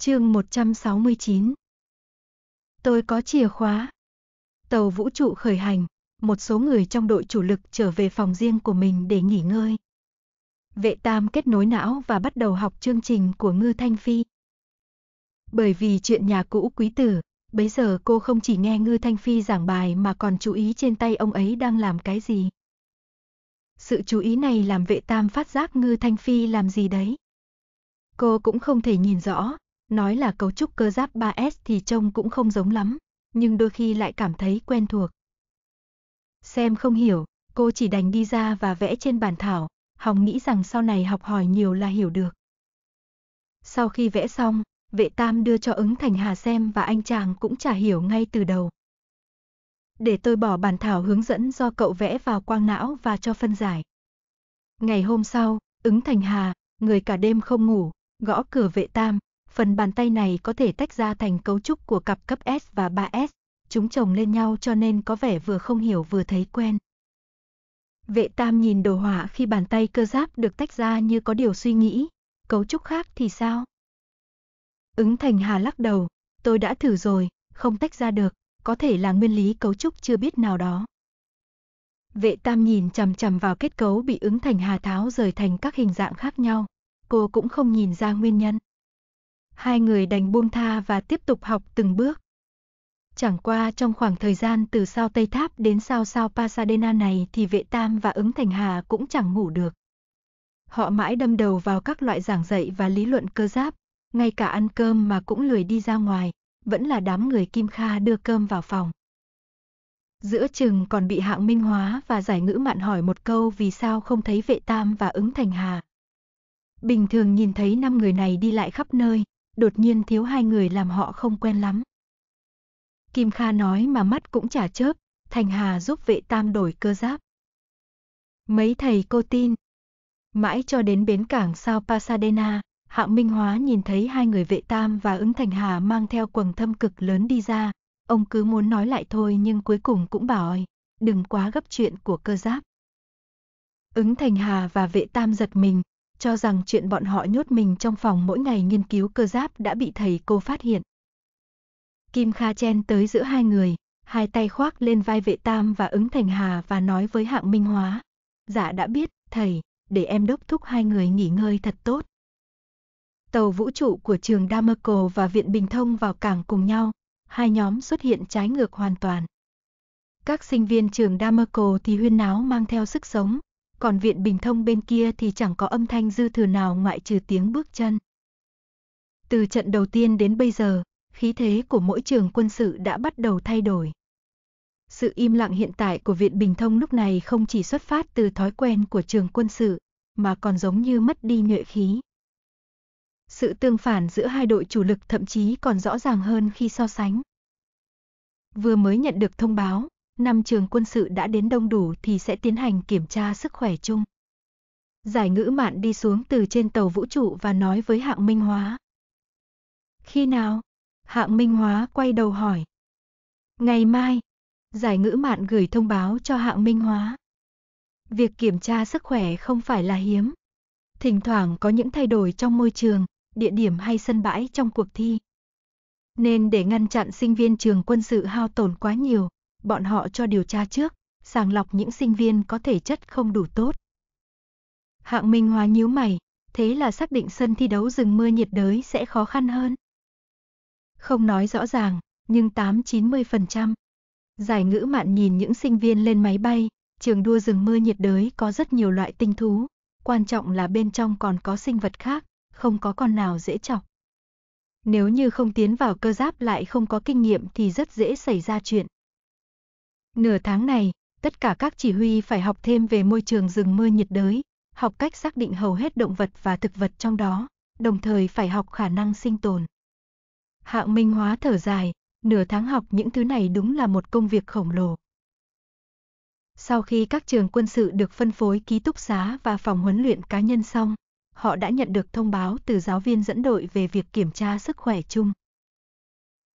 Chương 169 Tôi có chìa khóa. Tàu vũ trụ khởi hành, một số người trong đội chủ lực trở về phòng riêng của mình để nghỉ ngơi. Vệ tam kết nối não và bắt đầu học chương trình của Ngư Thanh Phi. Bởi vì chuyện nhà cũ quý tử, bấy giờ cô không chỉ nghe Ngư Thanh Phi giảng bài mà còn chú ý trên tay ông ấy đang làm cái gì. Sự chú ý này làm vệ tam phát giác Ngư Thanh Phi làm gì đấy. Cô cũng không thể nhìn rõ, Nói là cấu trúc cơ giáp 3S thì trông cũng không giống lắm, nhưng đôi khi lại cảm thấy quen thuộc. Xem không hiểu, cô chỉ đành đi ra và vẽ trên bàn thảo, Hồng nghĩ rằng sau này học hỏi nhiều là hiểu được. Sau khi vẽ xong, vệ tam đưa cho ứng thành hà xem và anh chàng cũng chả hiểu ngay từ đầu. Để tôi bỏ bàn thảo hướng dẫn do cậu vẽ vào quang não và cho phân giải. Ngày hôm sau, ứng thành hà, người cả đêm không ngủ, gõ cửa vệ tam, phần bàn tay này có thể tách ra thành cấu trúc của cặp cấp S và 3S, chúng chồng lên nhau cho nên có vẻ vừa không hiểu vừa thấy quen. Vệ tam nhìn đồ họa khi bàn tay cơ giáp được tách ra như có điều suy nghĩ, cấu trúc khác thì sao? Ứng thành hà lắc đầu, tôi đã thử rồi, không tách ra được, có thể là nguyên lý cấu trúc chưa biết nào đó. Vệ tam nhìn chằm chằm vào kết cấu bị ứng thành hà tháo rời thành các hình dạng khác nhau, cô cũng không nhìn ra nguyên nhân hai người đành buông tha và tiếp tục học từng bước. Chẳng qua trong khoảng thời gian từ sao Tây Tháp đến sao sao Pasadena này thì vệ tam và ứng thành hà cũng chẳng ngủ được. Họ mãi đâm đầu vào các loại giảng dạy và lý luận cơ giáp, ngay cả ăn cơm mà cũng lười đi ra ngoài, vẫn là đám người Kim Kha đưa cơm vào phòng. Giữa chừng còn bị hạng minh hóa và giải ngữ mạn hỏi một câu vì sao không thấy vệ tam và ứng thành hà. Bình thường nhìn thấy năm người này đi lại khắp nơi, đột nhiên thiếu hai người làm họ không quen lắm. Kim Kha nói mà mắt cũng chả chớp, Thành Hà giúp vệ tam đổi cơ giáp. Mấy thầy cô tin. Mãi cho đến bến cảng sao Pasadena, Hạng Minh Hóa nhìn thấy hai người vệ tam và ứng Thành Hà mang theo quần thâm cực lớn đi ra. Ông cứ muốn nói lại thôi nhưng cuối cùng cũng bảo ơi, đừng quá gấp chuyện của cơ giáp. Ứng Thành Hà và vệ tam giật mình, cho rằng chuyện bọn họ nhốt mình trong phòng mỗi ngày nghiên cứu cơ giáp đã bị thầy cô phát hiện. Kim Kha chen tới giữa hai người, hai tay khoác lên vai vệ tam và ứng thành hà và nói với hạng minh hóa. Dạ đã biết, thầy, để em đốc thúc hai người nghỉ ngơi thật tốt. Tàu vũ trụ của trường Damerco và Viện Bình Thông vào cảng cùng nhau, hai nhóm xuất hiện trái ngược hoàn toàn. Các sinh viên trường Damerco thì huyên náo mang theo sức sống, còn viện bình thông bên kia thì chẳng có âm thanh dư thừa nào ngoại trừ tiếng bước chân. Từ trận đầu tiên đến bây giờ, khí thế của mỗi trường quân sự đã bắt đầu thay đổi. Sự im lặng hiện tại của Viện Bình Thông lúc này không chỉ xuất phát từ thói quen của trường quân sự, mà còn giống như mất đi nhuệ khí. Sự tương phản giữa hai đội chủ lực thậm chí còn rõ ràng hơn khi so sánh. Vừa mới nhận được thông báo, năm trường quân sự đã đến đông đủ thì sẽ tiến hành kiểm tra sức khỏe chung. Giải ngữ mạn đi xuống từ trên tàu vũ trụ và nói với hạng Minh Hóa. Khi nào? Hạng Minh Hóa quay đầu hỏi. Ngày mai, giải ngữ mạn gửi thông báo cho hạng Minh Hóa. Việc kiểm tra sức khỏe không phải là hiếm. Thỉnh thoảng có những thay đổi trong môi trường, địa điểm hay sân bãi trong cuộc thi. Nên để ngăn chặn sinh viên trường quân sự hao tổn quá nhiều, bọn họ cho điều tra trước, sàng lọc những sinh viên có thể chất không đủ tốt. Hạng Minh Hóa nhíu mày, thế là xác định sân thi đấu rừng mưa nhiệt đới sẽ khó khăn hơn. Không nói rõ ràng, nhưng 8-90%. Giải ngữ mạn nhìn những sinh viên lên máy bay, trường đua rừng mưa nhiệt đới có rất nhiều loại tinh thú, quan trọng là bên trong còn có sinh vật khác, không có con nào dễ chọc. Nếu như không tiến vào cơ giáp lại không có kinh nghiệm thì rất dễ xảy ra chuyện, Nửa tháng này, tất cả các chỉ huy phải học thêm về môi trường rừng mưa nhiệt đới, học cách xác định hầu hết động vật và thực vật trong đó, đồng thời phải học khả năng sinh tồn. Hạng Minh Hóa thở dài, nửa tháng học những thứ này đúng là một công việc khổng lồ. Sau khi các trường quân sự được phân phối ký túc xá và phòng huấn luyện cá nhân xong, họ đã nhận được thông báo từ giáo viên dẫn đội về việc kiểm tra sức khỏe chung.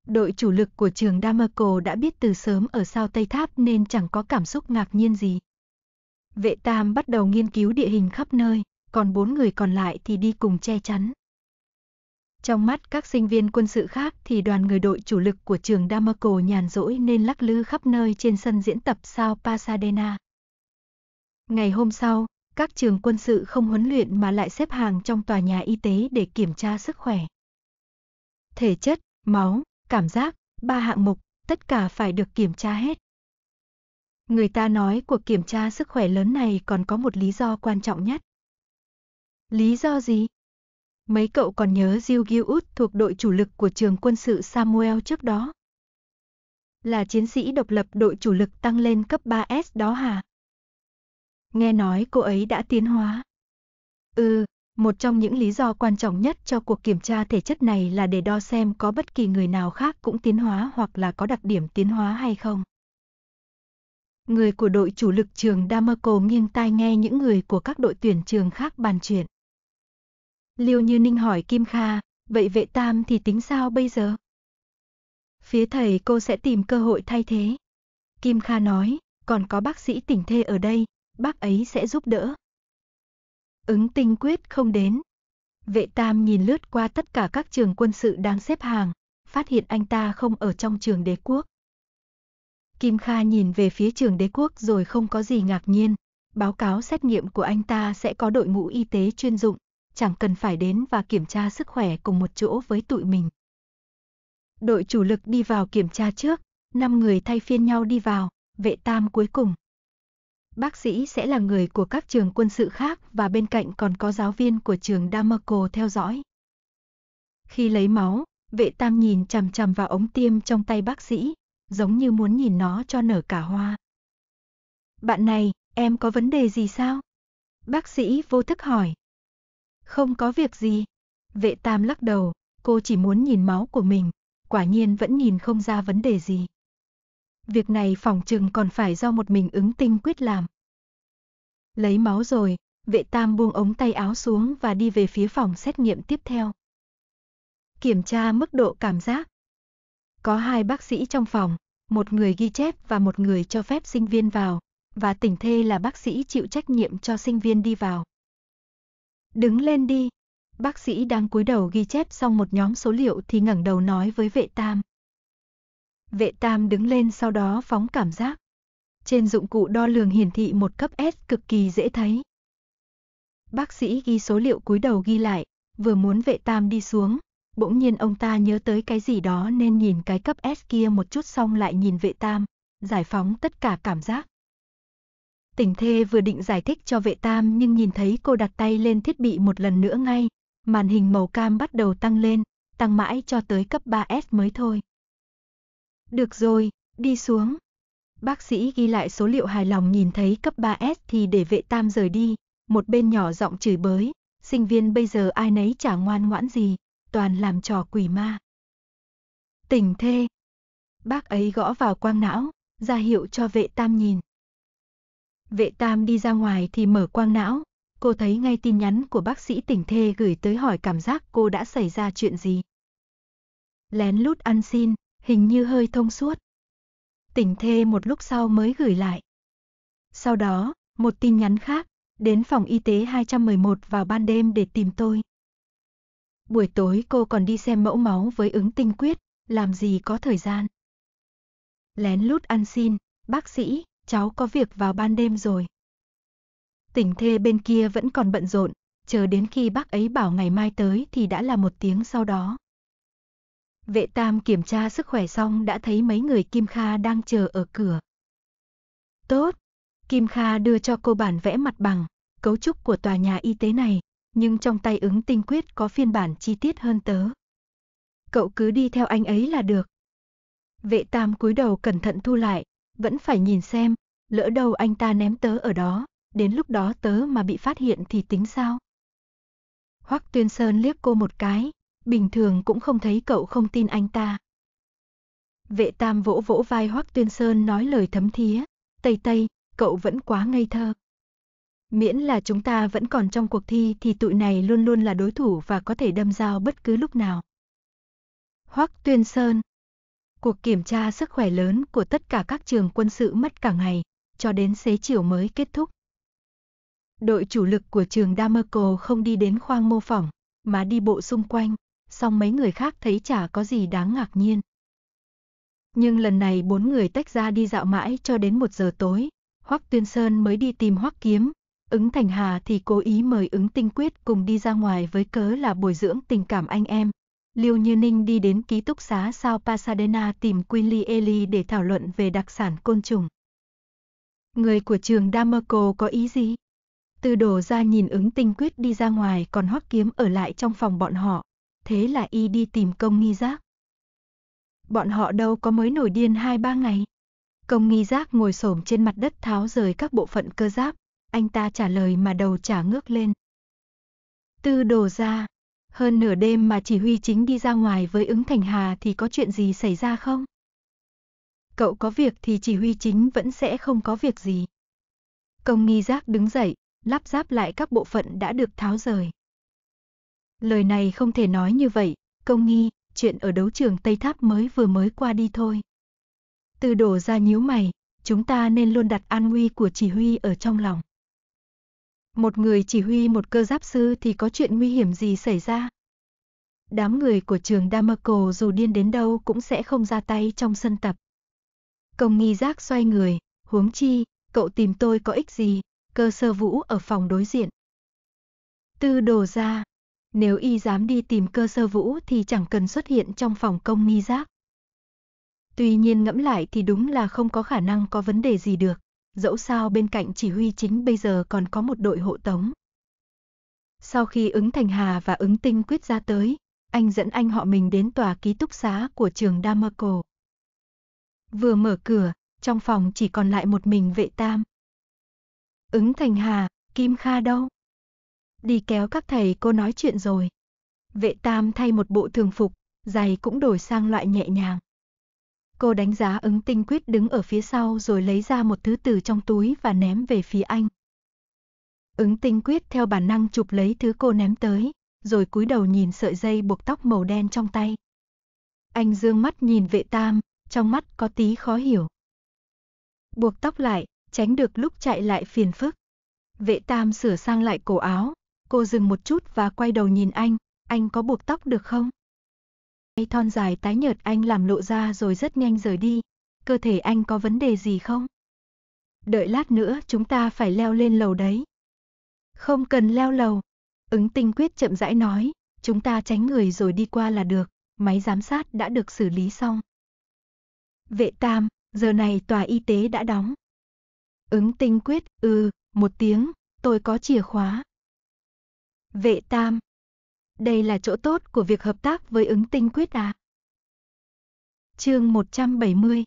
Đội chủ lực của trường Damerco đã biết từ sớm ở sao Tây Tháp nên chẳng có cảm xúc ngạc nhiên gì. Vệ Tam bắt đầu nghiên cứu địa hình khắp nơi, còn bốn người còn lại thì đi cùng che chắn. Trong mắt các sinh viên quân sự khác thì đoàn người đội chủ lực của trường Damerco nhàn rỗi nên lắc lư khắp nơi trên sân diễn tập sao Pasadena. Ngày hôm sau, các trường quân sự không huấn luyện mà lại xếp hàng trong tòa nhà y tế để kiểm tra sức khỏe. Thể chất, máu, cảm giác, ba hạng mục, tất cả phải được kiểm tra hết. Người ta nói cuộc kiểm tra sức khỏe lớn này còn có một lý do quan trọng nhất. Lý do gì? Mấy cậu còn nhớ Jill Gilead thuộc đội chủ lực của trường quân sự Samuel trước đó? Là chiến sĩ độc lập đội chủ lực tăng lên cấp 3S đó hả? Nghe nói cô ấy đã tiến hóa. Ừ, một trong những lý do quan trọng nhất cho cuộc kiểm tra thể chất này là để đo xem có bất kỳ người nào khác cũng tiến hóa hoặc là có đặc điểm tiến hóa hay không. Người của đội chủ lực trường Damerco nghiêng tai nghe những người của các đội tuyển trường khác bàn chuyện. Liêu Như Ninh hỏi Kim Kha, vậy vệ tam thì tính sao bây giờ? Phía thầy cô sẽ tìm cơ hội thay thế. Kim Kha nói, còn có bác sĩ tỉnh thê ở đây, bác ấy sẽ giúp đỡ ứng tinh quyết không đến. Vệ tam nhìn lướt qua tất cả các trường quân sự đang xếp hàng, phát hiện anh ta không ở trong trường đế quốc. Kim Kha nhìn về phía trường đế quốc rồi không có gì ngạc nhiên, báo cáo xét nghiệm của anh ta sẽ có đội ngũ y tế chuyên dụng, chẳng cần phải đến và kiểm tra sức khỏe cùng một chỗ với tụi mình. Đội chủ lực đi vào kiểm tra trước, 5 người thay phiên nhau đi vào, vệ tam cuối cùng bác sĩ sẽ là người của các trường quân sự khác và bên cạnh còn có giáo viên của trường Damarco theo dõi. Khi lấy máu, vệ tam nhìn chằm chằm vào ống tiêm trong tay bác sĩ, giống như muốn nhìn nó cho nở cả hoa. Bạn này, em có vấn đề gì sao? Bác sĩ vô thức hỏi. Không có việc gì. Vệ tam lắc đầu, cô chỉ muốn nhìn máu của mình, quả nhiên vẫn nhìn không ra vấn đề gì. Việc này phòng chừng còn phải do một mình ứng tinh quyết làm. Lấy máu rồi, vệ tam buông ống tay áo xuống và đi về phía phòng xét nghiệm tiếp theo. Kiểm tra mức độ cảm giác. Có hai bác sĩ trong phòng, một người ghi chép và một người cho phép sinh viên vào, và tỉnh thê là bác sĩ chịu trách nhiệm cho sinh viên đi vào. Đứng lên đi. Bác sĩ đang cúi đầu ghi chép xong một nhóm số liệu thì ngẩng đầu nói với vệ tam. Vệ tam đứng lên sau đó phóng cảm giác. Trên dụng cụ đo lường hiển thị một cấp S cực kỳ dễ thấy. Bác sĩ ghi số liệu cúi đầu ghi lại, vừa muốn vệ tam đi xuống, bỗng nhiên ông ta nhớ tới cái gì đó nên nhìn cái cấp S kia một chút xong lại nhìn vệ tam, giải phóng tất cả cảm giác. Tỉnh thê vừa định giải thích cho vệ tam nhưng nhìn thấy cô đặt tay lên thiết bị một lần nữa ngay, màn hình màu cam bắt đầu tăng lên, tăng mãi cho tới cấp 3S mới thôi. Được rồi, đi xuống. Bác sĩ ghi lại số liệu hài lòng nhìn thấy cấp 3S thì để vệ tam rời đi, một bên nhỏ giọng chửi bới, sinh viên bây giờ ai nấy chả ngoan ngoãn gì, toàn làm trò quỷ ma. Tỉnh thê. Bác ấy gõ vào quang não, ra hiệu cho vệ tam nhìn. Vệ tam đi ra ngoài thì mở quang não, cô thấy ngay tin nhắn của bác sĩ tỉnh thê gửi tới hỏi cảm giác cô đã xảy ra chuyện gì. Lén lút ăn xin, hình như hơi thông suốt. Tỉnh thê một lúc sau mới gửi lại. Sau đó, một tin nhắn khác, đến phòng y tế 211 vào ban đêm để tìm tôi. Buổi tối cô còn đi xem mẫu máu với ứng tinh quyết, làm gì có thời gian. Lén lút ăn xin, bác sĩ, cháu có việc vào ban đêm rồi. Tỉnh thê bên kia vẫn còn bận rộn, chờ đến khi bác ấy bảo ngày mai tới thì đã là một tiếng sau đó. Vệ tam kiểm tra sức khỏe xong đã thấy mấy người Kim Kha đang chờ ở cửa. Tốt! Kim Kha đưa cho cô bản vẽ mặt bằng, cấu trúc của tòa nhà y tế này, nhưng trong tay ứng tinh quyết có phiên bản chi tiết hơn tớ. Cậu cứ đi theo anh ấy là được. Vệ tam cúi đầu cẩn thận thu lại, vẫn phải nhìn xem, lỡ đâu anh ta ném tớ ở đó, đến lúc đó tớ mà bị phát hiện thì tính sao? Hoắc Tuyên Sơn liếc cô một cái, bình thường cũng không thấy cậu không tin anh ta. Vệ tam vỗ vỗ vai Hoắc Tuyên Sơn nói lời thấm thía, Tây Tây, cậu vẫn quá ngây thơ. Miễn là chúng ta vẫn còn trong cuộc thi thì tụi này luôn luôn là đối thủ và có thể đâm dao bất cứ lúc nào. Hoắc Tuyên Sơn Cuộc kiểm tra sức khỏe lớn của tất cả các trường quân sự mất cả ngày, cho đến xế chiều mới kết thúc. Đội chủ lực của trường Damerco không đi đến khoang mô phỏng, mà đi bộ xung quanh song mấy người khác thấy chả có gì đáng ngạc nhiên. Nhưng lần này bốn người tách ra đi dạo mãi cho đến một giờ tối, Hoắc Tuyên Sơn mới đi tìm Hoắc Kiếm, ứng Thành Hà thì cố ý mời ứng Tinh Quyết cùng đi ra ngoài với cớ là bồi dưỡng tình cảm anh em. Liêu Như Ninh đi đến ký túc xá sao Pasadena tìm Quinley Eli để thảo luận về đặc sản côn trùng. Người của trường Damerco có ý gì? Từ đổ ra nhìn ứng tinh quyết đi ra ngoài còn hoắc kiếm ở lại trong phòng bọn họ thế là y đi tìm công nghi giác. Bọn họ đâu có mới nổi điên hai ba ngày. Công nghi giác ngồi xổm trên mặt đất tháo rời các bộ phận cơ giáp, anh ta trả lời mà đầu trả ngước lên. Tư đồ ra, hơn nửa đêm mà chỉ huy chính đi ra ngoài với ứng thành hà thì có chuyện gì xảy ra không? Cậu có việc thì chỉ huy chính vẫn sẽ không có việc gì. Công nghi giác đứng dậy, lắp ráp lại các bộ phận đã được tháo rời. Lời này không thể nói như vậy, công nghi, chuyện ở đấu trường Tây Tháp mới vừa mới qua đi thôi. Từ đổ ra nhíu mày, chúng ta nên luôn đặt an nguy của chỉ huy ở trong lòng. Một người chỉ huy một cơ giáp sư thì có chuyện nguy hiểm gì xảy ra? Đám người của trường Damaco dù điên đến đâu cũng sẽ không ra tay trong sân tập. Công nghi giác xoay người, huống chi, cậu tìm tôi có ích gì, cơ sơ vũ ở phòng đối diện. Tư đồ ra, nếu y dám đi tìm cơ sơ vũ thì chẳng cần xuất hiện trong phòng công nghi giác. Tuy nhiên ngẫm lại thì đúng là không có khả năng có vấn đề gì được, dẫu sao bên cạnh chỉ huy chính bây giờ còn có một đội hộ tống. Sau khi ứng Thành Hà và ứng Tinh quyết ra tới, anh dẫn anh họ mình đến tòa ký túc xá của trường Damerco. Vừa mở cửa, trong phòng chỉ còn lại một mình vệ tam. Ứng Thành Hà, Kim Kha đâu? đi kéo các thầy cô nói chuyện rồi. Vệ tam thay một bộ thường phục, giày cũng đổi sang loại nhẹ nhàng. Cô đánh giá ứng tinh quyết đứng ở phía sau rồi lấy ra một thứ từ trong túi và ném về phía anh. Ứng tinh quyết theo bản năng chụp lấy thứ cô ném tới, rồi cúi đầu nhìn sợi dây buộc tóc màu đen trong tay. Anh dương mắt nhìn vệ tam, trong mắt có tí khó hiểu. Buộc tóc lại, tránh được lúc chạy lại phiền phức. Vệ tam sửa sang lại cổ áo, Cô dừng một chút và quay đầu nhìn anh, anh có buộc tóc được không? Tay thon dài tái nhợt anh làm lộ ra rồi rất nhanh rời đi. Cơ thể anh có vấn đề gì không? Đợi lát nữa chúng ta phải leo lên lầu đấy. Không cần leo lầu. Ứng tinh quyết chậm rãi nói, chúng ta tránh người rồi đi qua là được, máy giám sát đã được xử lý xong. Vệ tam, giờ này tòa y tế đã đóng. Ứng tinh quyết, ừ, một tiếng, tôi có chìa khóa. Vệ tam. Đây là chỗ tốt của việc hợp tác với ứng tinh quyết à? Chương 170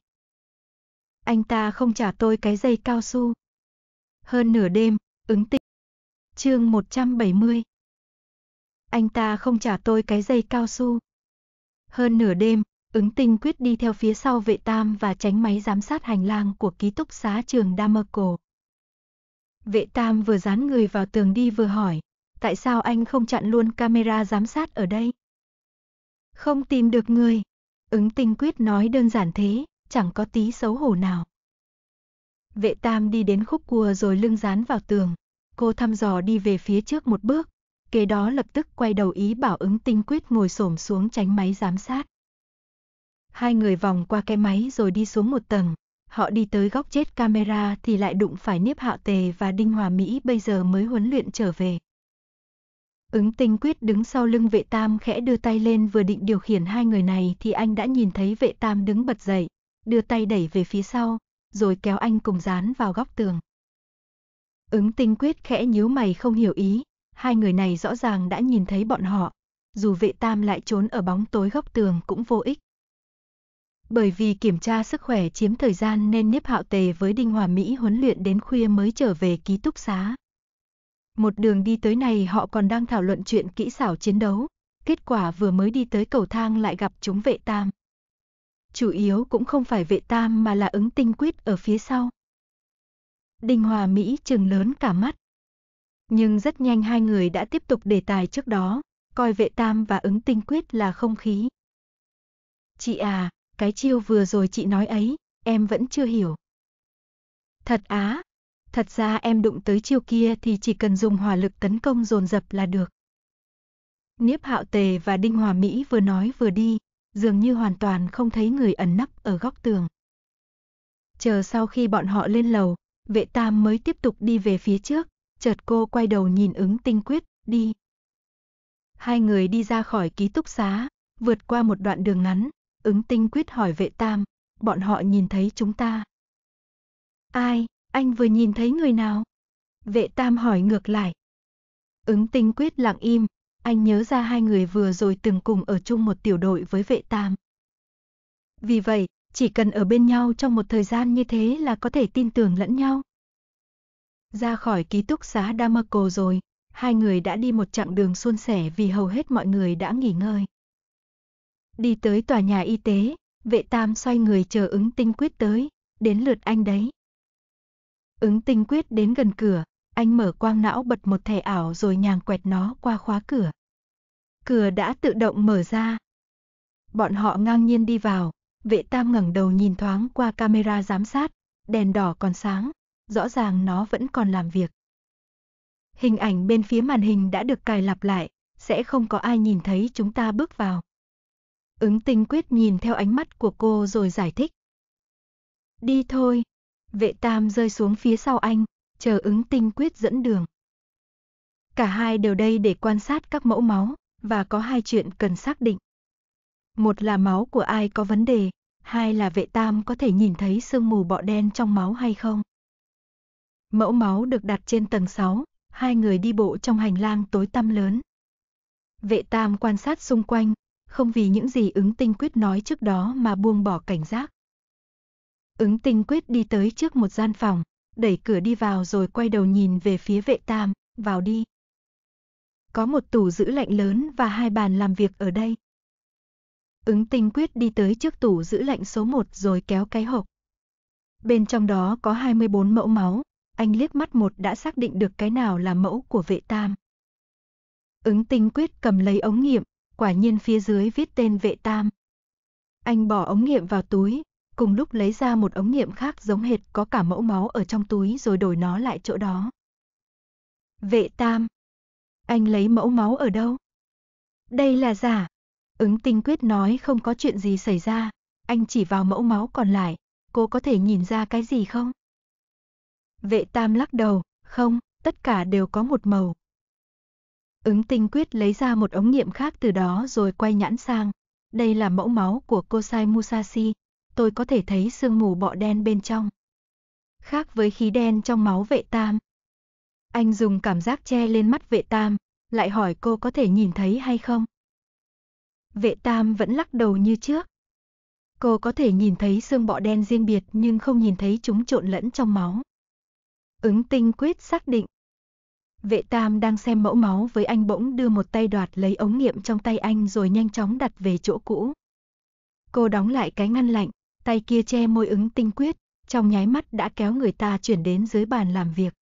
Anh ta không trả tôi cái dây cao su. Hơn nửa đêm, ứng tinh. Chương 170 Anh ta không trả tôi cái dây cao su. Hơn nửa đêm, ứng tinh quyết đi theo phía sau vệ tam và tránh máy giám sát hành lang của ký túc xá trường Damerco. Vệ tam vừa dán người vào tường đi vừa hỏi, tại sao anh không chặn luôn camera giám sát ở đây? Không tìm được người. Ứng tinh quyết nói đơn giản thế, chẳng có tí xấu hổ nào. Vệ tam đi đến khúc cua rồi lưng dán vào tường. Cô thăm dò đi về phía trước một bước, kế đó lập tức quay đầu ý bảo ứng tinh quyết ngồi xổm xuống tránh máy giám sát. Hai người vòng qua cái máy rồi đi xuống một tầng, họ đi tới góc chết camera thì lại đụng phải Niếp Hạo Tề và Đinh Hòa Mỹ bây giờ mới huấn luyện trở về. Ứng tinh quyết đứng sau lưng vệ tam khẽ đưa tay lên vừa định điều khiển hai người này thì anh đã nhìn thấy vệ tam đứng bật dậy, đưa tay đẩy về phía sau, rồi kéo anh cùng dán vào góc tường. Ứng tinh quyết khẽ nhíu mày không hiểu ý, hai người này rõ ràng đã nhìn thấy bọn họ, dù vệ tam lại trốn ở bóng tối góc tường cũng vô ích. Bởi vì kiểm tra sức khỏe chiếm thời gian nên Niếp Hạo Tề với Đinh Hòa Mỹ huấn luyện đến khuya mới trở về ký túc xá. Một đường đi tới này họ còn đang thảo luận chuyện kỹ xảo chiến đấu, kết quả vừa mới đi tới cầu thang lại gặp chúng vệ tam. Chủ yếu cũng không phải vệ tam mà là ứng tinh quyết ở phía sau. Đinh Hòa Mỹ trừng lớn cả mắt. Nhưng rất nhanh hai người đã tiếp tục đề tài trước đó, coi vệ tam và ứng tinh quyết là không khí. Chị à, cái chiêu vừa rồi chị nói ấy, em vẫn chưa hiểu. Thật á, thật ra em đụng tới chiêu kia thì chỉ cần dùng hỏa lực tấn công dồn dập là được. Niếp hạo tề và Đinh Hòa Mỹ vừa nói vừa đi, dường như hoàn toàn không thấy người ẩn nấp ở góc tường. Chờ sau khi bọn họ lên lầu, vệ tam mới tiếp tục đi về phía trước, chợt cô quay đầu nhìn ứng tinh quyết, đi. Hai người đi ra khỏi ký túc xá, vượt qua một đoạn đường ngắn, ứng tinh quyết hỏi vệ tam, bọn họ nhìn thấy chúng ta. Ai? Anh vừa nhìn thấy người nào? Vệ tam hỏi ngược lại. Ứng tinh quyết lặng im, anh nhớ ra hai người vừa rồi từng cùng ở chung một tiểu đội với vệ tam. Vì vậy, chỉ cần ở bên nhau trong một thời gian như thế là có thể tin tưởng lẫn nhau. Ra khỏi ký túc xá Damaco rồi, hai người đã đi một chặng đường suôn sẻ vì hầu hết mọi người đã nghỉ ngơi. Đi tới tòa nhà y tế, vệ tam xoay người chờ ứng tinh quyết tới, đến lượt anh đấy. Ứng tinh quyết đến gần cửa, anh mở quang não bật một thẻ ảo rồi nhàng quẹt nó qua khóa cửa. Cửa đã tự động mở ra. Bọn họ ngang nhiên đi vào, vệ tam ngẩng đầu nhìn thoáng qua camera giám sát, đèn đỏ còn sáng, rõ ràng nó vẫn còn làm việc. Hình ảnh bên phía màn hình đã được cài lặp lại, sẽ không có ai nhìn thấy chúng ta bước vào. Ứng tinh quyết nhìn theo ánh mắt của cô rồi giải thích. Đi thôi, Vệ tam rơi xuống phía sau anh, chờ ứng tinh quyết dẫn đường. Cả hai đều đây để quan sát các mẫu máu, và có hai chuyện cần xác định. Một là máu của ai có vấn đề, hai là vệ tam có thể nhìn thấy sương mù bọ đen trong máu hay không. Mẫu máu được đặt trên tầng 6, hai người đi bộ trong hành lang tối tăm lớn. Vệ tam quan sát xung quanh, không vì những gì ứng tinh quyết nói trước đó mà buông bỏ cảnh giác. Ứng tinh quyết đi tới trước một gian phòng, đẩy cửa đi vào rồi quay đầu nhìn về phía vệ tam, vào đi. Có một tủ giữ lạnh lớn và hai bàn làm việc ở đây. Ứng tinh quyết đi tới trước tủ giữ lạnh số 1 rồi kéo cái hộp. Bên trong đó có 24 mẫu máu, anh liếc mắt một đã xác định được cái nào là mẫu của vệ tam. Ứng tinh quyết cầm lấy ống nghiệm, quả nhiên phía dưới viết tên vệ tam. Anh bỏ ống nghiệm vào túi, cùng lúc lấy ra một ống nghiệm khác giống hệt có cả mẫu máu ở trong túi rồi đổi nó lại chỗ đó. Vệ tam. Anh lấy mẫu máu ở đâu? Đây là giả. Ứng tinh quyết nói không có chuyện gì xảy ra, anh chỉ vào mẫu máu còn lại, cô có thể nhìn ra cái gì không? Vệ tam lắc đầu, không, tất cả đều có một màu. Ứng tinh quyết lấy ra một ống nghiệm khác từ đó rồi quay nhãn sang. Đây là mẫu máu của cô Sai Musashi, tôi có thể thấy sương mù bọ đen bên trong. Khác với khí đen trong máu vệ tam. Anh dùng cảm giác che lên mắt vệ tam, lại hỏi cô có thể nhìn thấy hay không. Vệ tam vẫn lắc đầu như trước. Cô có thể nhìn thấy xương bọ đen riêng biệt nhưng không nhìn thấy chúng trộn lẫn trong máu. Ứng tinh quyết xác định. Vệ tam đang xem mẫu máu với anh bỗng đưa một tay đoạt lấy ống nghiệm trong tay anh rồi nhanh chóng đặt về chỗ cũ. Cô đóng lại cái ngăn lạnh, tay kia che môi ứng tinh quyết, trong nháy mắt đã kéo người ta chuyển đến dưới bàn làm việc.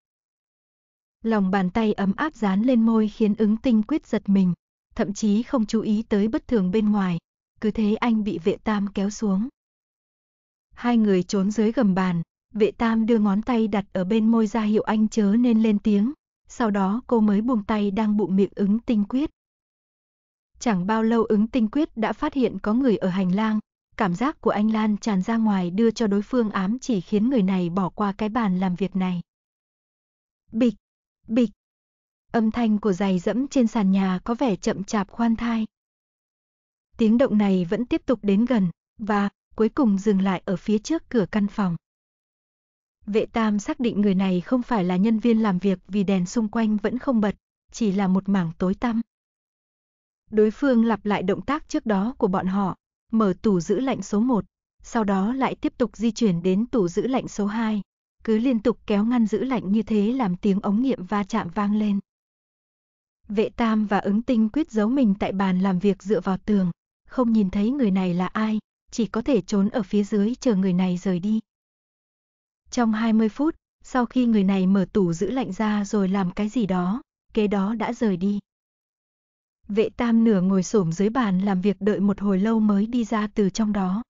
Lòng bàn tay ấm áp dán lên môi khiến ứng tinh quyết giật mình, thậm chí không chú ý tới bất thường bên ngoài, cứ thế anh bị vệ tam kéo xuống. Hai người trốn dưới gầm bàn, vệ tam đưa ngón tay đặt ở bên môi ra hiệu anh chớ nên lên tiếng, sau đó cô mới buông tay đang bụng miệng ứng tinh quyết. Chẳng bao lâu ứng tinh quyết đã phát hiện có người ở hành lang, cảm giác của anh Lan tràn ra ngoài đưa cho đối phương ám chỉ khiến người này bỏ qua cái bàn làm việc này. Bịch, bịch. Âm thanh của giày dẫm trên sàn nhà có vẻ chậm chạp khoan thai. Tiếng động này vẫn tiếp tục đến gần, và cuối cùng dừng lại ở phía trước cửa căn phòng. Vệ tam xác định người này không phải là nhân viên làm việc vì đèn xung quanh vẫn không bật, chỉ là một mảng tối tăm. Đối phương lặp lại động tác trước đó của bọn họ, mở tủ giữ lạnh số 1, sau đó lại tiếp tục di chuyển đến tủ giữ lạnh số 2, cứ liên tục kéo ngăn giữ lạnh như thế làm tiếng ống nghiệm va chạm vang lên. Vệ Tam và ứng tinh quyết giấu mình tại bàn làm việc dựa vào tường, không nhìn thấy người này là ai, chỉ có thể trốn ở phía dưới chờ người này rời đi. Trong 20 phút, sau khi người này mở tủ giữ lạnh ra rồi làm cái gì đó, kế đó đã rời đi. Vệ tam nửa ngồi xổm dưới bàn làm việc đợi một hồi lâu mới đi ra từ trong đó.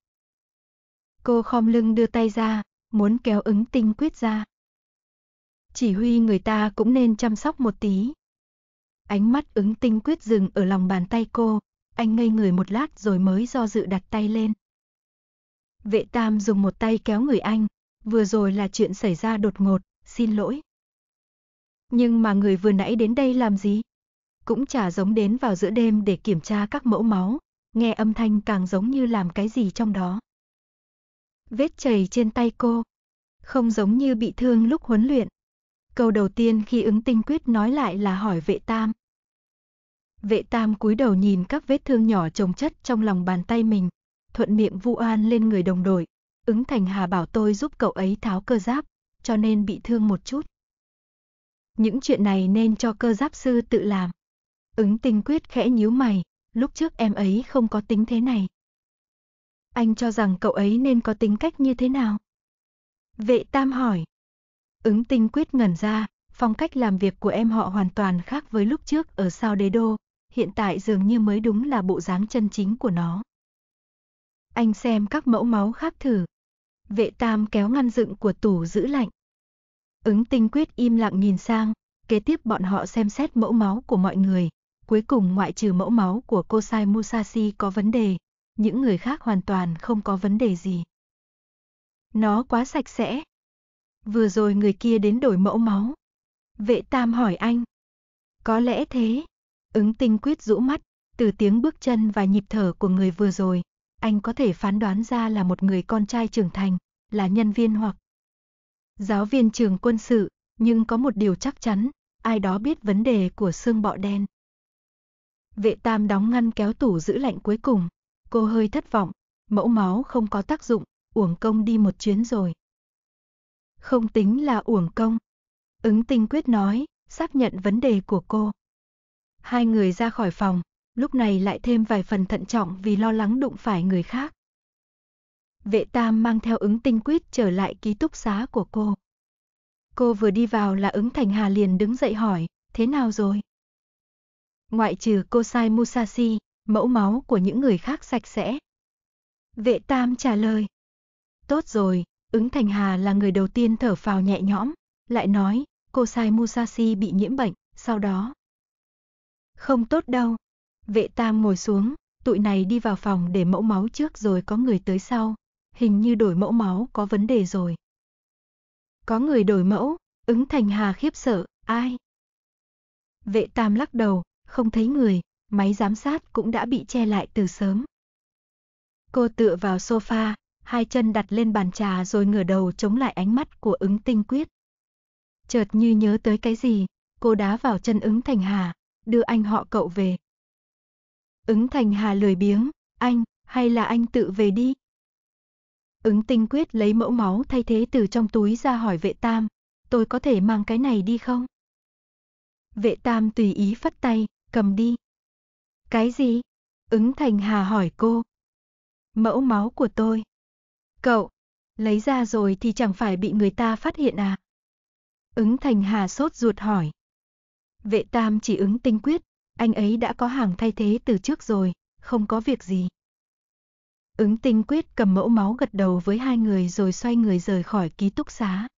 Cô khom lưng đưa tay ra, muốn kéo ứng tinh quyết ra. Chỉ huy người ta cũng nên chăm sóc một tí. Ánh mắt ứng tinh quyết dừng ở lòng bàn tay cô, anh ngây người một lát rồi mới do dự đặt tay lên. Vệ tam dùng một tay kéo người anh, vừa rồi là chuyện xảy ra đột ngột, xin lỗi. Nhưng mà người vừa nãy đến đây làm gì? cũng chả giống đến vào giữa đêm để kiểm tra các mẫu máu, nghe âm thanh càng giống như làm cái gì trong đó. Vết chảy trên tay cô, không giống như bị thương lúc huấn luyện. Câu đầu tiên khi ứng tinh quyết nói lại là hỏi vệ tam. Vệ tam cúi đầu nhìn các vết thương nhỏ trồng chất trong lòng bàn tay mình, thuận miệng vu oan lên người đồng đội. Ứng thành hà bảo tôi giúp cậu ấy tháo cơ giáp, cho nên bị thương một chút. Những chuyện này nên cho cơ giáp sư tự làm. Ứng tinh quyết khẽ nhíu mày, lúc trước em ấy không có tính thế này. Anh cho rằng cậu ấy nên có tính cách như thế nào? Vệ tam hỏi. Ứng tinh quyết ngẩn ra, phong cách làm việc của em họ hoàn toàn khác với lúc trước ở sao đế đô, hiện tại dường như mới đúng là bộ dáng chân chính của nó. Anh xem các mẫu máu khác thử. Vệ tam kéo ngăn dựng của tủ giữ lạnh. Ứng tinh quyết im lặng nhìn sang, kế tiếp bọn họ xem xét mẫu máu của mọi người, Cuối cùng ngoại trừ mẫu máu của cô Sai Musashi có vấn đề, những người khác hoàn toàn không có vấn đề gì. Nó quá sạch sẽ. Vừa rồi người kia đến đổi mẫu máu. Vệ Tam hỏi anh. Có lẽ thế. Ứng tinh quyết rũ mắt, từ tiếng bước chân và nhịp thở của người vừa rồi, anh có thể phán đoán ra là một người con trai trưởng thành, là nhân viên hoặc giáo viên trường quân sự, nhưng có một điều chắc chắn, ai đó biết vấn đề của xương bọ đen. Vệ tam đóng ngăn kéo tủ giữ lạnh cuối cùng. Cô hơi thất vọng, mẫu máu không có tác dụng, uổng công đi một chuyến rồi. Không tính là uổng công. Ứng tinh quyết nói, xác nhận vấn đề của cô. Hai người ra khỏi phòng, lúc này lại thêm vài phần thận trọng vì lo lắng đụng phải người khác. Vệ tam mang theo ứng tinh quyết trở lại ký túc xá của cô. Cô vừa đi vào là ứng thành hà liền đứng dậy hỏi, thế nào rồi? Ngoại trừ cô Sai Musashi, mẫu máu của những người khác sạch sẽ. Vệ Tam trả lời. Tốt rồi, ứng Thành Hà là người đầu tiên thở phào nhẹ nhõm, lại nói, cô Sai Musashi bị nhiễm bệnh, sau đó. Không tốt đâu. Vệ Tam ngồi xuống, tụi này đi vào phòng để mẫu máu trước rồi có người tới sau, hình như đổi mẫu máu có vấn đề rồi. Có người đổi mẫu, ứng Thành Hà khiếp sợ, ai? Vệ Tam lắc đầu, không thấy người, máy giám sát cũng đã bị che lại từ sớm. Cô tựa vào sofa, hai chân đặt lên bàn trà rồi ngửa đầu chống lại ánh mắt của ứng tinh quyết. Chợt như nhớ tới cái gì, cô đá vào chân ứng thành hà, đưa anh họ cậu về. Ứng thành hà lười biếng, anh, hay là anh tự về đi? Ứng tinh quyết lấy mẫu máu thay thế từ trong túi ra hỏi vệ tam, tôi có thể mang cái này đi không? Vệ tam tùy ý phất tay, cầm đi. Cái gì? Ứng Thành Hà hỏi cô. Mẫu máu của tôi. Cậu, lấy ra rồi thì chẳng phải bị người ta phát hiện à? Ứng Thành Hà sốt ruột hỏi. Vệ Tam chỉ ứng tinh quyết, anh ấy đã có hàng thay thế từ trước rồi, không có việc gì. Ứng tinh quyết cầm mẫu máu gật đầu với hai người rồi xoay người rời khỏi ký túc xá.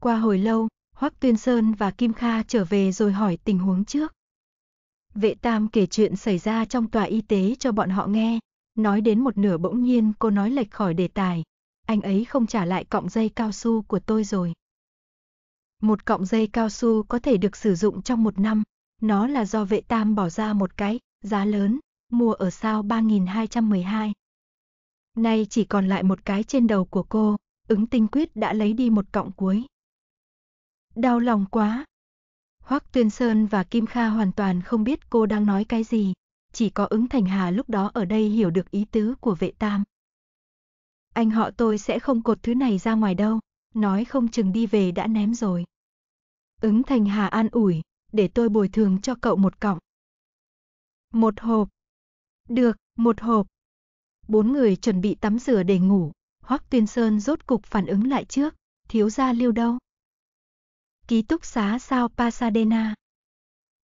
Qua hồi lâu, Hoắc Tuyên Sơn và Kim Kha trở về rồi hỏi tình huống trước. Vệ tam kể chuyện xảy ra trong tòa y tế cho bọn họ nghe, nói đến một nửa bỗng nhiên cô nói lệch khỏi đề tài. Anh ấy không trả lại cọng dây cao su của tôi rồi. Một cọng dây cao su có thể được sử dụng trong một năm, nó là do vệ tam bỏ ra một cái, giá lớn, mua ở sao 3212. Nay chỉ còn lại một cái trên đầu của cô, ứng tinh quyết đã lấy đi một cọng cuối. Đau lòng quá, Hoắc Tuyên Sơn và Kim Kha hoàn toàn không biết cô đang nói cái gì, chỉ có ứng Thành Hà lúc đó ở đây hiểu được ý tứ của vệ tam. Anh họ tôi sẽ không cột thứ này ra ngoài đâu, nói không chừng đi về đã ném rồi. Ứng Thành Hà an ủi, để tôi bồi thường cho cậu một cọng. Một hộp. Được, một hộp. Bốn người chuẩn bị tắm rửa để ngủ, Hoắc Tuyên Sơn rốt cục phản ứng lại trước, thiếu gia lưu đâu? ký túc xá sao Pasadena.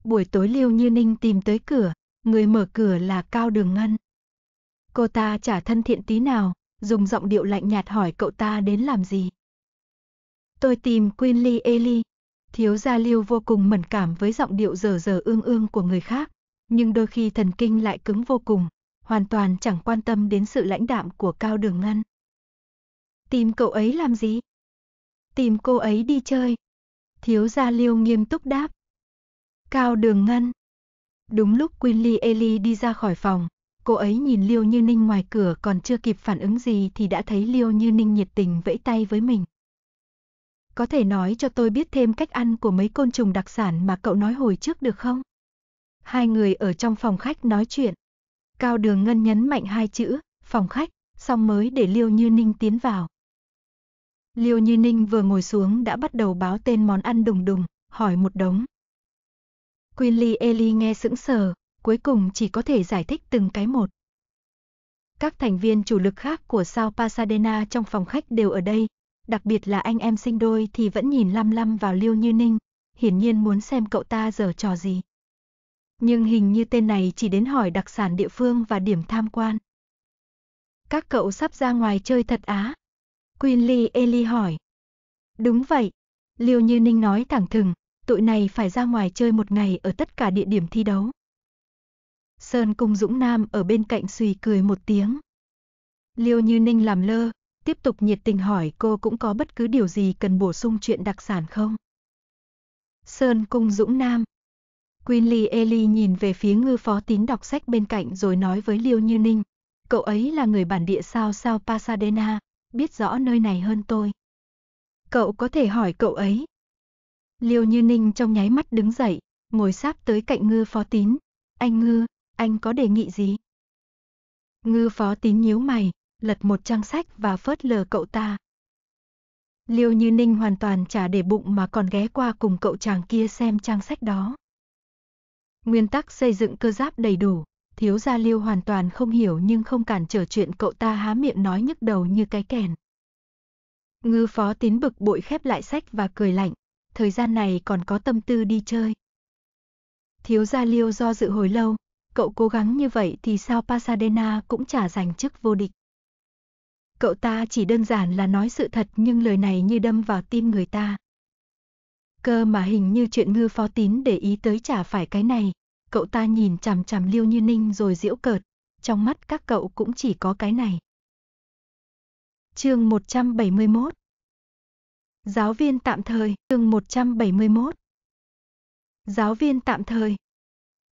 Buổi tối Liêu Như Ninh tìm tới cửa, người mở cửa là Cao Đường Ngân. Cô ta chả thân thiện tí nào, dùng giọng điệu lạnh nhạt hỏi cậu ta đến làm gì. Tôi tìm Quinley Eli. Thiếu gia Liêu vô cùng mẫn cảm với giọng điệu dở dở ương ương của người khác, nhưng đôi khi thần kinh lại cứng vô cùng, hoàn toàn chẳng quan tâm đến sự lãnh đạm của Cao Đường Ngân. Tìm cậu ấy làm gì? Tìm cô ấy đi chơi, Thiếu gia Liêu nghiêm túc đáp. Cao Đường Ngân. Đúng lúc Quinley Eli đi ra khỏi phòng, cô ấy nhìn Liêu Như Ninh ngoài cửa còn chưa kịp phản ứng gì thì đã thấy Liêu Như Ninh nhiệt tình vẫy tay với mình. Có thể nói cho tôi biết thêm cách ăn của mấy côn trùng đặc sản mà cậu nói hồi trước được không? Hai người ở trong phòng khách nói chuyện. Cao Đường Ngân nhấn mạnh hai chữ, phòng khách, xong mới để Liêu Như Ninh tiến vào. Liêu Như Ninh vừa ngồi xuống đã bắt đầu báo tên món ăn đùng đùng, hỏi một đống. Ly, Eli nghe sững sờ, cuối cùng chỉ có thể giải thích từng cái một. Các thành viên chủ lực khác của Sao Pasadena trong phòng khách đều ở đây, đặc biệt là anh em sinh đôi thì vẫn nhìn lăm lăm vào Liêu Như Ninh, hiển nhiên muốn xem cậu ta giờ trò gì. Nhưng hình như tên này chỉ đến hỏi đặc sản địa phương và điểm tham quan. Các cậu sắp ra ngoài chơi thật á. Quinley Eli hỏi. Đúng vậy. Liêu Như Ninh nói thẳng thừng, tụi này phải ra ngoài chơi một ngày ở tất cả địa điểm thi đấu. Sơn Cung Dũng Nam ở bên cạnh suy cười một tiếng. Liêu Như Ninh làm lơ, tiếp tục nhiệt tình hỏi cô cũng có bất cứ điều gì cần bổ sung chuyện đặc sản không? Sơn Cung Dũng Nam Quinley Eli nhìn về phía ngư phó tín đọc sách bên cạnh rồi nói với Liêu Như Ninh. Cậu ấy là người bản địa sao sao Pasadena, biết rõ nơi này hơn tôi. Cậu có thể hỏi cậu ấy. Liêu Như Ninh trong nháy mắt đứng dậy, ngồi sát tới cạnh ngư phó tín. Anh ngư, anh có đề nghị gì? Ngư phó tín nhíu mày, lật một trang sách và phớt lờ cậu ta. Liêu Như Ninh hoàn toàn chả để bụng mà còn ghé qua cùng cậu chàng kia xem trang sách đó. Nguyên tắc xây dựng cơ giáp đầy đủ, Thiếu gia Liêu hoàn toàn không hiểu nhưng không cản trở chuyện cậu ta há miệng nói nhức đầu như cái kèn. Ngư phó tín bực bội khép lại sách và cười lạnh, thời gian này còn có tâm tư đi chơi. Thiếu gia Liêu do dự hồi lâu, cậu cố gắng như vậy thì sao Pasadena cũng chả giành chức vô địch. Cậu ta chỉ đơn giản là nói sự thật nhưng lời này như đâm vào tim người ta. Cơ mà hình như chuyện ngư phó tín để ý tới chả phải cái này, cậu ta nhìn chằm chằm Liêu Như Ninh rồi giễu cợt, trong mắt các cậu cũng chỉ có cái này. Chương 171 Giáo viên tạm thời, chương 171 Giáo viên tạm thời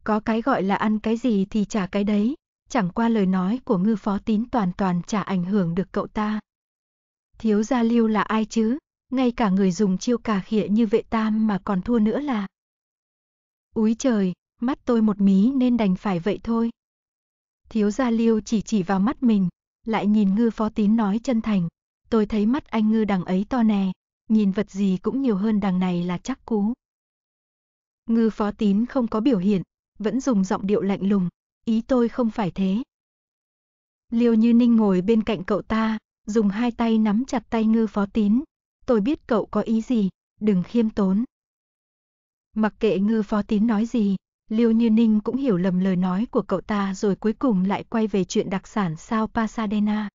Có cái gọi là ăn cái gì thì trả cái đấy, chẳng qua lời nói của ngư phó tín toàn toàn chả ảnh hưởng được cậu ta. Thiếu gia Liêu là ai chứ, ngay cả người dùng chiêu cà khịa như vệ tam mà còn thua nữa là. Úi trời, mắt tôi một mí nên đành phải vậy thôi. Thiếu gia liêu chỉ chỉ vào mắt mình, lại nhìn ngư phó tín nói chân thành, tôi thấy mắt anh ngư đằng ấy to nè, nhìn vật gì cũng nhiều hơn đằng này là chắc cú. Ngư phó tín không có biểu hiện, vẫn dùng giọng điệu lạnh lùng, ý tôi không phải thế. Liêu như ninh ngồi bên cạnh cậu ta, dùng hai tay nắm chặt tay ngư phó tín, tôi biết cậu có ý gì, đừng khiêm tốn. Mặc kệ ngư phó tín nói gì, Liêu Như Ninh cũng hiểu lầm lời nói của cậu ta rồi cuối cùng lại quay về chuyện đặc sản sao Pasadena.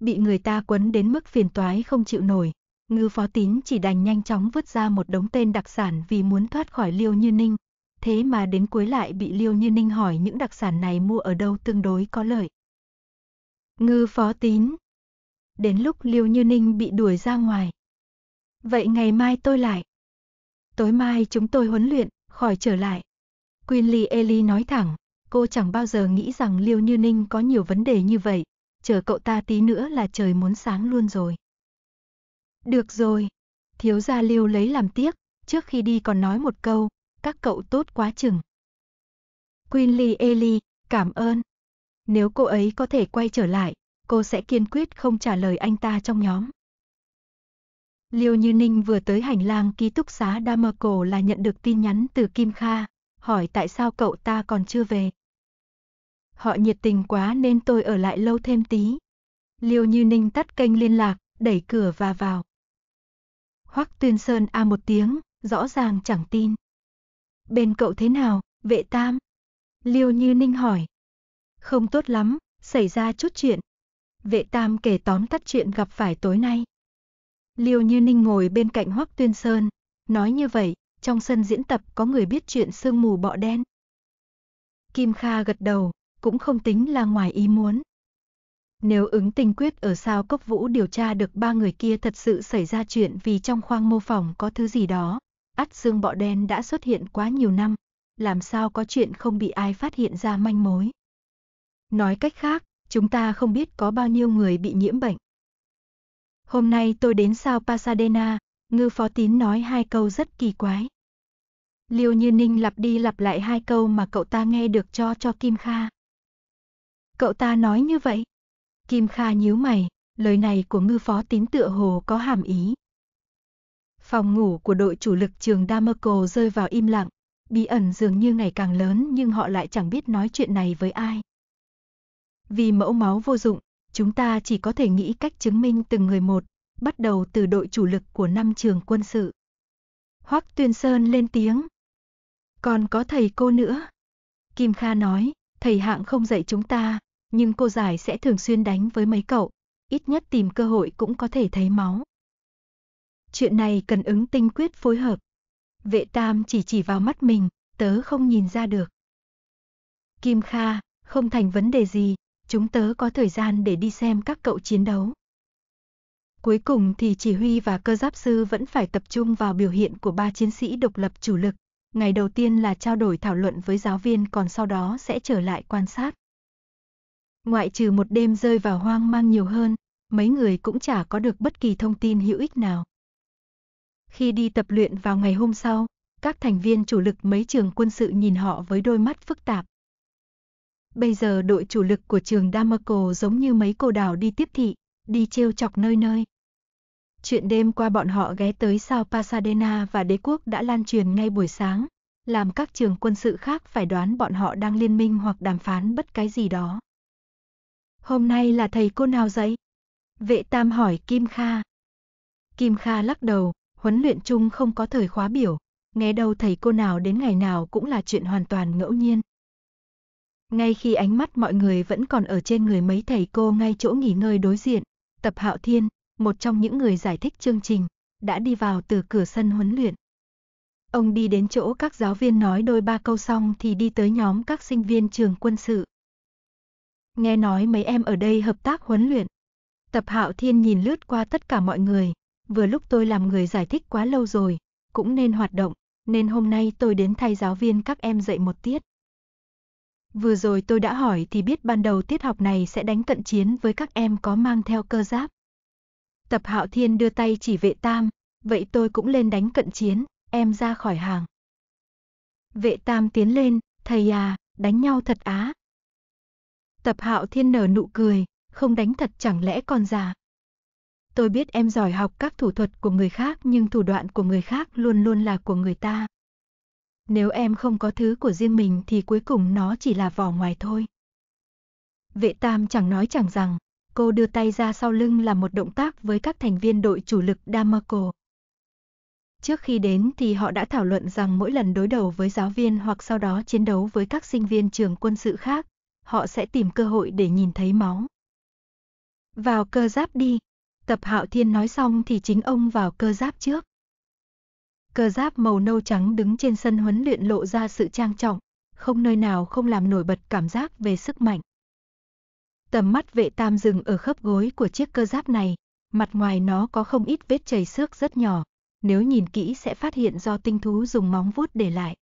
Bị người ta quấn đến mức phiền toái không chịu nổi, ngư phó tín chỉ đành nhanh chóng vứt ra một đống tên đặc sản vì muốn thoát khỏi Liêu Như Ninh. Thế mà đến cuối lại bị Liêu Như Ninh hỏi những đặc sản này mua ở đâu tương đối có lợi. Ngư phó tín. Đến lúc Liêu Như Ninh bị đuổi ra ngoài. Vậy ngày mai tôi lại. Tối mai chúng tôi huấn luyện, khỏi trở lại. Quinley Eli nói thẳng, cô chẳng bao giờ nghĩ rằng Liêu Như Ninh có nhiều vấn đề như vậy, chờ cậu ta tí nữa là trời muốn sáng luôn rồi. Được rồi, thiếu gia Liêu lấy làm tiếc, trước khi đi còn nói một câu, các cậu tốt quá chừng. Quinley Eli, cảm ơn. Nếu cô ấy có thể quay trở lại, cô sẽ kiên quyết không trả lời anh ta trong nhóm. Liêu Như Ninh vừa tới hành lang ký túc xá Damerco là nhận được tin nhắn từ Kim Kha, hỏi tại sao cậu ta còn chưa về. Họ nhiệt tình quá nên tôi ở lại lâu thêm tí. Liêu Như Ninh tắt kênh liên lạc, đẩy cửa và vào. Hoắc Tuyên Sơn a một tiếng, rõ ràng chẳng tin. Bên cậu thế nào, vệ tam? Liêu Như Ninh hỏi. Không tốt lắm, xảy ra chút chuyện. Vệ tam kể tóm tắt chuyện gặp phải tối nay. Liêu Như Ninh ngồi bên cạnh Hoắc Tuyên Sơn, nói như vậy, trong sân diễn tập có người biết chuyện sương mù bọ đen. Kim Kha gật đầu, cũng không tính là ngoài ý muốn. Nếu ứng tình quyết ở sao cốc vũ điều tra được ba người kia thật sự xảy ra chuyện vì trong khoang mô phỏng có thứ gì đó, ắt xương bọ đen đã xuất hiện quá nhiều năm, làm sao có chuyện không bị ai phát hiện ra manh mối. Nói cách khác, chúng ta không biết có bao nhiêu người bị nhiễm bệnh. Hôm nay tôi đến sao Pasadena, ngư phó tín nói hai câu rất kỳ quái. Liêu Như Ninh lặp đi lặp lại hai câu mà cậu ta nghe được cho cho Kim Kha. Cậu ta nói như vậy. Kim Kha nhíu mày, lời này của ngư phó tín tựa hồ có hàm ý. Phòng ngủ của đội chủ lực trường Damerco rơi vào im lặng, bí ẩn dường như ngày càng lớn nhưng họ lại chẳng biết nói chuyện này với ai. Vì mẫu máu vô dụng, chúng ta chỉ có thể nghĩ cách chứng minh từng người một, bắt đầu từ đội chủ lực của năm trường quân sự. Hoắc Tuyên Sơn lên tiếng. Còn có thầy cô nữa. Kim Kha nói, thầy hạng không dạy chúng ta, nhưng cô giải sẽ thường xuyên đánh với mấy cậu, ít nhất tìm cơ hội cũng có thể thấy máu. Chuyện này cần ứng tinh quyết phối hợp. Vệ tam chỉ chỉ vào mắt mình, tớ không nhìn ra được. Kim Kha, không thành vấn đề gì, chúng tớ có thời gian để đi xem các cậu chiến đấu. Cuối cùng thì chỉ huy và cơ giáp sư vẫn phải tập trung vào biểu hiện của ba chiến sĩ độc lập chủ lực, ngày đầu tiên là trao đổi thảo luận với giáo viên còn sau đó sẽ trở lại quan sát. Ngoại trừ một đêm rơi vào hoang mang nhiều hơn, mấy người cũng chả có được bất kỳ thông tin hữu ích nào. Khi đi tập luyện vào ngày hôm sau, các thành viên chủ lực mấy trường quân sự nhìn họ với đôi mắt phức tạp. Bây giờ đội chủ lực của trường Damarco giống như mấy cô đào đi tiếp thị, đi trêu chọc nơi nơi chuyện đêm qua bọn họ ghé tới sao Pasadena và đế quốc đã lan truyền ngay buổi sáng, làm các trường quân sự khác phải đoán bọn họ đang liên minh hoặc đàm phán bất cái gì đó. Hôm nay là thầy cô nào dạy? Vệ Tam hỏi Kim Kha. Kim Kha lắc đầu, huấn luyện chung không có thời khóa biểu, nghe đâu thầy cô nào đến ngày nào cũng là chuyện hoàn toàn ngẫu nhiên. Ngay khi ánh mắt mọi người vẫn còn ở trên người mấy thầy cô ngay chỗ nghỉ ngơi đối diện, Tập Hạo Thiên, một trong những người giải thích chương trình, đã đi vào từ cửa sân huấn luyện. Ông đi đến chỗ các giáo viên nói đôi ba câu xong thì đi tới nhóm các sinh viên trường quân sự. Nghe nói mấy em ở đây hợp tác huấn luyện. Tập Hạo Thiên nhìn lướt qua tất cả mọi người, vừa lúc tôi làm người giải thích quá lâu rồi, cũng nên hoạt động, nên hôm nay tôi đến thay giáo viên các em dạy một tiết. Vừa rồi tôi đã hỏi thì biết ban đầu tiết học này sẽ đánh cận chiến với các em có mang theo cơ giáp. Tập Hạo Thiên đưa tay chỉ vệ tam, vậy tôi cũng lên đánh cận chiến, em ra khỏi hàng. Vệ tam tiến lên, thầy à, đánh nhau thật á. Tập Hạo Thiên nở nụ cười, không đánh thật chẳng lẽ còn già. Tôi biết em giỏi học các thủ thuật của người khác nhưng thủ đoạn của người khác luôn luôn là của người ta. Nếu em không có thứ của riêng mình thì cuối cùng nó chỉ là vỏ ngoài thôi. Vệ tam chẳng nói chẳng rằng, cô đưa tay ra sau lưng làm một động tác với các thành viên đội chủ lực Damarco. Trước khi đến thì họ đã thảo luận rằng mỗi lần đối đầu với giáo viên hoặc sau đó chiến đấu với các sinh viên trường quân sự khác, họ sẽ tìm cơ hội để nhìn thấy máu. Vào cơ giáp đi. Tập Hạo Thiên nói xong thì chính ông vào cơ giáp trước. Cơ giáp màu nâu trắng đứng trên sân huấn luyện lộ ra sự trang trọng, không nơi nào không làm nổi bật cảm giác về sức mạnh. Tầm mắt vệ tam dừng ở khớp gối của chiếc cơ giáp này, mặt ngoài nó có không ít vết chảy xước rất nhỏ, nếu nhìn kỹ sẽ phát hiện do tinh thú dùng móng vuốt để lại.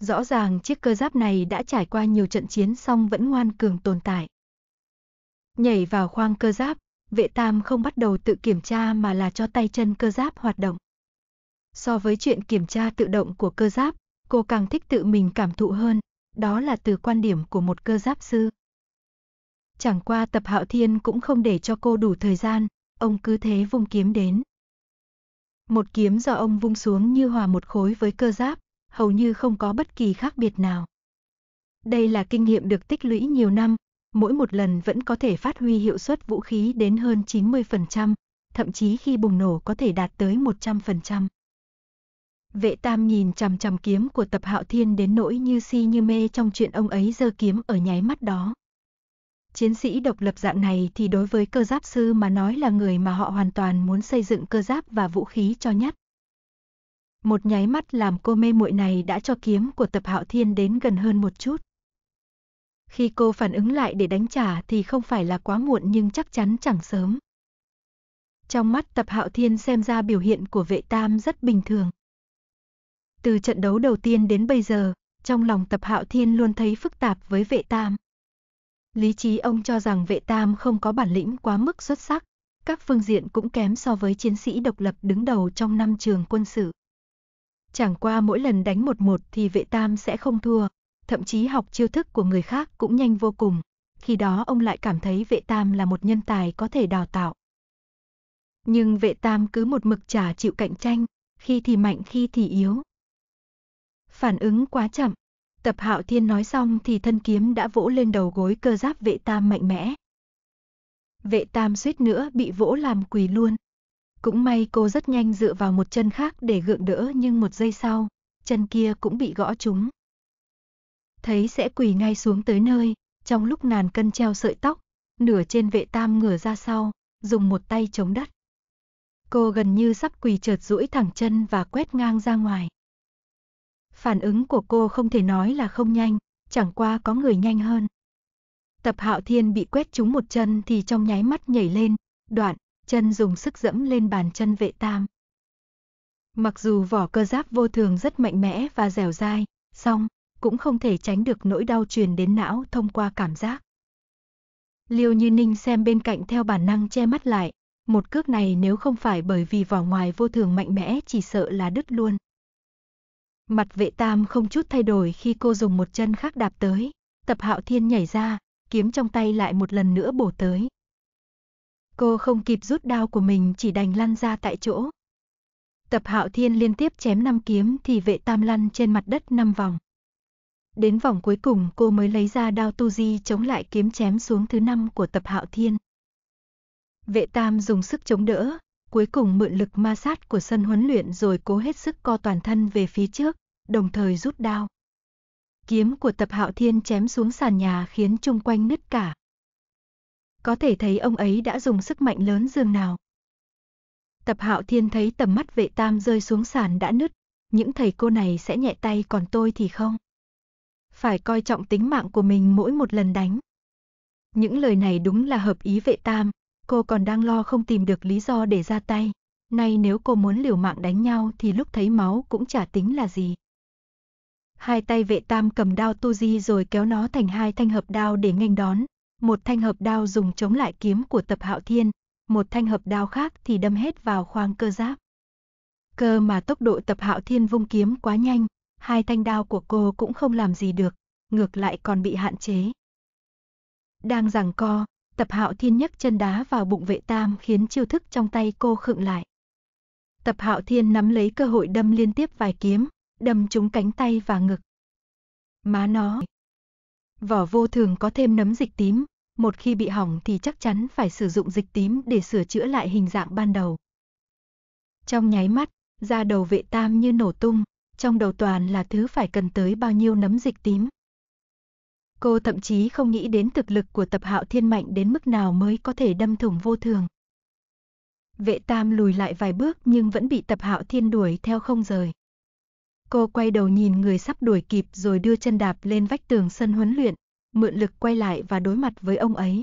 Rõ ràng chiếc cơ giáp này đã trải qua nhiều trận chiến song vẫn ngoan cường tồn tại. Nhảy vào khoang cơ giáp, vệ tam không bắt đầu tự kiểm tra mà là cho tay chân cơ giáp hoạt động. So với chuyện kiểm tra tự động của cơ giáp, cô càng thích tự mình cảm thụ hơn, đó là từ quan điểm của một cơ giáp sư. Chẳng qua tập hạo thiên cũng không để cho cô đủ thời gian, ông cứ thế vung kiếm đến. Một kiếm do ông vung xuống như hòa một khối với cơ giáp, hầu như không có bất kỳ khác biệt nào. Đây là kinh nghiệm được tích lũy nhiều năm, mỗi một lần vẫn có thể phát huy hiệu suất vũ khí đến hơn 90%, thậm chí khi bùng nổ có thể đạt tới 100%. Vệ Tam nhìn chằm chằm kiếm của Tập Hạo Thiên đến nỗi như si như mê trong chuyện ông ấy giơ kiếm ở nháy mắt đó. Chiến sĩ độc lập dạng này thì đối với cơ giáp sư mà nói là người mà họ hoàn toàn muốn xây dựng cơ giáp và vũ khí cho nhất. Một nháy mắt làm cô mê muội này đã cho kiếm của tập hạo thiên đến gần hơn một chút. Khi cô phản ứng lại để đánh trả thì không phải là quá muộn nhưng chắc chắn chẳng sớm. Trong mắt tập hạo thiên xem ra biểu hiện của vệ tam rất bình thường. Từ trận đấu đầu tiên đến bây giờ, trong lòng tập hạo thiên luôn thấy phức tạp với vệ tam. Lý trí ông cho rằng vệ tam không có bản lĩnh quá mức xuất sắc, các phương diện cũng kém so với chiến sĩ độc lập đứng đầu trong năm trường quân sự. Chẳng qua mỗi lần đánh một một thì vệ tam sẽ không thua, thậm chí học chiêu thức của người khác cũng nhanh vô cùng, khi đó ông lại cảm thấy vệ tam là một nhân tài có thể đào tạo. Nhưng vệ tam cứ một mực trả chịu cạnh tranh, khi thì mạnh khi thì yếu. Phản ứng quá chậm, Tập hạo thiên nói xong thì thân kiếm đã vỗ lên đầu gối cơ giáp vệ tam mạnh mẽ. Vệ tam suýt nữa bị vỗ làm quỳ luôn. Cũng may cô rất nhanh dựa vào một chân khác để gượng đỡ nhưng một giây sau, chân kia cũng bị gõ trúng. Thấy sẽ quỳ ngay xuống tới nơi, trong lúc nàn cân treo sợi tóc, nửa trên vệ tam ngửa ra sau, dùng một tay chống đất. Cô gần như sắp quỳ chợt duỗi thẳng chân và quét ngang ra ngoài. Phản ứng của cô không thể nói là không nhanh, chẳng qua có người nhanh hơn. Tập Hạo Thiên bị quét trúng một chân thì trong nháy mắt nhảy lên, đoạn, chân dùng sức dẫm lên bàn chân vệ tam. Mặc dù vỏ cơ giáp vô thường rất mạnh mẽ và dẻo dai, song, cũng không thể tránh được nỗi đau truyền đến não thông qua cảm giác. Liêu Như Ninh xem bên cạnh theo bản năng che mắt lại, một cước này nếu không phải bởi vì vỏ ngoài vô thường mạnh mẽ chỉ sợ là đứt luôn. Mặt vệ tam không chút thay đổi khi cô dùng một chân khác đạp tới. Tập hạo thiên nhảy ra, kiếm trong tay lại một lần nữa bổ tới. Cô không kịp rút đao của mình chỉ đành lăn ra tại chỗ. Tập hạo thiên liên tiếp chém năm kiếm thì vệ tam lăn trên mặt đất năm vòng. Đến vòng cuối cùng cô mới lấy ra đao tu di chống lại kiếm chém xuống thứ năm của tập hạo thiên. Vệ tam dùng sức chống đỡ, cuối cùng mượn lực ma sát của sân huấn luyện rồi cố hết sức co toàn thân về phía trước, đồng thời rút đao. Kiếm của tập hạo thiên chém xuống sàn nhà khiến chung quanh nứt cả. Có thể thấy ông ấy đã dùng sức mạnh lớn dường nào. Tập hạo thiên thấy tầm mắt vệ tam rơi xuống sàn đã nứt, những thầy cô này sẽ nhẹ tay còn tôi thì không. Phải coi trọng tính mạng của mình mỗi một lần đánh. Những lời này đúng là hợp ý vệ tam, cô còn đang lo không tìm được lý do để ra tay. Nay nếu cô muốn liều mạng đánh nhau thì lúc thấy máu cũng chả tính là gì. Hai tay vệ tam cầm đao tu di rồi kéo nó thành hai thanh hợp đao để nghênh đón. Một thanh hợp đao dùng chống lại kiếm của tập hạo thiên, một thanh hợp đao khác thì đâm hết vào khoang cơ giáp. Cơ mà tốc độ tập hạo thiên vung kiếm quá nhanh, hai thanh đao của cô cũng không làm gì được, ngược lại còn bị hạn chế. Đang giằng co, tập hạo thiên nhấc chân đá vào bụng vệ tam khiến chiêu thức trong tay cô khựng lại. Tập hạo thiên nắm lấy cơ hội đâm liên tiếp vài kiếm, đâm trúng cánh tay và ngực. Má nó. Vỏ vô thường có thêm nấm dịch tím, một khi bị hỏng thì chắc chắn phải sử dụng dịch tím để sửa chữa lại hình dạng ban đầu. Trong nháy mắt, da đầu vệ tam như nổ tung, trong đầu toàn là thứ phải cần tới bao nhiêu nấm dịch tím. Cô thậm chí không nghĩ đến thực lực của tập hạo thiên mạnh đến mức nào mới có thể đâm thủng vô thường. Vệ tam lùi lại vài bước nhưng vẫn bị tập hạo thiên đuổi theo không rời. Cô quay đầu nhìn người sắp đuổi kịp rồi đưa chân đạp lên vách tường sân huấn luyện, mượn lực quay lại và đối mặt với ông ấy.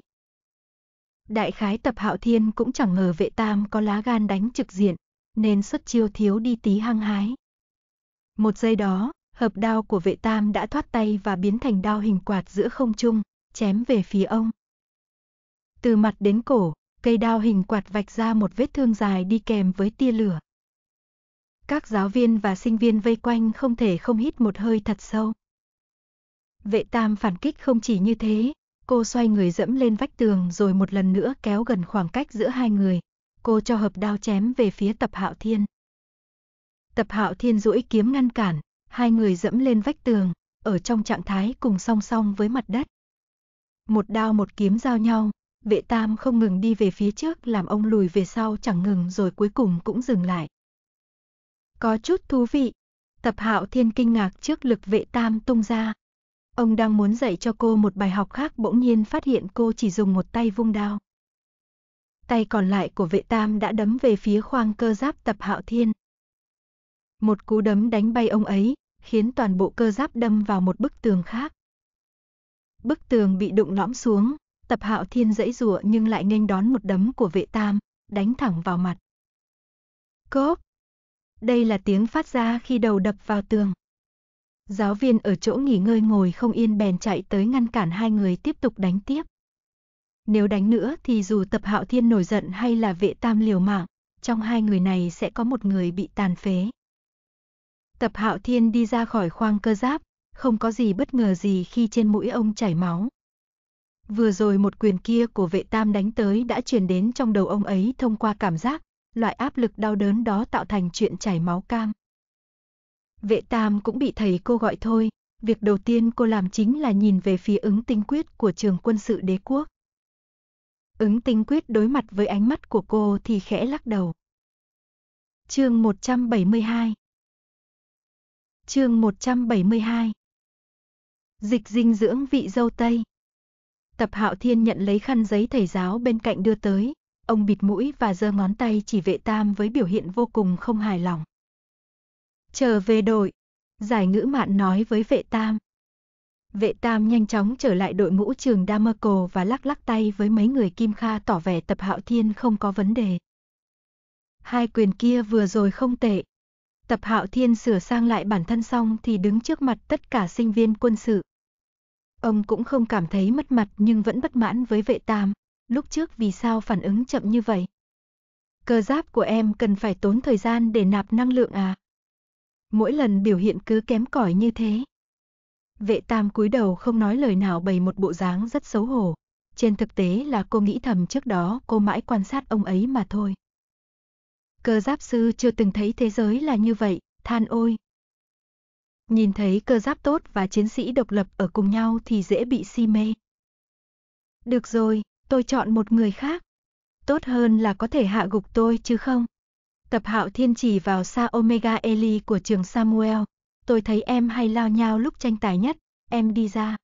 Đại khái tập hạo thiên cũng chẳng ngờ vệ tam có lá gan đánh trực diện, nên xuất chiêu thiếu đi tí hăng hái. Một giây đó, hợp đao của vệ tam đã thoát tay và biến thành đao hình quạt giữa không trung, chém về phía ông. Từ mặt đến cổ, cây đao hình quạt vạch ra một vết thương dài đi kèm với tia lửa. Các giáo viên và sinh viên vây quanh không thể không hít một hơi thật sâu. Vệ tam phản kích không chỉ như thế, cô xoay người dẫm lên vách tường rồi một lần nữa kéo gần khoảng cách giữa hai người. Cô cho hợp đao chém về phía tập hạo thiên. Tập hạo thiên duỗi kiếm ngăn cản, hai người dẫm lên vách tường, ở trong trạng thái cùng song song với mặt đất. Một đao một kiếm giao nhau, vệ tam không ngừng đi về phía trước làm ông lùi về sau chẳng ngừng rồi cuối cùng cũng dừng lại. Có chút thú vị. Tập Hạo Thiên kinh ngạc trước lực vệ tam tung ra. Ông đang muốn dạy cho cô một bài học khác bỗng nhiên phát hiện cô chỉ dùng một tay vung đao. Tay còn lại của vệ tam đã đấm về phía khoang cơ giáp tập Hạo Thiên. Một cú đấm đánh bay ông ấy, khiến toàn bộ cơ giáp đâm vào một bức tường khác. Bức tường bị đụng lõm xuống, tập hạo thiên dãy rủa nhưng lại nghênh đón một đấm của vệ tam, đánh thẳng vào mặt. Cốp! Đây là tiếng phát ra khi đầu đập vào tường. Giáo viên ở chỗ nghỉ ngơi ngồi không yên bèn chạy tới ngăn cản hai người tiếp tục đánh tiếp. Nếu đánh nữa thì dù tập hạo thiên nổi giận hay là vệ tam liều mạng, trong hai người này sẽ có một người bị tàn phế. Tập hạo thiên đi ra khỏi khoang cơ giáp, không có gì bất ngờ gì khi trên mũi ông chảy máu. Vừa rồi một quyền kia của vệ tam đánh tới đã truyền đến trong đầu ông ấy thông qua cảm giác, loại áp lực đau đớn đó tạo thành chuyện chảy máu cam. Vệ tam cũng bị thầy cô gọi thôi, việc đầu tiên cô làm chính là nhìn về phía ứng tinh quyết của trường quân sự đế quốc. Ứng tinh quyết đối mặt với ánh mắt của cô thì khẽ lắc đầu. Chương 172 Chương 172 Dịch dinh dưỡng vị dâu Tây Tập Hạo Thiên nhận lấy khăn giấy thầy giáo bên cạnh đưa tới, Ông bịt mũi và giơ ngón tay chỉ vệ tam với biểu hiện vô cùng không hài lòng. Trở về đội, giải ngữ mạn nói với vệ tam. Vệ tam nhanh chóng trở lại đội ngũ trường Damerco và lắc lắc tay với mấy người Kim Kha tỏ vẻ tập hạo thiên không có vấn đề. Hai quyền kia vừa rồi không tệ. Tập hạo thiên sửa sang lại bản thân xong thì đứng trước mặt tất cả sinh viên quân sự. Ông cũng không cảm thấy mất mặt nhưng vẫn bất mãn với vệ tam lúc trước vì sao phản ứng chậm như vậy? Cơ giáp của em cần phải tốn thời gian để nạp năng lượng à? Mỗi lần biểu hiện cứ kém cỏi như thế. Vệ tam cúi đầu không nói lời nào bày một bộ dáng rất xấu hổ. Trên thực tế là cô nghĩ thầm trước đó cô mãi quan sát ông ấy mà thôi. Cơ giáp sư chưa từng thấy thế giới là như vậy, than ôi. Nhìn thấy cơ giáp tốt và chiến sĩ độc lập ở cùng nhau thì dễ bị si mê. Được rồi, tôi chọn một người khác. Tốt hơn là có thể hạ gục tôi chứ không. Tập hạo thiên chỉ vào xa Omega Eli của trường Samuel. Tôi thấy em hay lao nhau lúc tranh tài nhất, em đi ra.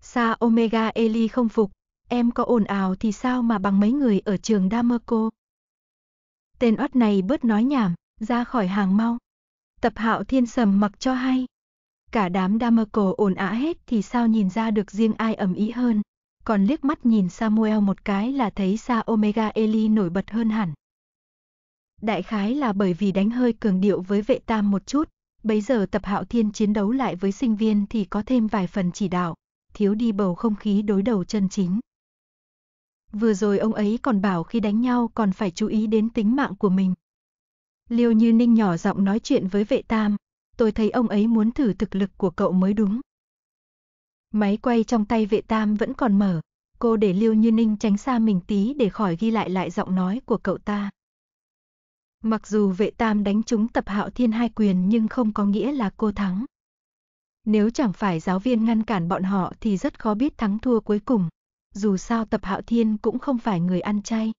Sa Omega Eli không phục, em có ồn ào thì sao mà bằng mấy người ở trường Damerco. Tên oát này bớt nói nhảm, ra khỏi hàng mau. Tập hạo thiên sầm mặc cho hay. Cả đám Damerco ồn ả hết thì sao nhìn ra được riêng ai ẩm ý hơn còn liếc mắt nhìn Samuel một cái là thấy Sa Omega Eli nổi bật hơn hẳn. Đại khái là bởi vì đánh hơi cường điệu với vệ tam một chút, bấy giờ tập hạo thiên chiến đấu lại với sinh viên thì có thêm vài phần chỉ đạo, thiếu đi bầu không khí đối đầu chân chính. Vừa rồi ông ấy còn bảo khi đánh nhau còn phải chú ý đến tính mạng của mình. Liêu như ninh nhỏ giọng nói chuyện với vệ tam, tôi thấy ông ấy muốn thử thực lực của cậu mới đúng. Máy quay trong tay vệ tam vẫn còn mở, cô để Lưu Như Ninh tránh xa mình tí để khỏi ghi lại lại giọng nói của cậu ta. Mặc dù vệ tam đánh trúng tập hạo thiên hai quyền nhưng không có nghĩa là cô thắng. Nếu chẳng phải giáo viên ngăn cản bọn họ thì rất khó biết thắng thua cuối cùng. Dù sao tập hạo thiên cũng không phải người ăn chay.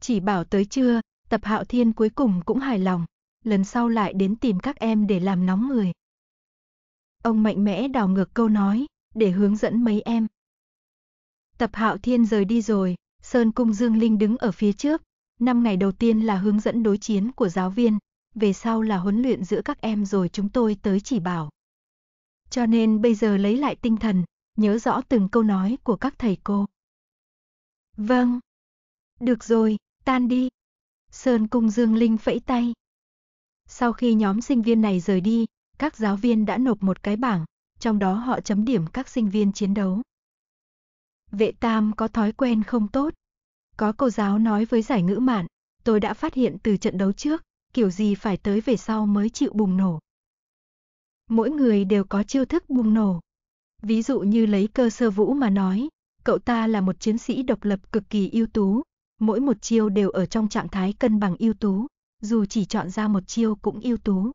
Chỉ bảo tới trưa, tập hạo thiên cuối cùng cũng hài lòng. Lần sau lại đến tìm các em để làm nóng người. Ông mạnh mẽ đảo ngược câu nói, để hướng dẫn mấy em. Tập Hạo Thiên rời đi rồi, Sơn Cung Dương Linh đứng ở phía trước. Năm ngày đầu tiên là hướng dẫn đối chiến của giáo viên, về sau là huấn luyện giữa các em rồi chúng tôi tới chỉ bảo. Cho nên bây giờ lấy lại tinh thần, nhớ rõ từng câu nói của các thầy cô. Vâng. Được rồi, tan đi. Sơn Cung Dương Linh phẫy tay. Sau khi nhóm sinh viên này rời đi, các giáo viên đã nộp một cái bảng, trong đó họ chấm điểm các sinh viên chiến đấu. Vệ Tam có thói quen không tốt. Có cô giáo nói với giải ngữ mạn, tôi đã phát hiện từ trận đấu trước, kiểu gì phải tới về sau mới chịu bùng nổ. Mỗi người đều có chiêu thức bùng nổ. Ví dụ như lấy cơ sơ vũ mà nói, cậu ta là một chiến sĩ độc lập cực kỳ ưu tú, mỗi một chiêu đều ở trong trạng thái cân bằng ưu tú, dù chỉ chọn ra một chiêu cũng ưu tú.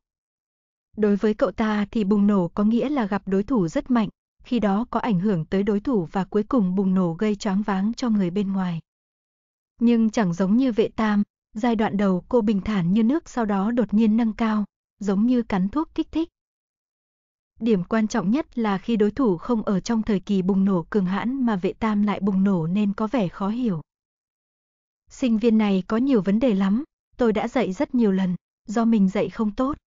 Đối với cậu ta thì bùng nổ có nghĩa là gặp đối thủ rất mạnh, khi đó có ảnh hưởng tới đối thủ và cuối cùng bùng nổ gây choáng váng cho người bên ngoài. Nhưng chẳng giống như vệ tam, giai đoạn đầu cô bình thản như nước sau đó đột nhiên nâng cao, giống như cắn thuốc kích thích. Điểm quan trọng nhất là khi đối thủ không ở trong thời kỳ bùng nổ cường hãn mà vệ tam lại bùng nổ nên có vẻ khó hiểu. Sinh viên này có nhiều vấn đề lắm, tôi đã dạy rất nhiều lần, do mình dạy không tốt.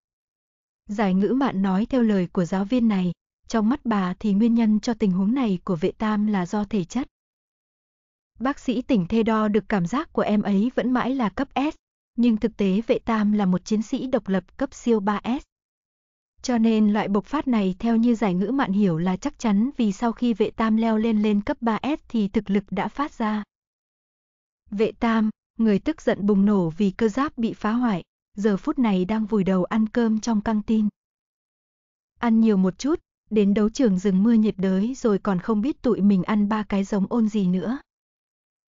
Giải ngữ mạn nói theo lời của giáo viên này, trong mắt bà thì nguyên nhân cho tình huống này của vệ tam là do thể chất. Bác sĩ tỉnh Thê Đo được cảm giác của em ấy vẫn mãi là cấp S, nhưng thực tế vệ tam là một chiến sĩ độc lập cấp siêu 3S. Cho nên loại bộc phát này theo như giải ngữ mạn hiểu là chắc chắn vì sau khi vệ tam leo lên lên cấp 3S thì thực lực đã phát ra. Vệ tam, người tức giận bùng nổ vì cơ giáp bị phá hoại giờ phút này đang vùi đầu ăn cơm trong căng tin. Ăn nhiều một chút, đến đấu trường rừng mưa nhiệt đới rồi còn không biết tụi mình ăn ba cái giống ôn gì nữa.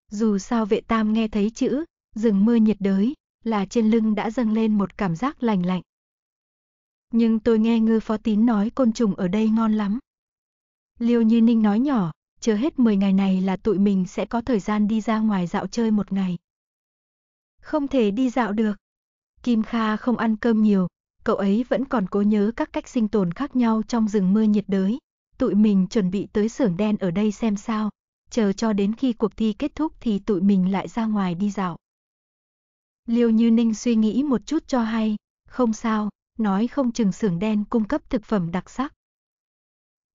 Dù sao vệ tam nghe thấy chữ, rừng mưa nhiệt đới, là trên lưng đã dâng lên một cảm giác lành lạnh. Nhưng tôi nghe ngư phó tín nói côn trùng ở đây ngon lắm. Liêu như ninh nói nhỏ, chờ hết 10 ngày này là tụi mình sẽ có thời gian đi ra ngoài dạo chơi một ngày. Không thể đi dạo được, Kim Kha không ăn cơm nhiều, cậu ấy vẫn còn cố nhớ các cách sinh tồn khác nhau trong rừng mưa nhiệt đới. Tụi mình chuẩn bị tới xưởng đen ở đây xem sao, chờ cho đến khi cuộc thi kết thúc thì tụi mình lại ra ngoài đi dạo. Liêu Như Ninh suy nghĩ một chút cho hay, không sao, nói không chừng xưởng đen cung cấp thực phẩm đặc sắc.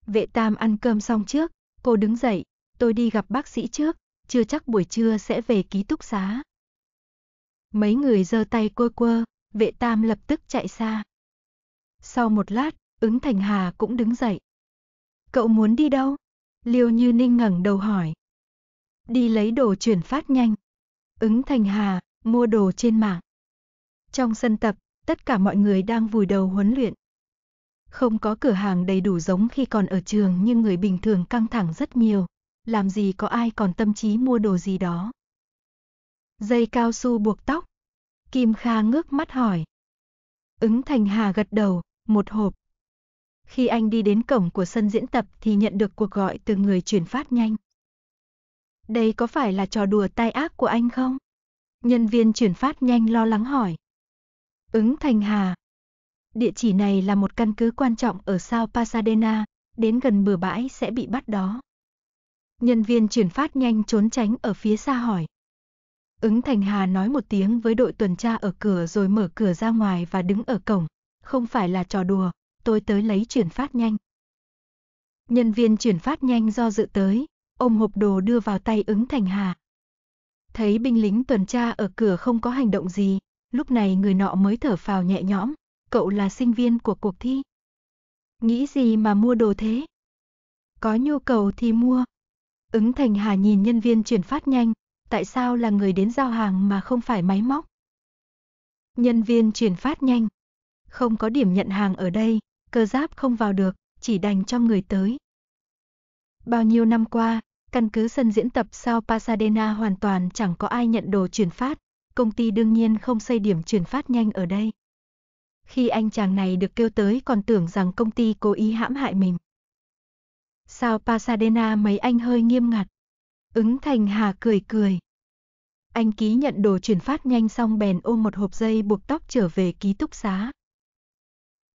Vệ Tam ăn cơm xong trước, cô đứng dậy, tôi đi gặp bác sĩ trước, chưa chắc buổi trưa sẽ về ký túc xá. Mấy người giơ tay quơ quơ, vệ tam lập tức chạy xa. Sau một lát, ứng thành hà cũng đứng dậy. Cậu muốn đi đâu? Liêu như ninh ngẩng đầu hỏi. Đi lấy đồ chuyển phát nhanh. Ứng thành hà, mua đồ trên mạng. Trong sân tập, tất cả mọi người đang vùi đầu huấn luyện. Không có cửa hàng đầy đủ giống khi còn ở trường nhưng người bình thường căng thẳng rất nhiều. Làm gì có ai còn tâm trí mua đồ gì đó dây cao su buộc tóc. Kim Kha ngước mắt hỏi. Ứng Thành Hà gật đầu, một hộp. Khi anh đi đến cổng của sân diễn tập thì nhận được cuộc gọi từ người chuyển phát nhanh. Đây có phải là trò đùa tai ác của anh không? Nhân viên chuyển phát nhanh lo lắng hỏi. Ứng Thành Hà. Địa chỉ này là một căn cứ quan trọng ở Sao Pasadena, đến gần bờ bãi sẽ bị bắt đó. Nhân viên chuyển phát nhanh trốn tránh ở phía xa hỏi. Ứng Thành Hà nói một tiếng với đội tuần tra ở cửa rồi mở cửa ra ngoài và đứng ở cổng. Không phải là trò đùa, tôi tới lấy chuyển phát nhanh. Nhân viên chuyển phát nhanh do dự tới, ôm hộp đồ đưa vào tay ứng Thành Hà. Thấy binh lính tuần tra ở cửa không có hành động gì, lúc này người nọ mới thở phào nhẹ nhõm, cậu là sinh viên của cuộc thi. Nghĩ gì mà mua đồ thế? Có nhu cầu thì mua. Ứng Thành Hà nhìn nhân viên chuyển phát nhanh, tại sao là người đến giao hàng mà không phải máy móc? Nhân viên chuyển phát nhanh. Không có điểm nhận hàng ở đây, cơ giáp không vào được, chỉ đành cho người tới. Bao nhiêu năm qua, căn cứ sân diễn tập Sao Pasadena hoàn toàn chẳng có ai nhận đồ chuyển phát, công ty đương nhiên không xây điểm chuyển phát nhanh ở đây. Khi anh chàng này được kêu tới còn tưởng rằng công ty cố ý hãm hại mình. Sao Pasadena mấy anh hơi nghiêm ngặt. Ứng Thành Hà cười cười. Anh ký nhận đồ chuyển phát nhanh xong bèn ôm một hộp dây buộc tóc trở về ký túc xá.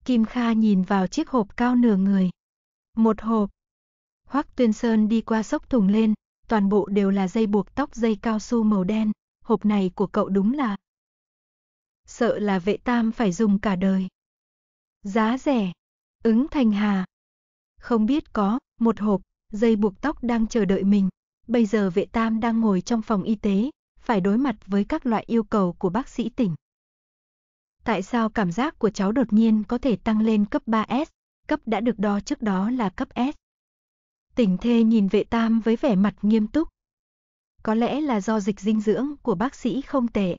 Kim Kha nhìn vào chiếc hộp cao nửa người. Một hộp. Hoắc Tuyên Sơn đi qua sốc thùng lên, toàn bộ đều là dây buộc tóc dây cao su màu đen, hộp này của cậu đúng là sợ là vệ tam phải dùng cả đời. Giá rẻ, ứng thành hà. Không biết có, một hộp, dây buộc tóc đang chờ đợi mình. Bây giờ vệ tam đang ngồi trong phòng y tế, phải đối mặt với các loại yêu cầu của bác sĩ tỉnh. Tại sao cảm giác của cháu đột nhiên có thể tăng lên cấp 3S, cấp đã được đo trước đó là cấp S? Tỉnh thê nhìn vệ tam với vẻ mặt nghiêm túc. Có lẽ là do dịch dinh dưỡng của bác sĩ không tệ.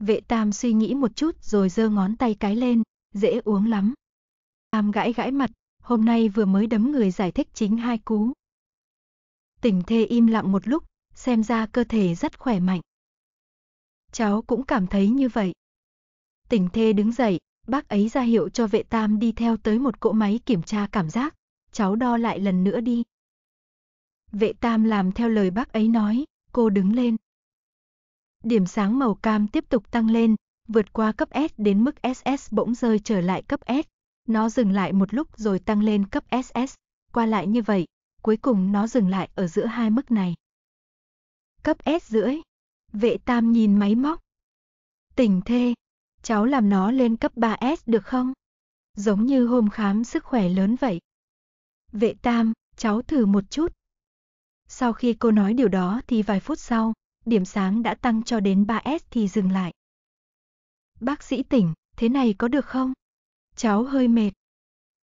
Vệ tam suy nghĩ một chút rồi giơ ngón tay cái lên, dễ uống lắm. Tam gãi gãi mặt, hôm nay vừa mới đấm người giải thích chính hai cú. Tỉnh thê im lặng một lúc, xem ra cơ thể rất khỏe mạnh. Cháu cũng cảm thấy như vậy. Tỉnh thê đứng dậy, bác ấy ra hiệu cho vệ tam đi theo tới một cỗ máy kiểm tra cảm giác. Cháu đo lại lần nữa đi. Vệ tam làm theo lời bác ấy nói, cô đứng lên. Điểm sáng màu cam tiếp tục tăng lên, vượt qua cấp S đến mức SS bỗng rơi trở lại cấp S. Nó dừng lại một lúc rồi tăng lên cấp SS. Qua lại như vậy, cuối cùng nó dừng lại ở giữa hai mức này. Cấp S rưỡi. Vệ tam nhìn máy móc. Tỉnh thê, cháu làm nó lên cấp 3S được không? Giống như hôm khám sức khỏe lớn vậy. Vệ tam, cháu thử một chút. Sau khi cô nói điều đó thì vài phút sau, điểm sáng đã tăng cho đến 3S thì dừng lại. Bác sĩ tỉnh, thế này có được không? Cháu hơi mệt.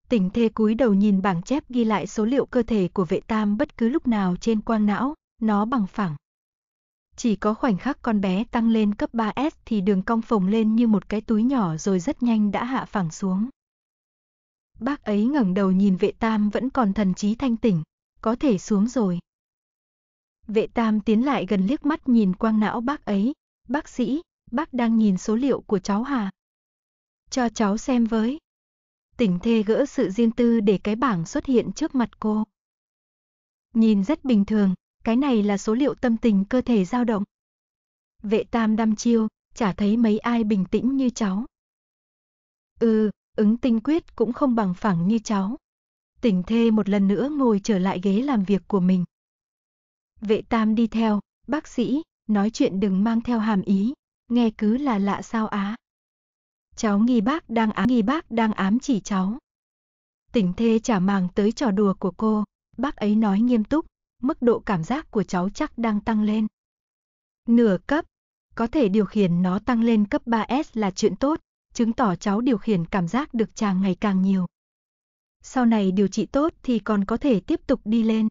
Tỉnh thê cúi đầu nhìn bảng chép ghi lại số liệu cơ thể của vệ tam bất cứ lúc nào trên quang não, nó bằng phẳng. Chỉ có khoảnh khắc con bé tăng lên cấp 3S thì đường cong phồng lên như một cái túi nhỏ rồi rất nhanh đã hạ phẳng xuống. Bác ấy ngẩng đầu nhìn vệ tam vẫn còn thần trí thanh tỉnh, có thể xuống rồi. Vệ tam tiến lại gần liếc mắt nhìn quang não bác ấy, bác sĩ, bác đang nhìn số liệu của cháu hà. Cho cháu xem với. Tỉnh thê gỡ sự riêng tư để cái bảng xuất hiện trước mặt cô. Nhìn rất bình thường, cái này là số liệu tâm tình cơ thể dao động. Vệ tam đăm chiêu, chả thấy mấy ai bình tĩnh như cháu. Ừ, ứng tinh quyết cũng không bằng phẳng như cháu. Tỉnh thê một lần nữa ngồi trở lại ghế làm việc của mình. Vệ tam đi theo, bác sĩ, nói chuyện đừng mang theo hàm ý, nghe cứ là lạ sao á cháu nghi bác đang ám nghi bác đang ám chỉ cháu. Tỉnh thê trả màng tới trò đùa của cô, bác ấy nói nghiêm túc, mức độ cảm giác của cháu chắc đang tăng lên. Nửa cấp, có thể điều khiển nó tăng lên cấp 3S là chuyện tốt, chứng tỏ cháu điều khiển cảm giác được chàng ngày càng nhiều. Sau này điều trị tốt thì còn có thể tiếp tục đi lên.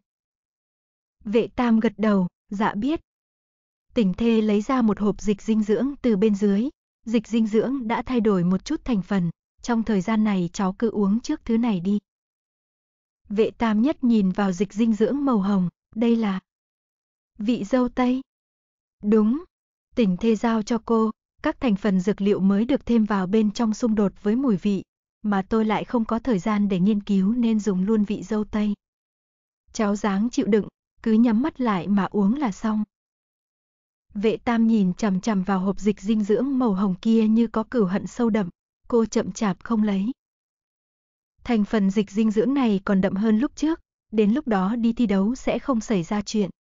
Vệ tam gật đầu, dạ biết. Tỉnh thê lấy ra một hộp dịch dinh dưỡng từ bên dưới, dịch dinh dưỡng đã thay đổi một chút thành phần, trong thời gian này cháu cứ uống trước thứ này đi. Vệ tam nhất nhìn vào dịch dinh dưỡng màu hồng, đây là vị dâu tây. Đúng, tỉnh thê giao cho cô, các thành phần dược liệu mới được thêm vào bên trong xung đột với mùi vị, mà tôi lại không có thời gian để nghiên cứu nên dùng luôn vị dâu tây. Cháu dáng chịu đựng, cứ nhắm mắt lại mà uống là xong. Vệ tam nhìn chằm chằm vào hộp dịch dinh dưỡng màu hồng kia như có cửu hận sâu đậm, cô chậm chạp không lấy. Thành phần dịch dinh dưỡng này còn đậm hơn lúc trước, đến lúc đó đi thi đấu sẽ không xảy ra chuyện.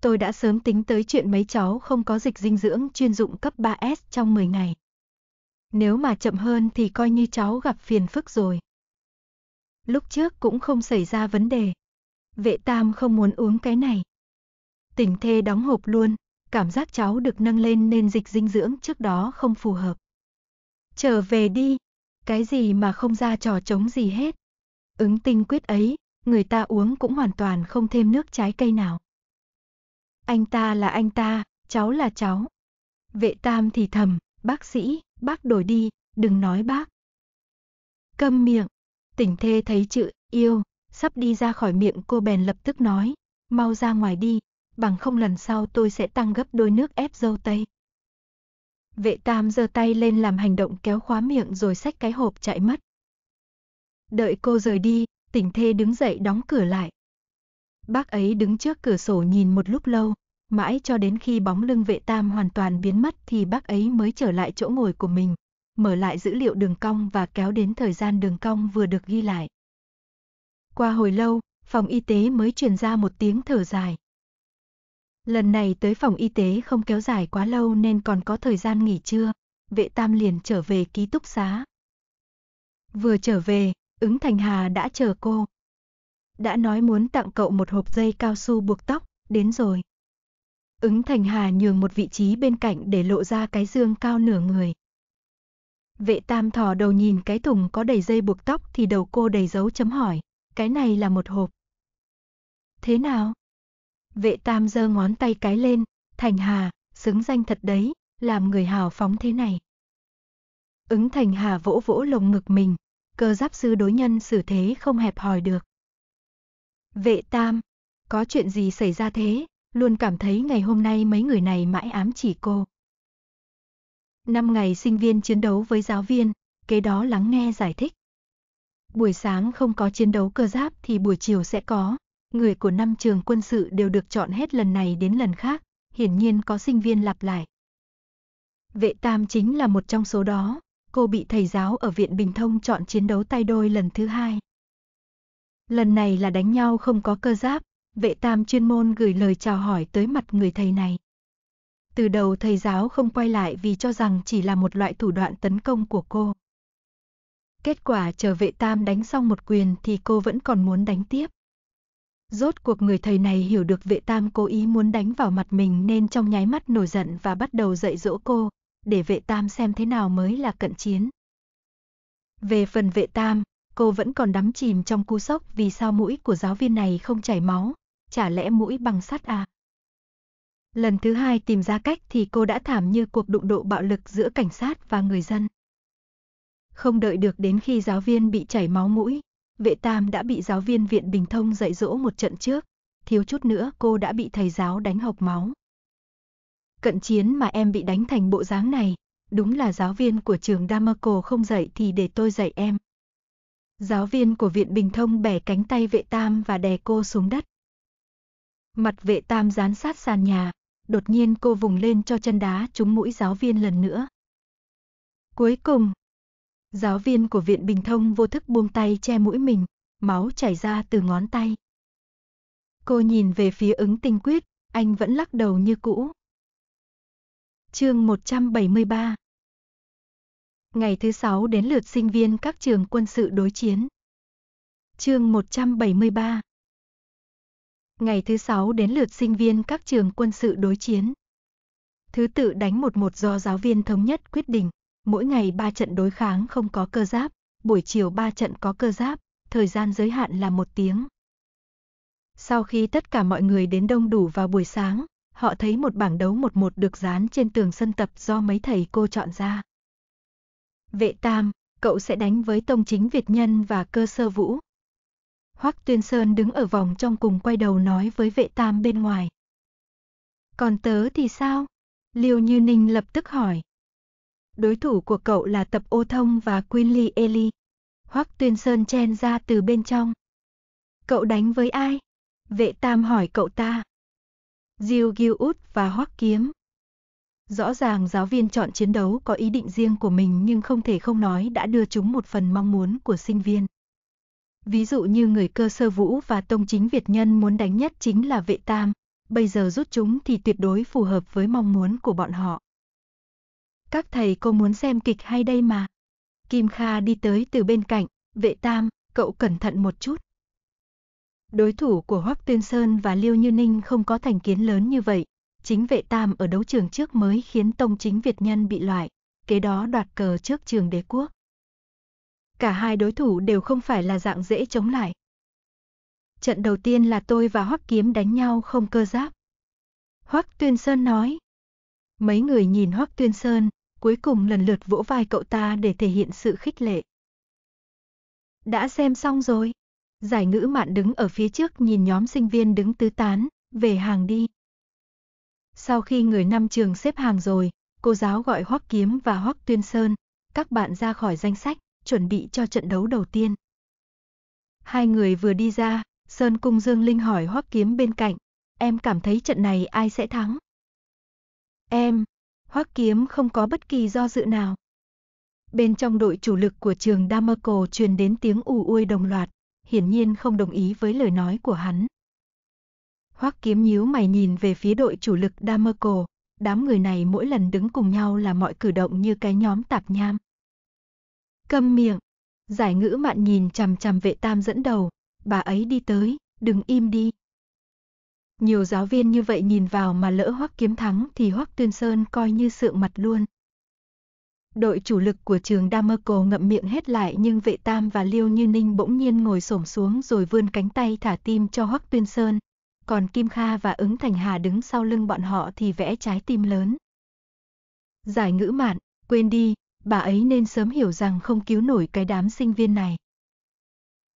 Tôi đã sớm tính tới chuyện mấy cháu không có dịch dinh dưỡng chuyên dụng cấp 3S trong 10 ngày. Nếu mà chậm hơn thì coi như cháu gặp phiền phức rồi. Lúc trước cũng không xảy ra vấn đề. Vệ tam không muốn uống cái này. Tỉnh thê đóng hộp luôn, cảm giác cháu được nâng lên nên dịch dinh dưỡng trước đó không phù hợp. Trở về đi, cái gì mà không ra trò trống gì hết. Ứng tinh quyết ấy, người ta uống cũng hoàn toàn không thêm nước trái cây nào. Anh ta là anh ta, cháu là cháu. Vệ tam thì thầm, bác sĩ, bác đổi đi, đừng nói bác. Câm miệng, tỉnh thê thấy chữ yêu, sắp đi ra khỏi miệng cô bèn lập tức nói, mau ra ngoài đi, bằng không lần sau tôi sẽ tăng gấp đôi nước ép dâu tây. Vệ tam giơ tay lên làm hành động kéo khóa miệng rồi xách cái hộp chạy mất. Đợi cô rời đi, tỉnh thê đứng dậy đóng cửa lại. Bác ấy đứng trước cửa sổ nhìn một lúc lâu, mãi cho đến khi bóng lưng vệ tam hoàn toàn biến mất thì bác ấy mới trở lại chỗ ngồi của mình, mở lại dữ liệu đường cong và kéo đến thời gian đường cong vừa được ghi lại. Qua hồi lâu, phòng y tế mới truyền ra một tiếng thở dài. Lần này tới phòng y tế không kéo dài quá lâu nên còn có thời gian nghỉ trưa, vệ tam liền trở về ký túc xá. Vừa trở về, ứng thành hà đã chờ cô. Đã nói muốn tặng cậu một hộp dây cao su buộc tóc, đến rồi. Ứng thành hà nhường một vị trí bên cạnh để lộ ra cái dương cao nửa người. Vệ tam thò đầu nhìn cái thùng có đầy dây buộc tóc thì đầu cô đầy dấu chấm hỏi. Cái này là một hộp. Thế nào? Vệ tam giơ ngón tay cái lên, Thành Hà, xứng danh thật đấy, làm người hào phóng thế này. Ứng Thành Hà vỗ vỗ lồng ngực mình, cơ giáp sư đối nhân xử thế không hẹp hòi được. Vệ tam, có chuyện gì xảy ra thế, luôn cảm thấy ngày hôm nay mấy người này mãi ám chỉ cô. Năm ngày sinh viên chiến đấu với giáo viên, kế đó lắng nghe giải thích. Buổi sáng không có chiến đấu cơ giáp thì buổi chiều sẽ có, Người của năm trường quân sự đều được chọn hết lần này đến lần khác, hiển nhiên có sinh viên lặp lại. Vệ Tam chính là một trong số đó, cô bị thầy giáo ở Viện Bình Thông chọn chiến đấu tay đôi lần thứ hai. Lần này là đánh nhau không có cơ giáp, vệ tam chuyên môn gửi lời chào hỏi tới mặt người thầy này. Từ đầu thầy giáo không quay lại vì cho rằng chỉ là một loại thủ đoạn tấn công của cô. Kết quả chờ vệ tam đánh xong một quyền thì cô vẫn còn muốn đánh tiếp. Rốt cuộc người thầy này hiểu được vệ tam cố ý muốn đánh vào mặt mình nên trong nháy mắt nổi giận và bắt đầu dạy dỗ cô, để vệ tam xem thế nào mới là cận chiến. Về phần vệ tam, cô vẫn còn đắm chìm trong cú sốc vì sao mũi của giáo viên này không chảy máu, chả lẽ mũi bằng sắt à? Lần thứ hai tìm ra cách thì cô đã thảm như cuộc đụng độ bạo lực giữa cảnh sát và người dân. Không đợi được đến khi giáo viên bị chảy máu mũi, vệ tam đã bị giáo viên viện bình thông dạy dỗ một trận trước, thiếu chút nữa cô đã bị thầy giáo đánh hộc máu. Cận chiến mà em bị đánh thành bộ dáng này, đúng là giáo viên của trường Damaco không dạy thì để tôi dạy em. Giáo viên của viện bình thông bẻ cánh tay vệ tam và đè cô xuống đất. Mặt vệ tam dán sát sàn nhà, đột nhiên cô vùng lên cho chân đá trúng mũi giáo viên lần nữa. Cuối cùng, Giáo viên của viện bình thông vô thức buông tay che mũi mình, máu chảy ra từ ngón tay. Cô nhìn về phía ứng tinh quyết, anh vẫn lắc đầu như cũ. Chương 173 Ngày thứ sáu đến lượt sinh viên các trường quân sự đối chiến. Chương 173 Ngày thứ sáu đến lượt sinh viên các trường quân sự đối chiến. Thứ tự đánh một một do giáo viên thống nhất quyết định mỗi ngày 3 trận đối kháng không có cơ giáp, buổi chiều 3 trận có cơ giáp, thời gian giới hạn là một tiếng. Sau khi tất cả mọi người đến đông đủ vào buổi sáng, họ thấy một bảng đấu một một được dán trên tường sân tập do mấy thầy cô chọn ra. Vệ Tam, cậu sẽ đánh với Tông Chính Việt Nhân và Cơ Sơ Vũ. Hoắc Tuyên Sơn đứng ở vòng trong cùng quay đầu nói với vệ Tam bên ngoài. Còn tớ thì sao? Liêu Như Ninh lập tức hỏi đối thủ của cậu là tập ô thông và Quinly Eli. Hoắc Tuyên Sơn chen ra từ bên trong. Cậu đánh với ai? Vệ Tam hỏi cậu ta. Diêu Gil Út và Hoắc Kiếm. Rõ ràng giáo viên chọn chiến đấu có ý định riêng của mình nhưng không thể không nói đã đưa chúng một phần mong muốn của sinh viên. Ví dụ như người cơ sơ vũ và tông chính Việt nhân muốn đánh nhất chính là vệ tam, bây giờ rút chúng thì tuyệt đối phù hợp với mong muốn của bọn họ các thầy cô muốn xem kịch hay đây mà. Kim Kha đi tới từ bên cạnh, vệ tam, cậu cẩn thận một chút. Đối thủ của Hoắc Tuyên Sơn và Liêu Như Ninh không có thành kiến lớn như vậy, chính vệ tam ở đấu trường trước mới khiến tông chính Việt Nhân bị loại, kế đó đoạt cờ trước trường đế quốc. Cả hai đối thủ đều không phải là dạng dễ chống lại. Trận đầu tiên là tôi và Hoắc Kiếm đánh nhau không cơ giáp. Hoắc Tuyên Sơn nói. Mấy người nhìn Hoắc Tuyên Sơn, cuối cùng lần lượt vỗ vai cậu ta để thể hiện sự khích lệ. Đã xem xong rồi. Giải ngữ mạn đứng ở phía trước nhìn nhóm sinh viên đứng tứ tán, về hàng đi. Sau khi người năm trường xếp hàng rồi, cô giáo gọi Hoắc Kiếm và Hoắc Tuyên Sơn, các bạn ra khỏi danh sách, chuẩn bị cho trận đấu đầu tiên. Hai người vừa đi ra, Sơn Cung Dương Linh hỏi Hoắc Kiếm bên cạnh, em cảm thấy trận này ai sẽ thắng? Em, Hoắc Kiếm không có bất kỳ do dự nào. Bên trong đội chủ lực của trường Damerco truyền đến tiếng ù uôi đồng loạt, hiển nhiên không đồng ý với lời nói của hắn. Hoắc Kiếm nhíu mày nhìn về phía đội chủ lực Damerco, đám người này mỗi lần đứng cùng nhau là mọi cử động như cái nhóm tạp nham. Câm miệng, giải ngữ mạn nhìn chằm chằm vệ tam dẫn đầu, bà ấy đi tới, đừng im đi. Nhiều giáo viên như vậy nhìn vào mà lỡ Hoắc Kiếm thắng thì Hoắc Tuyên Sơn coi như sự mặt luôn. Đội chủ lực của trường Damerco ngậm miệng hết lại nhưng vệ tam và Liêu Như Ninh bỗng nhiên ngồi xổm xuống rồi vươn cánh tay thả tim cho Hoắc Tuyên Sơn. Còn Kim Kha và ứng Thành Hà đứng sau lưng bọn họ thì vẽ trái tim lớn. Giải ngữ mạn, quên đi, bà ấy nên sớm hiểu rằng không cứu nổi cái đám sinh viên này.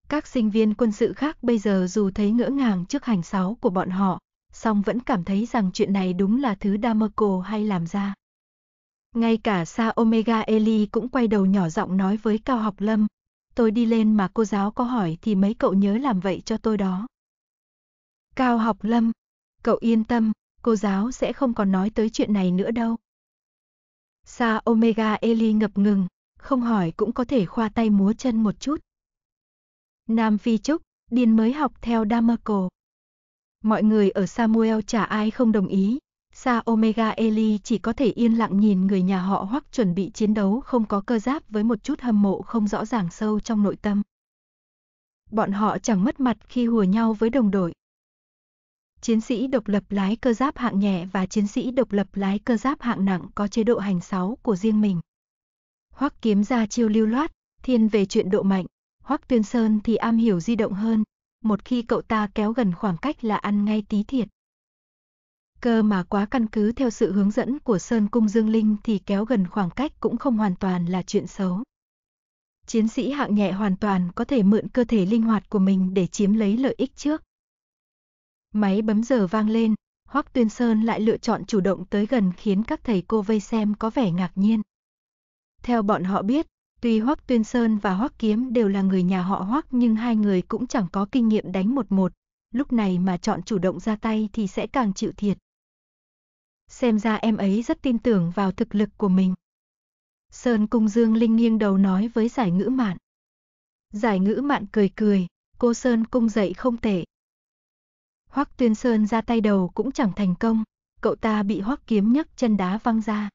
Các sinh viên quân sự khác bây giờ dù thấy ngỡ ngàng trước hành sáo của bọn họ, song vẫn cảm thấy rằng chuyện này đúng là thứ Damoco hay làm ra. Ngay cả Sa Omega Eli cũng quay đầu nhỏ giọng nói với Cao Học Lâm, tôi đi lên mà cô giáo có hỏi thì mấy cậu nhớ làm vậy cho tôi đó. Cao Học Lâm, cậu yên tâm, cô giáo sẽ không còn nói tới chuyện này nữa đâu. Sa Omega Eli ngập ngừng, không hỏi cũng có thể khoa tay múa chân một chút, Nam Phi Trúc, điên mới học theo Damarco. Mọi người ở Samuel chả ai không đồng ý. Sa Omega Eli chỉ có thể yên lặng nhìn người nhà họ hoặc chuẩn bị chiến đấu không có cơ giáp với một chút hâm mộ không rõ ràng sâu trong nội tâm. Bọn họ chẳng mất mặt khi hùa nhau với đồng đội. Chiến sĩ độc lập lái cơ giáp hạng nhẹ và chiến sĩ độc lập lái cơ giáp hạng nặng có chế độ hành sáu của riêng mình. hoặc kiếm ra chiêu lưu loát, thiên về chuyện độ mạnh, Hoắc Tuyên Sơn thì am hiểu di động hơn, một khi cậu ta kéo gần khoảng cách là ăn ngay tí thiệt. Cơ mà quá căn cứ theo sự hướng dẫn của Sơn Cung Dương Linh thì kéo gần khoảng cách cũng không hoàn toàn là chuyện xấu. Chiến sĩ hạng nhẹ hoàn toàn có thể mượn cơ thể linh hoạt của mình để chiếm lấy lợi ích trước. Máy bấm giờ vang lên, Hoắc Tuyên Sơn lại lựa chọn chủ động tới gần khiến các thầy cô vây xem có vẻ ngạc nhiên. Theo bọn họ biết, Tuy Hoắc Tuyên Sơn và Hoắc Kiếm đều là người nhà họ Hoắc nhưng hai người cũng chẳng có kinh nghiệm đánh một một, lúc này mà chọn chủ động ra tay thì sẽ càng chịu thiệt. Xem ra em ấy rất tin tưởng vào thực lực của mình. Sơn Cung Dương Linh nghiêng đầu nói với giải ngữ mạn. Giải ngữ mạn cười cười, cô Sơn Cung dậy không tệ. Hoắc Tuyên Sơn ra tay đầu cũng chẳng thành công, cậu ta bị Hoắc Kiếm nhấc chân đá văng ra.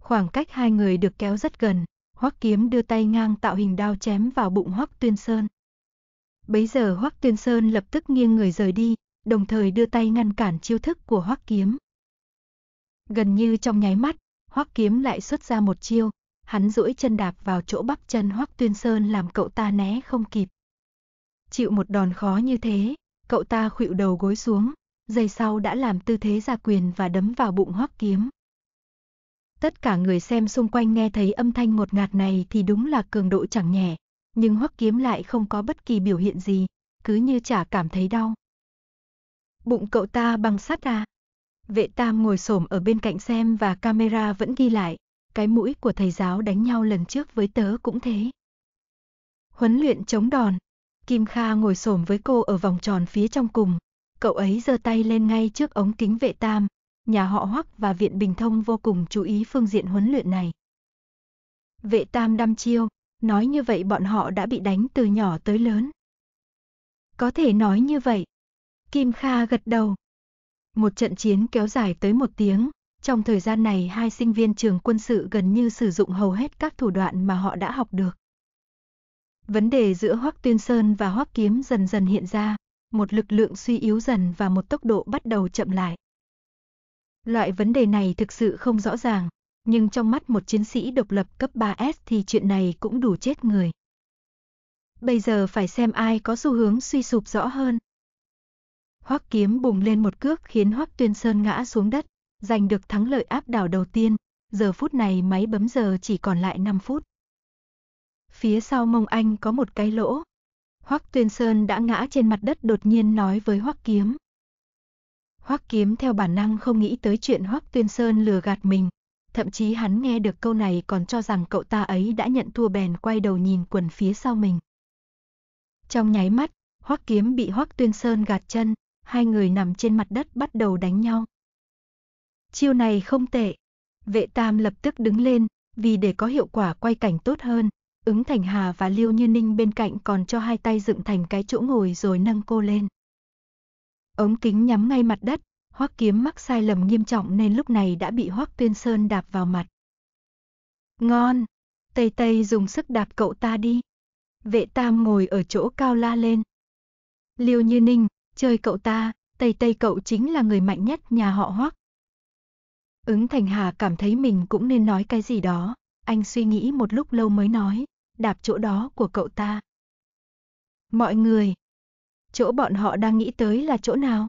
Khoảng cách hai người được kéo rất gần, Hoắc Kiếm đưa tay ngang tạo hình đao chém vào bụng Hoắc Tuyên Sơn. Bấy giờ Hoắc Tuyên Sơn lập tức nghiêng người rời đi, đồng thời đưa tay ngăn cản chiêu thức của Hoắc Kiếm. Gần như trong nháy mắt, Hoắc Kiếm lại xuất ra một chiêu, hắn duỗi chân đạp vào chỗ bắp chân Hoắc Tuyên Sơn làm cậu ta né không kịp. Chịu một đòn khó như thế, cậu ta khuỵu đầu gối xuống, giây sau đã làm tư thế ra quyền và đấm vào bụng Hoắc Kiếm. Tất cả người xem xung quanh nghe thấy âm thanh một ngạt này thì đúng là cường độ chẳng nhẹ, nhưng hoắc kiếm lại không có bất kỳ biểu hiện gì, cứ như chả cảm thấy đau. Bụng cậu ta bằng sắt à? Vệ tam ngồi xổm ở bên cạnh xem và camera vẫn ghi lại, cái mũi của thầy giáo đánh nhau lần trước với tớ cũng thế. Huấn luyện chống đòn, Kim Kha ngồi xổm với cô ở vòng tròn phía trong cùng, cậu ấy giơ tay lên ngay trước ống kính vệ tam, nhà họ Hoắc và Viện Bình Thông vô cùng chú ý phương diện huấn luyện này. Vệ Tam đăm chiêu, nói như vậy bọn họ đã bị đánh từ nhỏ tới lớn. Có thể nói như vậy. Kim Kha gật đầu. Một trận chiến kéo dài tới một tiếng, trong thời gian này hai sinh viên trường quân sự gần như sử dụng hầu hết các thủ đoạn mà họ đã học được. Vấn đề giữa Hoắc Tuyên Sơn và Hoắc Kiếm dần dần hiện ra, một lực lượng suy yếu dần và một tốc độ bắt đầu chậm lại. Loại vấn đề này thực sự không rõ ràng, nhưng trong mắt một chiến sĩ độc lập cấp 3S thì chuyện này cũng đủ chết người. Bây giờ phải xem ai có xu hướng suy sụp rõ hơn. Hoắc kiếm bùng lên một cước khiến Hoắc Tuyên Sơn ngã xuống đất, giành được thắng lợi áp đảo đầu tiên, giờ phút này máy bấm giờ chỉ còn lại 5 phút. Phía sau mông anh có một cái lỗ. Hoắc Tuyên Sơn đã ngã trên mặt đất đột nhiên nói với Hoắc Kiếm. Hoắc Kiếm theo bản năng không nghĩ tới chuyện Hoắc Tuyên Sơn lừa gạt mình. Thậm chí hắn nghe được câu này còn cho rằng cậu ta ấy đã nhận thua bèn quay đầu nhìn quần phía sau mình. Trong nháy mắt, Hoắc Kiếm bị Hoắc Tuyên Sơn gạt chân, hai người nằm trên mặt đất bắt đầu đánh nhau. Chiêu này không tệ. Vệ Tam lập tức đứng lên, vì để có hiệu quả quay cảnh tốt hơn, ứng Thành Hà và Liêu Như Ninh bên cạnh còn cho hai tay dựng thành cái chỗ ngồi rồi nâng cô lên. Ống kính nhắm ngay mặt đất, Hoắc Kiếm mắc sai lầm nghiêm trọng nên lúc này đã bị Hoắc Tuyên Sơn đạp vào mặt. Ngon, Tây Tây dùng sức đạp cậu ta đi. Vệ Tam ngồi ở chỗ cao la lên. Liêu Như Ninh, chơi cậu ta, Tây Tây cậu chính là người mạnh nhất nhà họ Hoắc. Ứng Thành Hà cảm thấy mình cũng nên nói cái gì đó, anh suy nghĩ một lúc lâu mới nói, đạp chỗ đó của cậu ta. Mọi người, chỗ bọn họ đang nghĩ tới là chỗ nào.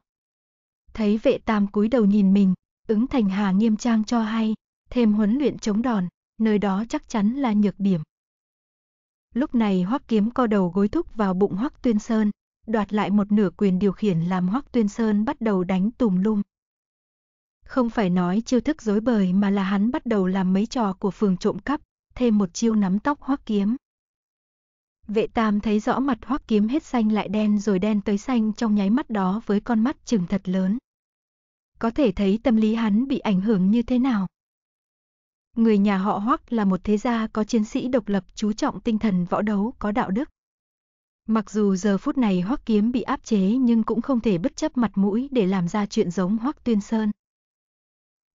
Thấy vệ tam cúi đầu nhìn mình, ứng thành hà nghiêm trang cho hay, thêm huấn luyện chống đòn, nơi đó chắc chắn là nhược điểm. Lúc này hoắc kiếm co đầu gối thúc vào bụng hoắc tuyên sơn, đoạt lại một nửa quyền điều khiển làm hoắc tuyên sơn bắt đầu đánh tùm lum. Không phải nói chiêu thức dối bời mà là hắn bắt đầu làm mấy trò của phường trộm cắp, thêm một chiêu nắm tóc hoắc kiếm. Vệ tam thấy rõ mặt hoắc kiếm hết xanh lại đen rồi đen tới xanh trong nháy mắt đó với con mắt chừng thật lớn. Có thể thấy tâm lý hắn bị ảnh hưởng như thế nào. Người nhà họ hoắc là một thế gia có chiến sĩ độc lập chú trọng tinh thần võ đấu có đạo đức. Mặc dù giờ phút này hoắc kiếm bị áp chế nhưng cũng không thể bất chấp mặt mũi để làm ra chuyện giống hoắc tuyên sơn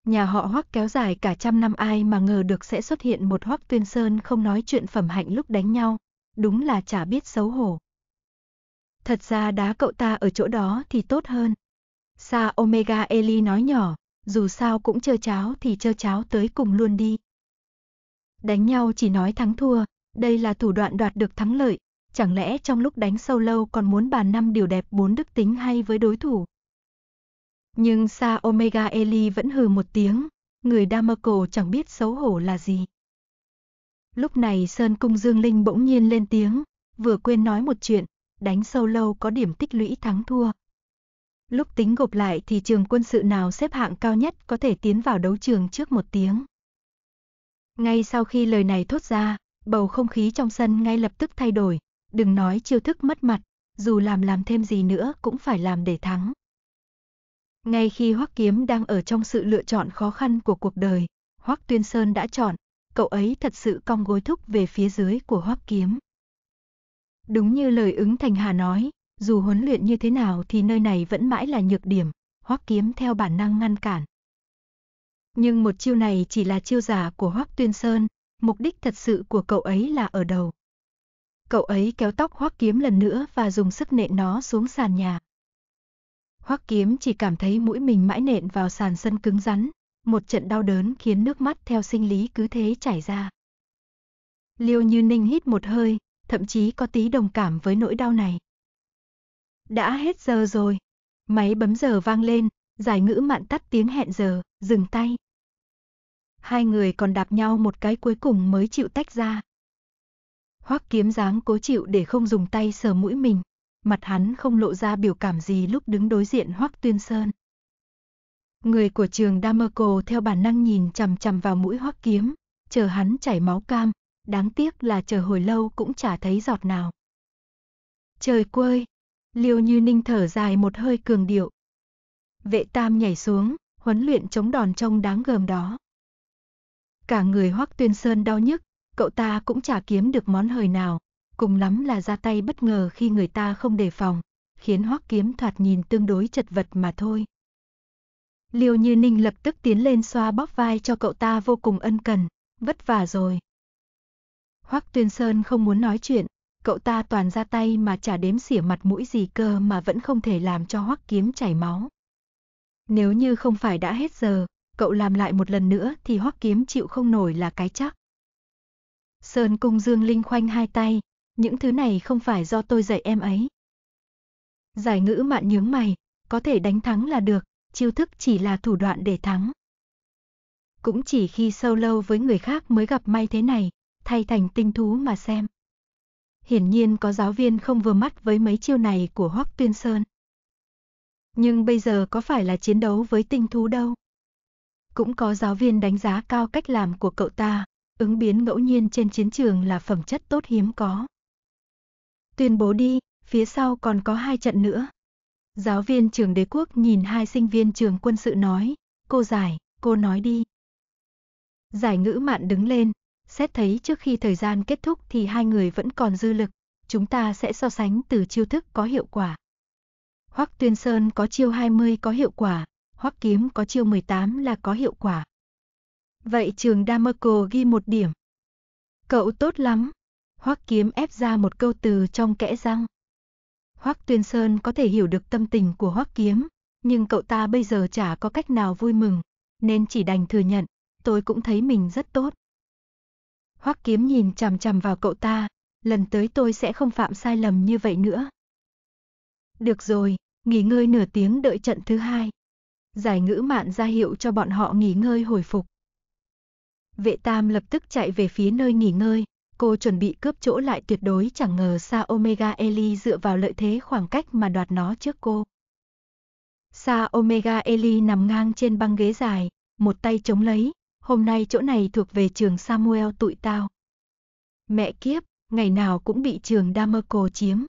nhà họ Hoắc kéo dài cả trăm năm ai mà ngờ được sẽ xuất hiện một Hoắc Tuyên Sơn không nói chuyện phẩm hạnh lúc đánh nhau, đúng là chả biết xấu hổ. Thật ra đá cậu ta ở chỗ đó thì tốt hơn. Sa Omega Eli nói nhỏ, dù sao cũng chơi cháo thì chơi cháo tới cùng luôn đi. Đánh nhau chỉ nói thắng thua, đây là thủ đoạn đoạt được thắng lợi, chẳng lẽ trong lúc đánh sâu lâu còn muốn bàn năm điều đẹp bốn đức tính hay với đối thủ. Nhưng Sa Omega Eli vẫn hừ một tiếng, người Damerco chẳng biết xấu hổ là gì. Lúc này Sơn Cung Dương Linh bỗng nhiên lên tiếng, vừa quên nói một chuyện, đánh sâu lâu có điểm tích lũy thắng thua. Lúc tính gộp lại thì trường quân sự nào xếp hạng cao nhất có thể tiến vào đấu trường trước một tiếng. Ngay sau khi lời này thốt ra, bầu không khí trong sân ngay lập tức thay đổi, đừng nói chiêu thức mất mặt, dù làm làm thêm gì nữa cũng phải làm để thắng. Ngay khi Hoắc Kiếm đang ở trong sự lựa chọn khó khăn của cuộc đời, Hoắc Tuyên Sơn đã chọn, cậu ấy thật sự cong gối thúc về phía dưới của hoắc kiếm. Đúng như lời ứng thành hà nói, dù huấn luyện như thế nào thì nơi này vẫn mãi là nhược điểm, hoắc kiếm theo bản năng ngăn cản. Nhưng một chiêu này chỉ là chiêu giả của hoắc tuyên sơn, mục đích thật sự của cậu ấy là ở đầu. Cậu ấy kéo tóc hoắc kiếm lần nữa và dùng sức nện nó xuống sàn nhà. Hoắc kiếm chỉ cảm thấy mũi mình mãi nện vào sàn sân cứng rắn, một trận đau đớn khiến nước mắt theo sinh lý cứ thế chảy ra. Liêu Như Ninh hít một hơi, thậm chí có tí đồng cảm với nỗi đau này. Đã hết giờ rồi. Máy bấm giờ vang lên, giải ngữ mạn tắt tiếng hẹn giờ, dừng tay. Hai người còn đạp nhau một cái cuối cùng mới chịu tách ra. Hoắc kiếm dáng cố chịu để không dùng tay sờ mũi mình, mặt hắn không lộ ra biểu cảm gì lúc đứng đối diện Hoắc Tuyên Sơn. Người của trường Damerco theo bản năng nhìn chằm chằm vào mũi hoắc kiếm, chờ hắn chảy máu cam, đáng tiếc là chờ hồi lâu cũng chả thấy giọt nào. Trời quơi! Liêu như ninh thở dài một hơi cường điệu. Vệ tam nhảy xuống, huấn luyện chống đòn trông đáng gờm đó. Cả người hoắc tuyên sơn đau nhức, cậu ta cũng chả kiếm được món hời nào, cùng lắm là ra tay bất ngờ khi người ta không đề phòng, khiến hoắc kiếm thoạt nhìn tương đối chật vật mà thôi. Liêu Như Ninh lập tức tiến lên xoa bóp vai cho cậu ta vô cùng ân cần, vất vả rồi. Hoắc Tuyên Sơn không muốn nói chuyện, cậu ta toàn ra tay mà chả đếm xỉa mặt mũi gì cơ mà vẫn không thể làm cho Hoắc Kiếm chảy máu. Nếu như không phải đã hết giờ, cậu làm lại một lần nữa thì Hoắc Kiếm chịu không nổi là cái chắc. Sơn Cung Dương Linh khoanh hai tay, những thứ này không phải do tôi dạy em ấy. Giải ngữ mạn nhướng mày, có thể đánh thắng là được, chiêu thức chỉ là thủ đoạn để thắng. Cũng chỉ khi sâu lâu với người khác mới gặp may thế này, thay thành tinh thú mà xem. Hiển nhiên có giáo viên không vừa mắt với mấy chiêu này của Hoắc Tuyên Sơn. Nhưng bây giờ có phải là chiến đấu với tinh thú đâu. Cũng có giáo viên đánh giá cao cách làm của cậu ta, ứng biến ngẫu nhiên trên chiến trường là phẩm chất tốt hiếm có. Tuyên bố đi, phía sau còn có hai trận nữa. Giáo viên trường đế quốc nhìn hai sinh viên trường quân sự nói, cô giải, cô nói đi. Giải ngữ mạn đứng lên, xét thấy trước khi thời gian kết thúc thì hai người vẫn còn dư lực, chúng ta sẽ so sánh từ chiêu thức có hiệu quả. Hoắc Tuyên Sơn có chiêu 20 có hiệu quả, Hoắc Kiếm có chiêu 18 là có hiệu quả. Vậy trường Damerco ghi một điểm. Cậu tốt lắm. Hoắc Kiếm ép ra một câu từ trong kẽ răng. Hoắc Tuyên Sơn có thể hiểu được tâm tình của Hoắc Kiếm, nhưng cậu ta bây giờ chả có cách nào vui mừng, nên chỉ đành thừa nhận, tôi cũng thấy mình rất tốt. Hoắc Kiếm nhìn chằm chằm vào cậu ta, lần tới tôi sẽ không phạm sai lầm như vậy nữa. Được rồi, nghỉ ngơi nửa tiếng đợi trận thứ hai. Giải ngữ mạn ra hiệu cho bọn họ nghỉ ngơi hồi phục. Vệ Tam lập tức chạy về phía nơi nghỉ ngơi, cô chuẩn bị cướp chỗ lại tuyệt đối chẳng ngờ Sa Omega Eli dựa vào lợi thế khoảng cách mà đoạt nó trước cô. Sa Omega Eli nằm ngang trên băng ghế dài, một tay chống lấy, hôm nay chỗ này thuộc về trường Samuel tụi tao. Mẹ kiếp, ngày nào cũng bị trường Damerco chiếm.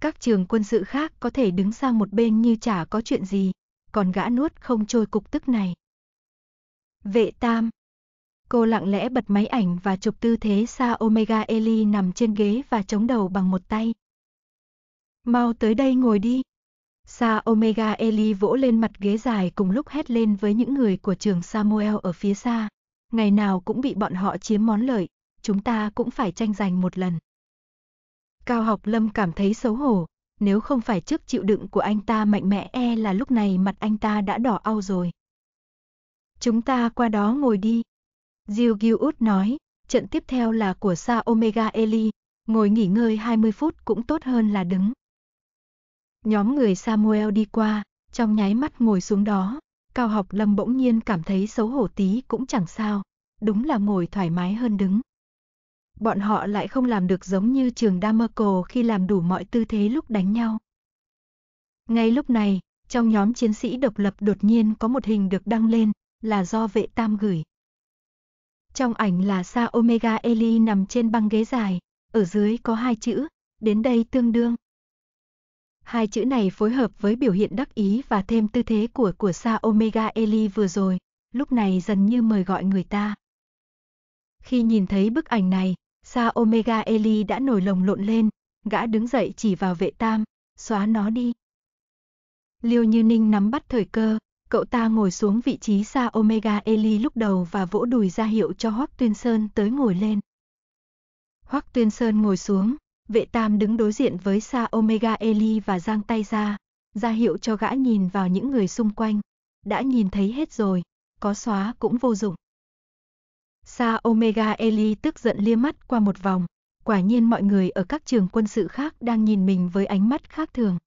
Các trường quân sự khác có thể đứng sang một bên như chả có chuyện gì, còn gã nuốt không trôi cục tức này. Vệ tam, cô lặng lẽ bật máy ảnh và chụp tư thế xa Omega Eli nằm trên ghế và chống đầu bằng một tay. Mau tới đây ngồi đi. Sa Omega Eli vỗ lên mặt ghế dài cùng lúc hét lên với những người của trường Samuel ở phía xa. Ngày nào cũng bị bọn họ chiếm món lợi, chúng ta cũng phải tranh giành một lần. Cao học lâm cảm thấy xấu hổ, nếu không phải trước chịu đựng của anh ta mạnh mẽ e là lúc này mặt anh ta đã đỏ au rồi. Chúng ta qua đó ngồi đi, Jiu Gyut nói, trận tiếp theo là của Sa Omega Eli, ngồi nghỉ ngơi 20 phút cũng tốt hơn là đứng. Nhóm người Samuel đi qua, trong nháy mắt ngồi xuống đó, Cao Học Lâm bỗng nhiên cảm thấy xấu hổ tí cũng chẳng sao, đúng là ngồi thoải mái hơn đứng. Bọn họ lại không làm được giống như trường Damerco khi làm đủ mọi tư thế lúc đánh nhau. Ngay lúc này, trong nhóm chiến sĩ độc lập đột nhiên có một hình được đăng lên, là do vệ tam gửi. Trong ảnh là Sa Omega Eli nằm trên băng ghế dài, ở dưới có hai chữ, đến đây tương đương. Hai chữ này phối hợp với biểu hiện đắc ý và thêm tư thế của của Sa Omega Eli vừa rồi, lúc này dần như mời gọi người ta. Khi nhìn thấy bức ảnh này, Sa Omega Eli đã nổi lồng lộn lên, gã đứng dậy chỉ vào vệ tam, xóa nó đi. Liêu Như Ninh nắm bắt thời cơ, Cậu ta ngồi xuống vị trí xa Omega Eli lúc đầu và vỗ đùi ra hiệu cho Hoắc Tuyên Sơn tới ngồi lên. Hoắc Tuyên Sơn ngồi xuống, vệ tam đứng đối diện với xa Omega Eli và giang tay ra, ra hiệu cho gã nhìn vào những người xung quanh. Đã nhìn thấy hết rồi, có xóa cũng vô dụng. Sa Omega Eli tức giận lia mắt qua một vòng, quả nhiên mọi người ở các trường quân sự khác đang nhìn mình với ánh mắt khác thường.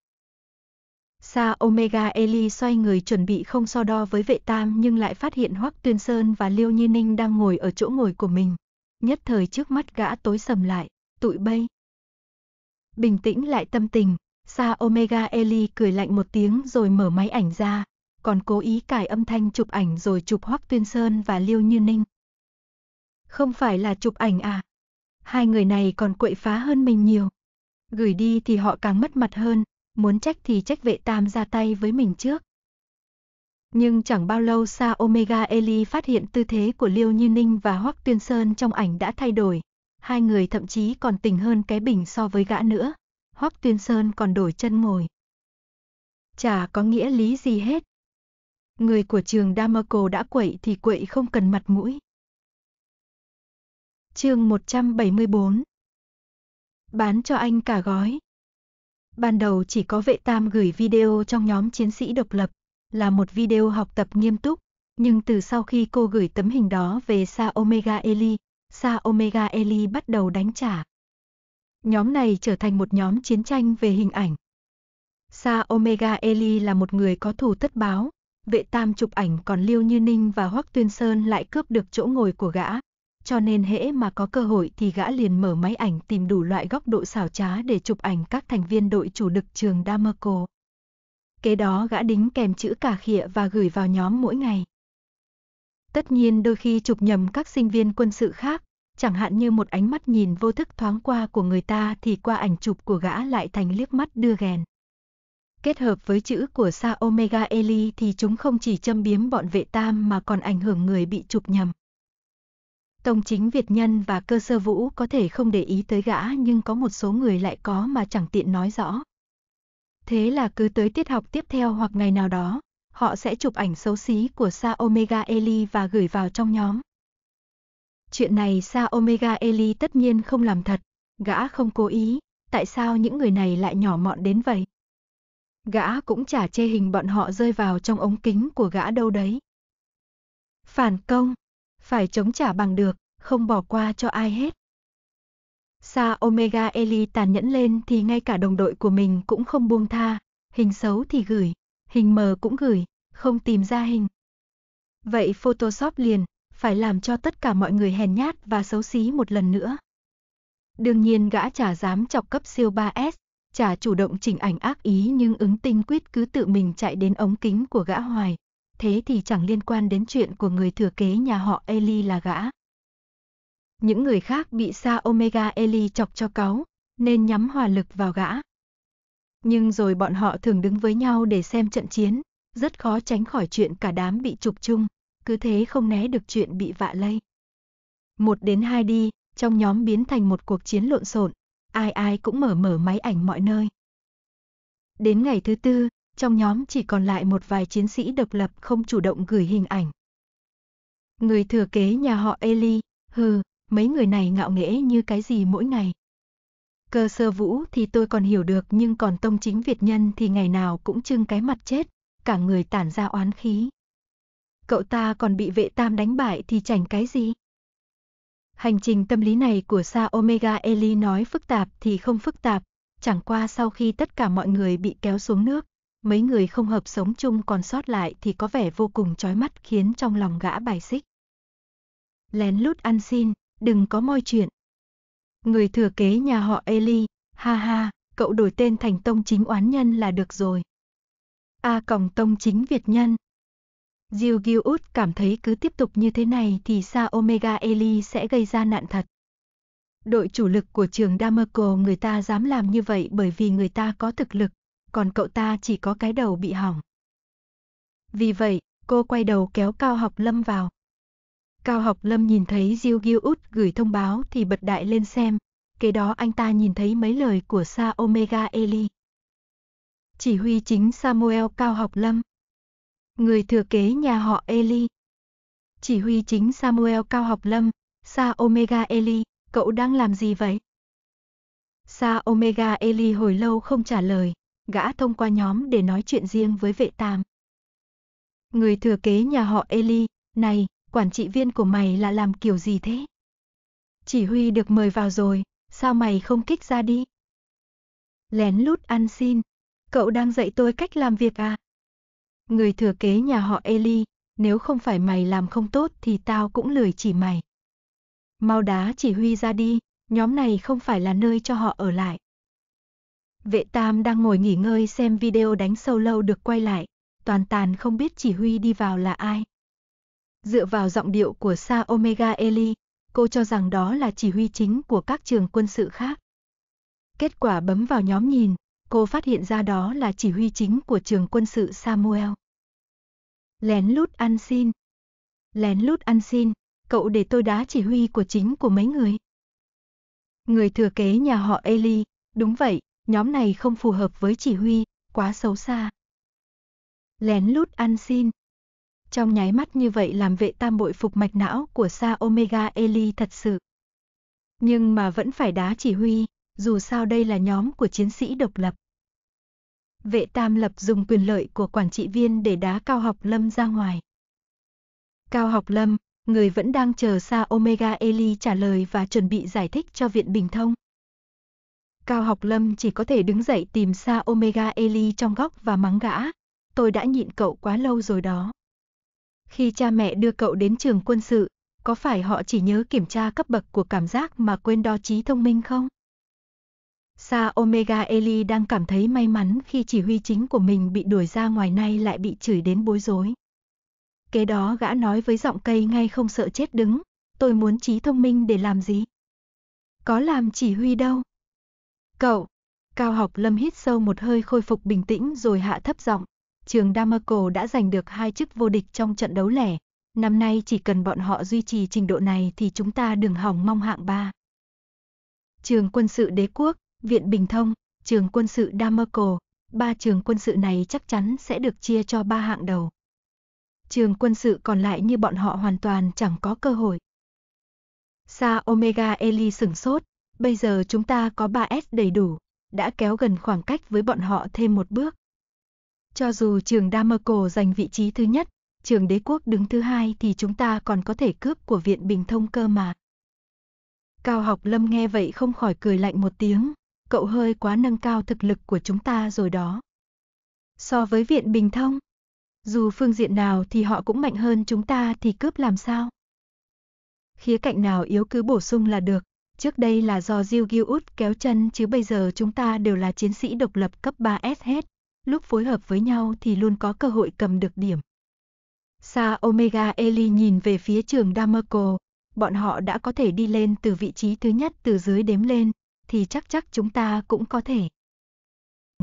Sa Omega Eli xoay người chuẩn bị không so đo với vệ tam nhưng lại phát hiện Hoắc Tuyên Sơn và Liêu Nhi Ninh đang ngồi ở chỗ ngồi của mình. Nhất thời trước mắt gã tối sầm lại, tụi bay. Bình tĩnh lại tâm tình, Sa Omega Eli cười lạnh một tiếng rồi mở máy ảnh ra, còn cố ý cài âm thanh chụp ảnh rồi chụp Hoắc Tuyên Sơn và Liêu Như Ninh. Không phải là chụp ảnh à? Hai người này còn quậy phá hơn mình nhiều. Gửi đi thì họ càng mất mặt hơn, muốn trách thì trách vệ tam ra tay với mình trước. Nhưng chẳng bao lâu xa Omega Eli phát hiện tư thế của Liêu Như Ninh và Hoắc Tuyên Sơn trong ảnh đã thay đổi. Hai người thậm chí còn tình hơn cái bình so với gã nữa. Hoắc Tuyên Sơn còn đổi chân ngồi. Chả có nghĩa lý gì hết. Người của trường Damarco đã quậy thì quậy không cần mặt mũi. Chương 174 Bán cho anh cả gói. Ban đầu chỉ có vệ tam gửi video trong nhóm chiến sĩ độc lập, là một video học tập nghiêm túc, nhưng từ sau khi cô gửi tấm hình đó về Sa Omega Eli, Sa Omega Eli bắt đầu đánh trả. Nhóm này trở thành một nhóm chiến tranh về hình ảnh. Sa Omega Eli là một người có thù tất báo, vệ tam chụp ảnh còn Liêu Như Ninh và Hoắc Tuyên Sơn lại cướp được chỗ ngồi của gã, cho nên hễ mà có cơ hội thì gã liền mở máy ảnh tìm đủ loại góc độ xảo trá để chụp ảnh các thành viên đội chủ lực trường Damerco. Kế đó gã đính kèm chữ cà khịa và gửi vào nhóm mỗi ngày. Tất nhiên đôi khi chụp nhầm các sinh viên quân sự khác, chẳng hạn như một ánh mắt nhìn vô thức thoáng qua của người ta thì qua ảnh chụp của gã lại thành liếc mắt đưa ghen. Kết hợp với chữ của Sa Omega Eli thì chúng không chỉ châm biếm bọn vệ tam mà còn ảnh hưởng người bị chụp nhầm. Tông chính Việt nhân và cơ sơ vũ có thể không để ý tới gã nhưng có một số người lại có mà chẳng tiện nói rõ. Thế là cứ tới tiết học tiếp theo hoặc ngày nào đó, họ sẽ chụp ảnh xấu xí của Sa Omega Eli và gửi vào trong nhóm. Chuyện này Sa Omega Eli tất nhiên không làm thật, gã không cố ý, tại sao những người này lại nhỏ mọn đến vậy? Gã cũng chả chê hình bọn họ rơi vào trong ống kính của gã đâu đấy. Phản công phải chống trả bằng được, không bỏ qua cho ai hết. Sa Omega Eli tàn nhẫn lên thì ngay cả đồng đội của mình cũng không buông tha, hình xấu thì gửi, hình mờ cũng gửi, không tìm ra hình. Vậy Photoshop liền, phải làm cho tất cả mọi người hèn nhát và xấu xí một lần nữa. Đương nhiên gã chả dám chọc cấp siêu 3S, chả chủ động chỉnh ảnh ác ý nhưng ứng tinh quyết cứ tự mình chạy đến ống kính của gã hoài, thế thì chẳng liên quan đến chuyện của người thừa kế nhà họ Eli là gã. Những người khác bị Sa Omega Eli chọc cho cáu, nên nhắm hòa lực vào gã. Nhưng rồi bọn họ thường đứng với nhau để xem trận chiến, rất khó tránh khỏi chuyện cả đám bị trục chung, cứ thế không né được chuyện bị vạ lây. Một đến hai đi, trong nhóm biến thành một cuộc chiến lộn xộn, ai ai cũng mở mở máy ảnh mọi nơi. Đến ngày thứ tư, trong nhóm chỉ còn lại một vài chiến sĩ độc lập không chủ động gửi hình ảnh. Người thừa kế nhà họ Eli, hừ, mấy người này ngạo nghễ như cái gì mỗi ngày. Cơ sơ vũ thì tôi còn hiểu được nhưng còn tông chính Việt nhân thì ngày nào cũng trưng cái mặt chết, cả người tản ra oán khí. Cậu ta còn bị vệ tam đánh bại thì chảnh cái gì? Hành trình tâm lý này của Sa Omega Eli nói phức tạp thì không phức tạp, chẳng qua sau khi tất cả mọi người bị kéo xuống nước, mấy người không hợp sống chung còn sót lại thì có vẻ vô cùng chói mắt khiến trong lòng gã bài xích. Lén lút ăn xin, đừng có moi chuyện. Người thừa kế nhà họ Eli, ha ha, cậu đổi tên thành tông chính oán nhân là được rồi. A à, còng tông chính Việt nhân. Giu út cảm thấy cứ tiếp tục như thế này thì Sa Omega Eli sẽ gây ra nạn thật. Đội chủ lực của trường Damerco người ta dám làm như vậy bởi vì người ta có thực lực, còn cậu ta chỉ có cái đầu bị hỏng. Vì vậy, cô quay đầu kéo Cao Học Lâm vào. Cao Học Lâm nhìn thấy Diêu Gil Út gửi thông báo thì bật đại lên xem, kế đó anh ta nhìn thấy mấy lời của Sa Omega Eli. Chỉ huy chính Samuel Cao Học Lâm. Người thừa kế nhà họ Eli. Chỉ huy chính Samuel Cao Học Lâm, Sa Omega Eli, cậu đang làm gì vậy? Sa Omega Eli hồi lâu không trả lời, gã thông qua nhóm để nói chuyện riêng với vệ tam. Người thừa kế nhà họ Eli, này, quản trị viên của mày là làm kiểu gì thế? Chỉ huy được mời vào rồi, sao mày không kích ra đi? Lén lút ăn xin, cậu đang dạy tôi cách làm việc à? Người thừa kế nhà họ Eli, nếu không phải mày làm không tốt thì tao cũng lười chỉ mày. Mau đá chỉ huy ra đi, nhóm này không phải là nơi cho họ ở lại. Vệ Tam đang ngồi nghỉ ngơi xem video đánh sâu lâu được quay lại, toàn tàn không biết chỉ huy đi vào là ai. Dựa vào giọng điệu của Sa Omega Eli, cô cho rằng đó là chỉ huy chính của các trường quân sự khác. Kết quả bấm vào nhóm nhìn, cô phát hiện ra đó là chỉ huy chính của trường quân sự Samuel. Lén lút ăn xin. Lén lút ăn xin, cậu để tôi đá chỉ huy của chính của mấy người. Người thừa kế nhà họ Eli, đúng vậy, nhóm này không phù hợp với chỉ huy, quá xấu xa. Lén lút ăn xin. Trong nháy mắt như vậy làm vệ tam bội phục mạch não của Sa Omega Eli thật sự. Nhưng mà vẫn phải đá chỉ huy, dù sao đây là nhóm của chiến sĩ độc lập. Vệ tam lập dùng quyền lợi của quản trị viên để đá Cao Học Lâm ra ngoài. Cao Học Lâm, người vẫn đang chờ Sa Omega Eli trả lời và chuẩn bị giải thích cho Viện Bình Thông. Cao học lâm chỉ có thể đứng dậy tìm xa Omega Eli trong góc và mắng gã. Tôi đã nhịn cậu quá lâu rồi đó. Khi cha mẹ đưa cậu đến trường quân sự, có phải họ chỉ nhớ kiểm tra cấp bậc của cảm giác mà quên đo trí thông minh không? Sa Omega Eli đang cảm thấy may mắn khi chỉ huy chính của mình bị đuổi ra ngoài nay lại bị chửi đến bối rối. Kế đó gã nói với giọng cây ngay không sợ chết đứng, tôi muốn trí thông minh để làm gì? Có làm chỉ huy đâu. Cậu! Cao học lâm hít sâu một hơi khôi phục bình tĩnh rồi hạ thấp giọng. Trường Damaco đã giành được hai chức vô địch trong trận đấu lẻ. Năm nay chỉ cần bọn họ duy trì trình độ này thì chúng ta đừng hỏng mong hạng ba. Trường quân sự đế quốc, Viện Bình Thông, trường quân sự Damaco, ba trường quân sự này chắc chắn sẽ được chia cho ba hạng đầu. Trường quân sự còn lại như bọn họ hoàn toàn chẳng có cơ hội. Sa Omega Eli sửng sốt, Bây giờ chúng ta có 3S đầy đủ, đã kéo gần khoảng cách với bọn họ thêm một bước. Cho dù trường Damerco giành vị trí thứ nhất, trường đế quốc đứng thứ hai thì chúng ta còn có thể cướp của Viện Bình Thông cơ mà. Cao học lâm nghe vậy không khỏi cười lạnh một tiếng, cậu hơi quá nâng cao thực lực của chúng ta rồi đó. So với Viện Bình Thông, dù phương diện nào thì họ cũng mạnh hơn chúng ta thì cướp làm sao? Khía cạnh nào yếu cứ bổ sung là được, Trước đây là do Jill Gill kéo chân chứ bây giờ chúng ta đều là chiến sĩ độc lập cấp 3S hết. Lúc phối hợp với nhau thì luôn có cơ hội cầm được điểm. Sa Omega Eli nhìn về phía trường Damerco, bọn họ đã có thể đi lên từ vị trí thứ nhất từ dưới đếm lên, thì chắc chắc chúng ta cũng có thể.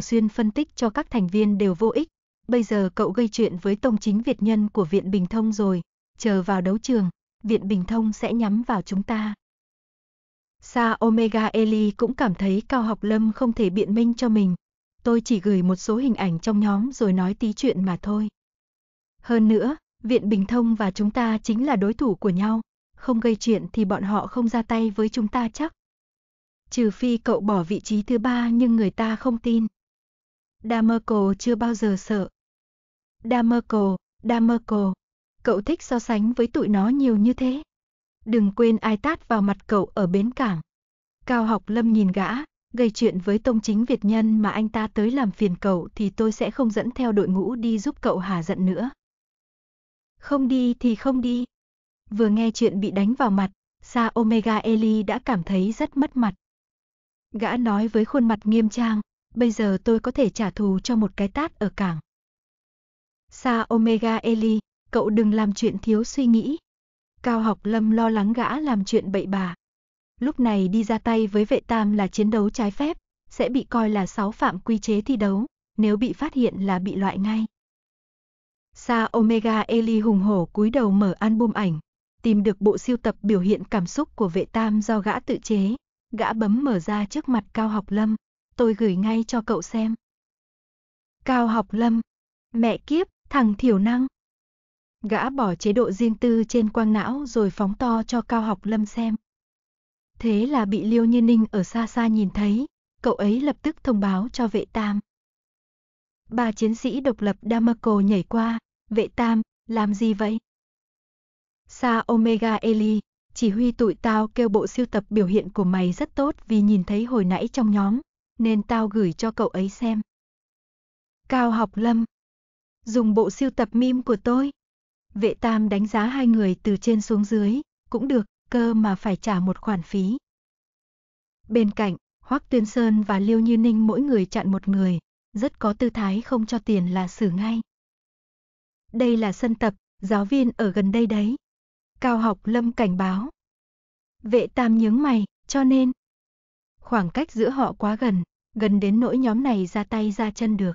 Xuyên phân tích cho các thành viên đều vô ích, bây giờ cậu gây chuyện với tông chính Việt nhân của Viện Bình Thông rồi, chờ vào đấu trường, Viện Bình Thông sẽ nhắm vào chúng ta. Sa Omega Eli cũng cảm thấy Cao Học Lâm không thể biện minh cho mình. Tôi chỉ gửi một số hình ảnh trong nhóm rồi nói tí chuyện mà thôi. Hơn nữa, Viện Bình Thông và chúng ta chính là đối thủ của nhau. Không gây chuyện thì bọn họ không ra tay với chúng ta chắc. Trừ phi cậu bỏ vị trí thứ ba nhưng người ta không tin. Damerco chưa bao giờ sợ. Damerco, Damerco, cậu thích so sánh với tụi nó nhiều như thế đừng quên ai tát vào mặt cậu ở bến cảng. Cao học lâm nhìn gã, gây chuyện với tông chính Việt nhân mà anh ta tới làm phiền cậu thì tôi sẽ không dẫn theo đội ngũ đi giúp cậu hà giận nữa. Không đi thì không đi. Vừa nghe chuyện bị đánh vào mặt, Sa Omega Eli đã cảm thấy rất mất mặt. Gã nói với khuôn mặt nghiêm trang, bây giờ tôi có thể trả thù cho một cái tát ở cảng. Sa Omega Eli, cậu đừng làm chuyện thiếu suy nghĩ, Cao học lâm lo lắng gã làm chuyện bậy bà. Lúc này đi ra tay với vệ tam là chiến đấu trái phép, sẽ bị coi là sáu phạm quy chế thi đấu, nếu bị phát hiện là bị loại ngay. Sa Omega Eli hùng hổ cúi đầu mở album ảnh, tìm được bộ siêu tập biểu hiện cảm xúc của vệ tam do gã tự chế. Gã bấm mở ra trước mặt Cao Học Lâm, tôi gửi ngay cho cậu xem. Cao Học Lâm, mẹ kiếp, thằng thiểu năng, Gã bỏ chế độ riêng tư trên quang não rồi phóng to cho cao học lâm xem. Thế là bị Liêu Như Ninh ở xa xa nhìn thấy, cậu ấy lập tức thông báo cho vệ tam. Ba chiến sĩ độc lập Damaco nhảy qua, vệ tam, làm gì vậy? Sa Omega Eli, chỉ huy tụi tao kêu bộ siêu tập biểu hiện của mày rất tốt vì nhìn thấy hồi nãy trong nhóm, nên tao gửi cho cậu ấy xem. Cao học lâm. Dùng bộ siêu tập mim của tôi. Vệ tam đánh giá hai người từ trên xuống dưới, cũng được, cơ mà phải trả một khoản phí. Bên cạnh, Hoắc Tuyên Sơn và Liêu Như Ninh mỗi người chặn một người, rất có tư thái không cho tiền là xử ngay. Đây là sân tập, giáo viên ở gần đây đấy. Cao học lâm cảnh báo. Vệ tam nhướng mày, cho nên. Khoảng cách giữa họ quá gần, gần đến nỗi nhóm này ra tay ra chân được.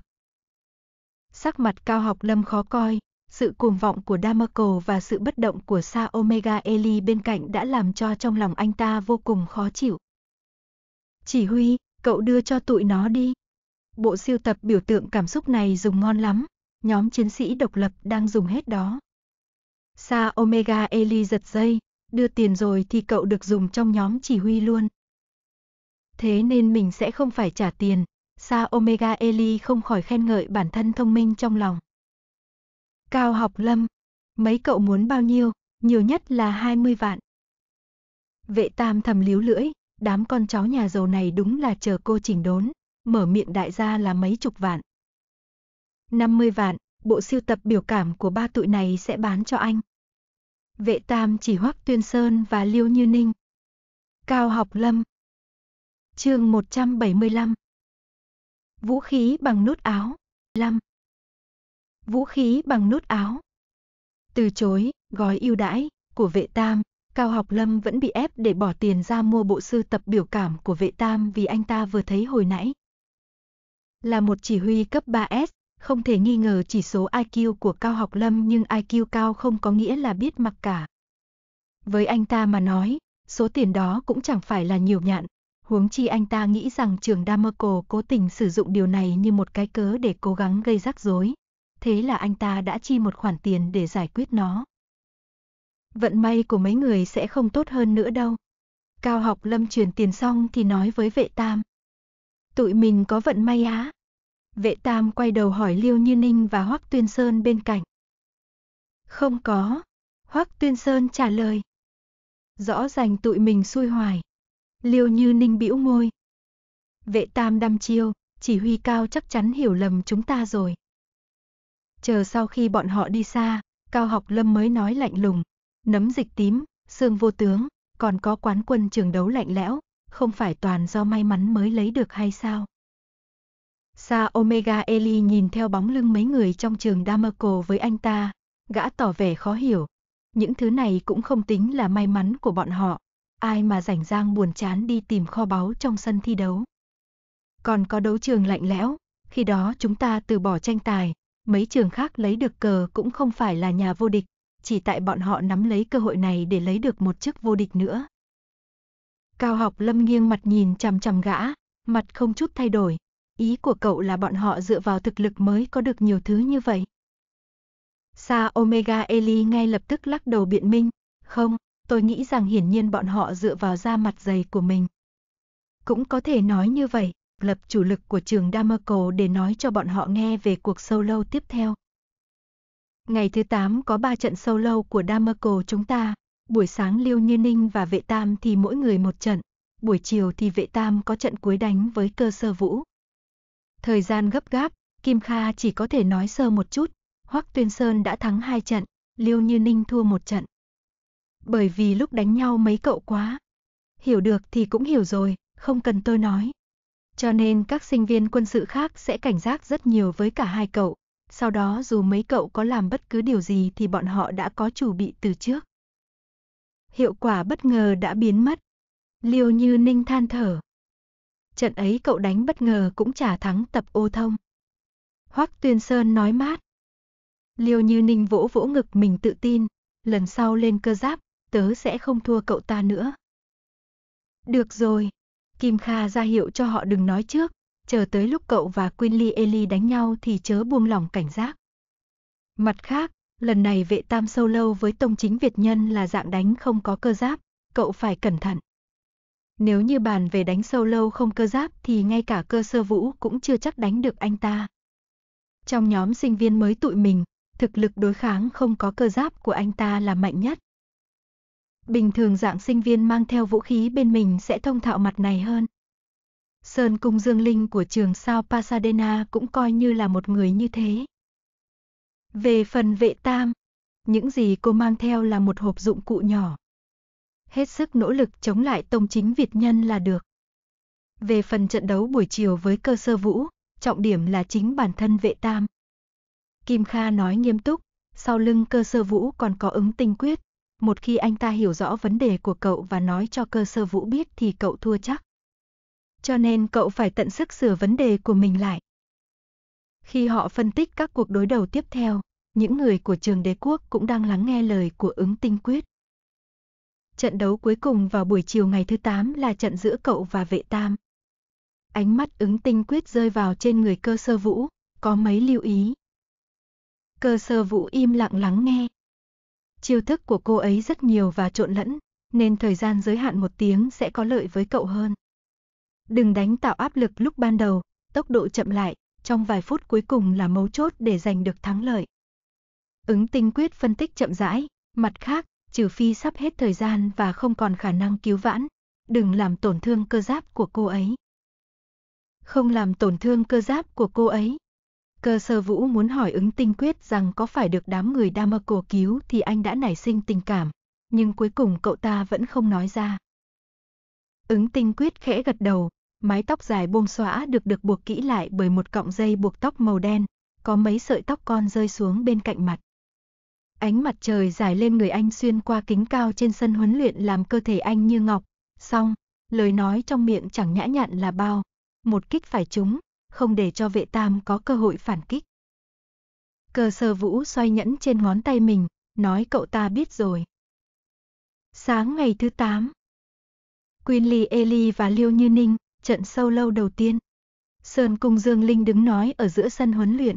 Sắc mặt cao học lâm khó coi, sự cuồng vọng của Damarco và sự bất động của Sa Omega Eli bên cạnh đã làm cho trong lòng anh ta vô cùng khó chịu. Chỉ huy, cậu đưa cho tụi nó đi. Bộ siêu tập biểu tượng cảm xúc này dùng ngon lắm, nhóm chiến sĩ độc lập đang dùng hết đó. Sa Omega Eli giật dây, đưa tiền rồi thì cậu được dùng trong nhóm chỉ huy luôn. Thế nên mình sẽ không phải trả tiền, Sa Omega Eli không khỏi khen ngợi bản thân thông minh trong lòng. Cao học lâm, mấy cậu muốn bao nhiêu, nhiều nhất là 20 vạn. Vệ tam thầm líu lưỡi, đám con cháu nhà giàu này đúng là chờ cô chỉnh đốn, mở miệng đại gia là mấy chục vạn. 50 vạn, bộ siêu tập biểu cảm của ba tụi này sẽ bán cho anh. Vệ tam chỉ Hoắc Tuyên Sơn và Liêu Như Ninh. Cao học lâm. Chương 175. Vũ khí bằng nút áo. 5 vũ khí bằng nút áo. Từ chối, gói ưu đãi, của vệ tam, Cao Học Lâm vẫn bị ép để bỏ tiền ra mua bộ sưu tập biểu cảm của vệ tam vì anh ta vừa thấy hồi nãy. Là một chỉ huy cấp 3S, không thể nghi ngờ chỉ số IQ của Cao Học Lâm nhưng IQ cao không có nghĩa là biết mặc cả. Với anh ta mà nói, số tiền đó cũng chẳng phải là nhiều nhạn, huống chi anh ta nghĩ rằng trường damoco cố tình sử dụng điều này như một cái cớ để cố gắng gây rắc rối thế là anh ta đã chi một khoản tiền để giải quyết nó. Vận may của mấy người sẽ không tốt hơn nữa đâu. Cao học lâm truyền tiền xong thì nói với vệ tam. Tụi mình có vận may á. Vệ tam quay đầu hỏi Liêu Như Ninh và Hoắc Tuyên Sơn bên cạnh. Không có. Hoắc Tuyên Sơn trả lời. Rõ ràng tụi mình xui hoài. Liêu Như Ninh bĩu môi. Vệ tam đăm chiêu, chỉ huy cao chắc chắn hiểu lầm chúng ta rồi. Chờ sau khi bọn họ đi xa, Cao Học Lâm mới nói lạnh lùng. Nấm dịch tím, xương vô tướng, còn có quán quân trường đấu lạnh lẽo, không phải toàn do may mắn mới lấy được hay sao? Sa Omega Eli nhìn theo bóng lưng mấy người trong trường Damerco với anh ta, gã tỏ vẻ khó hiểu. Những thứ này cũng không tính là may mắn của bọn họ, ai mà rảnh rang buồn chán đi tìm kho báu trong sân thi đấu. Còn có đấu trường lạnh lẽo, khi đó chúng ta từ bỏ tranh tài, mấy trường khác lấy được cờ cũng không phải là nhà vô địch, chỉ tại bọn họ nắm lấy cơ hội này để lấy được một chức vô địch nữa. Cao học lâm nghiêng mặt nhìn chằm chằm gã, mặt không chút thay đổi. Ý của cậu là bọn họ dựa vào thực lực mới có được nhiều thứ như vậy. Sa Omega Eli ngay lập tức lắc đầu biện minh. Không, tôi nghĩ rằng hiển nhiên bọn họ dựa vào da mặt dày của mình. Cũng có thể nói như vậy lập chủ lực của trường Damasco để nói cho bọn họ nghe về cuộc sâu lâu tiếp theo. Ngày thứ 8 có 3 trận sâu lâu của Damasco chúng ta, buổi sáng Liêu Như Ninh và Vệ Tam thì mỗi người một trận, buổi chiều thì Vệ Tam có trận cuối đánh với cơ sơ vũ. Thời gian gấp gáp, Kim Kha chỉ có thể nói sơ một chút, Hoắc Tuyên Sơn đã thắng hai trận, Liêu Như Ninh thua một trận. Bởi vì lúc đánh nhau mấy cậu quá. Hiểu được thì cũng hiểu rồi, không cần tôi nói. Cho nên các sinh viên quân sự khác sẽ cảnh giác rất nhiều với cả hai cậu. Sau đó dù mấy cậu có làm bất cứ điều gì thì bọn họ đã có chủ bị từ trước. Hiệu quả bất ngờ đã biến mất. Liêu như ninh than thở. Trận ấy cậu đánh bất ngờ cũng chả thắng tập ô thông. Hoắc Tuyên Sơn nói mát. Liêu như ninh vỗ vỗ ngực mình tự tin. Lần sau lên cơ giáp, tớ sẽ không thua cậu ta nữa. Được rồi, Kim Kha ra hiệu cho họ đừng nói trước, chờ tới lúc cậu và Quinly Eli đánh nhau thì chớ buông lỏng cảnh giác. Mặt khác, lần này vệ tam sâu lâu với tông chính Việt nhân là dạng đánh không có cơ giáp, cậu phải cẩn thận. Nếu như bàn về đánh sâu lâu không cơ giáp thì ngay cả cơ sơ vũ cũng chưa chắc đánh được anh ta. Trong nhóm sinh viên mới tụi mình, thực lực đối kháng không có cơ giáp của anh ta là mạnh nhất. Bình thường dạng sinh viên mang theo vũ khí bên mình sẽ thông thạo mặt này hơn. Sơn Cung Dương Linh của trường sao Pasadena cũng coi như là một người như thế. Về phần vệ tam, những gì cô mang theo là một hộp dụng cụ nhỏ. Hết sức nỗ lực chống lại tông chính Việt nhân là được. Về phần trận đấu buổi chiều với cơ sơ vũ, trọng điểm là chính bản thân vệ tam. Kim Kha nói nghiêm túc, sau lưng cơ sơ vũ còn có ứng tinh quyết, một khi anh ta hiểu rõ vấn đề của cậu và nói cho cơ sơ vũ biết thì cậu thua chắc. Cho nên cậu phải tận sức sửa vấn đề của mình lại. Khi họ phân tích các cuộc đối đầu tiếp theo, những người của trường đế quốc cũng đang lắng nghe lời của ứng tinh quyết. Trận đấu cuối cùng vào buổi chiều ngày thứ 8 là trận giữa cậu và vệ tam. Ánh mắt ứng tinh quyết rơi vào trên người cơ sơ vũ, có mấy lưu ý. Cơ sơ vũ im lặng lắng nghe, Chiêu thức của cô ấy rất nhiều và trộn lẫn, nên thời gian giới hạn một tiếng sẽ có lợi với cậu hơn. Đừng đánh tạo áp lực lúc ban đầu, tốc độ chậm lại, trong vài phút cuối cùng là mấu chốt để giành được thắng lợi. Ứng tinh quyết phân tích chậm rãi, mặt khác, trừ phi sắp hết thời gian và không còn khả năng cứu vãn, đừng làm tổn thương cơ giáp của cô ấy. Không làm tổn thương cơ giáp của cô ấy. Cơ sơ vũ muốn hỏi ứng tinh quyết rằng có phải được đám người đa cổ cứu thì anh đã nảy sinh tình cảm, nhưng cuối cùng cậu ta vẫn không nói ra. Ứng tinh quyết khẽ gật đầu, mái tóc dài buông xõa được được buộc kỹ lại bởi một cọng dây buộc tóc màu đen, có mấy sợi tóc con rơi xuống bên cạnh mặt. Ánh mặt trời dài lên người anh xuyên qua kính cao trên sân huấn luyện làm cơ thể anh như ngọc, xong, lời nói trong miệng chẳng nhã nhặn là bao, một kích phải trúng, không để cho vệ tam có cơ hội phản kích. Cơ sơ vũ xoay nhẫn trên ngón tay mình, nói cậu ta biết rồi. Sáng ngày thứ 8 Ly, Eli và Liêu Như Ninh, trận sâu lâu đầu tiên. Sơn Cung Dương Linh đứng nói ở giữa sân huấn luyện.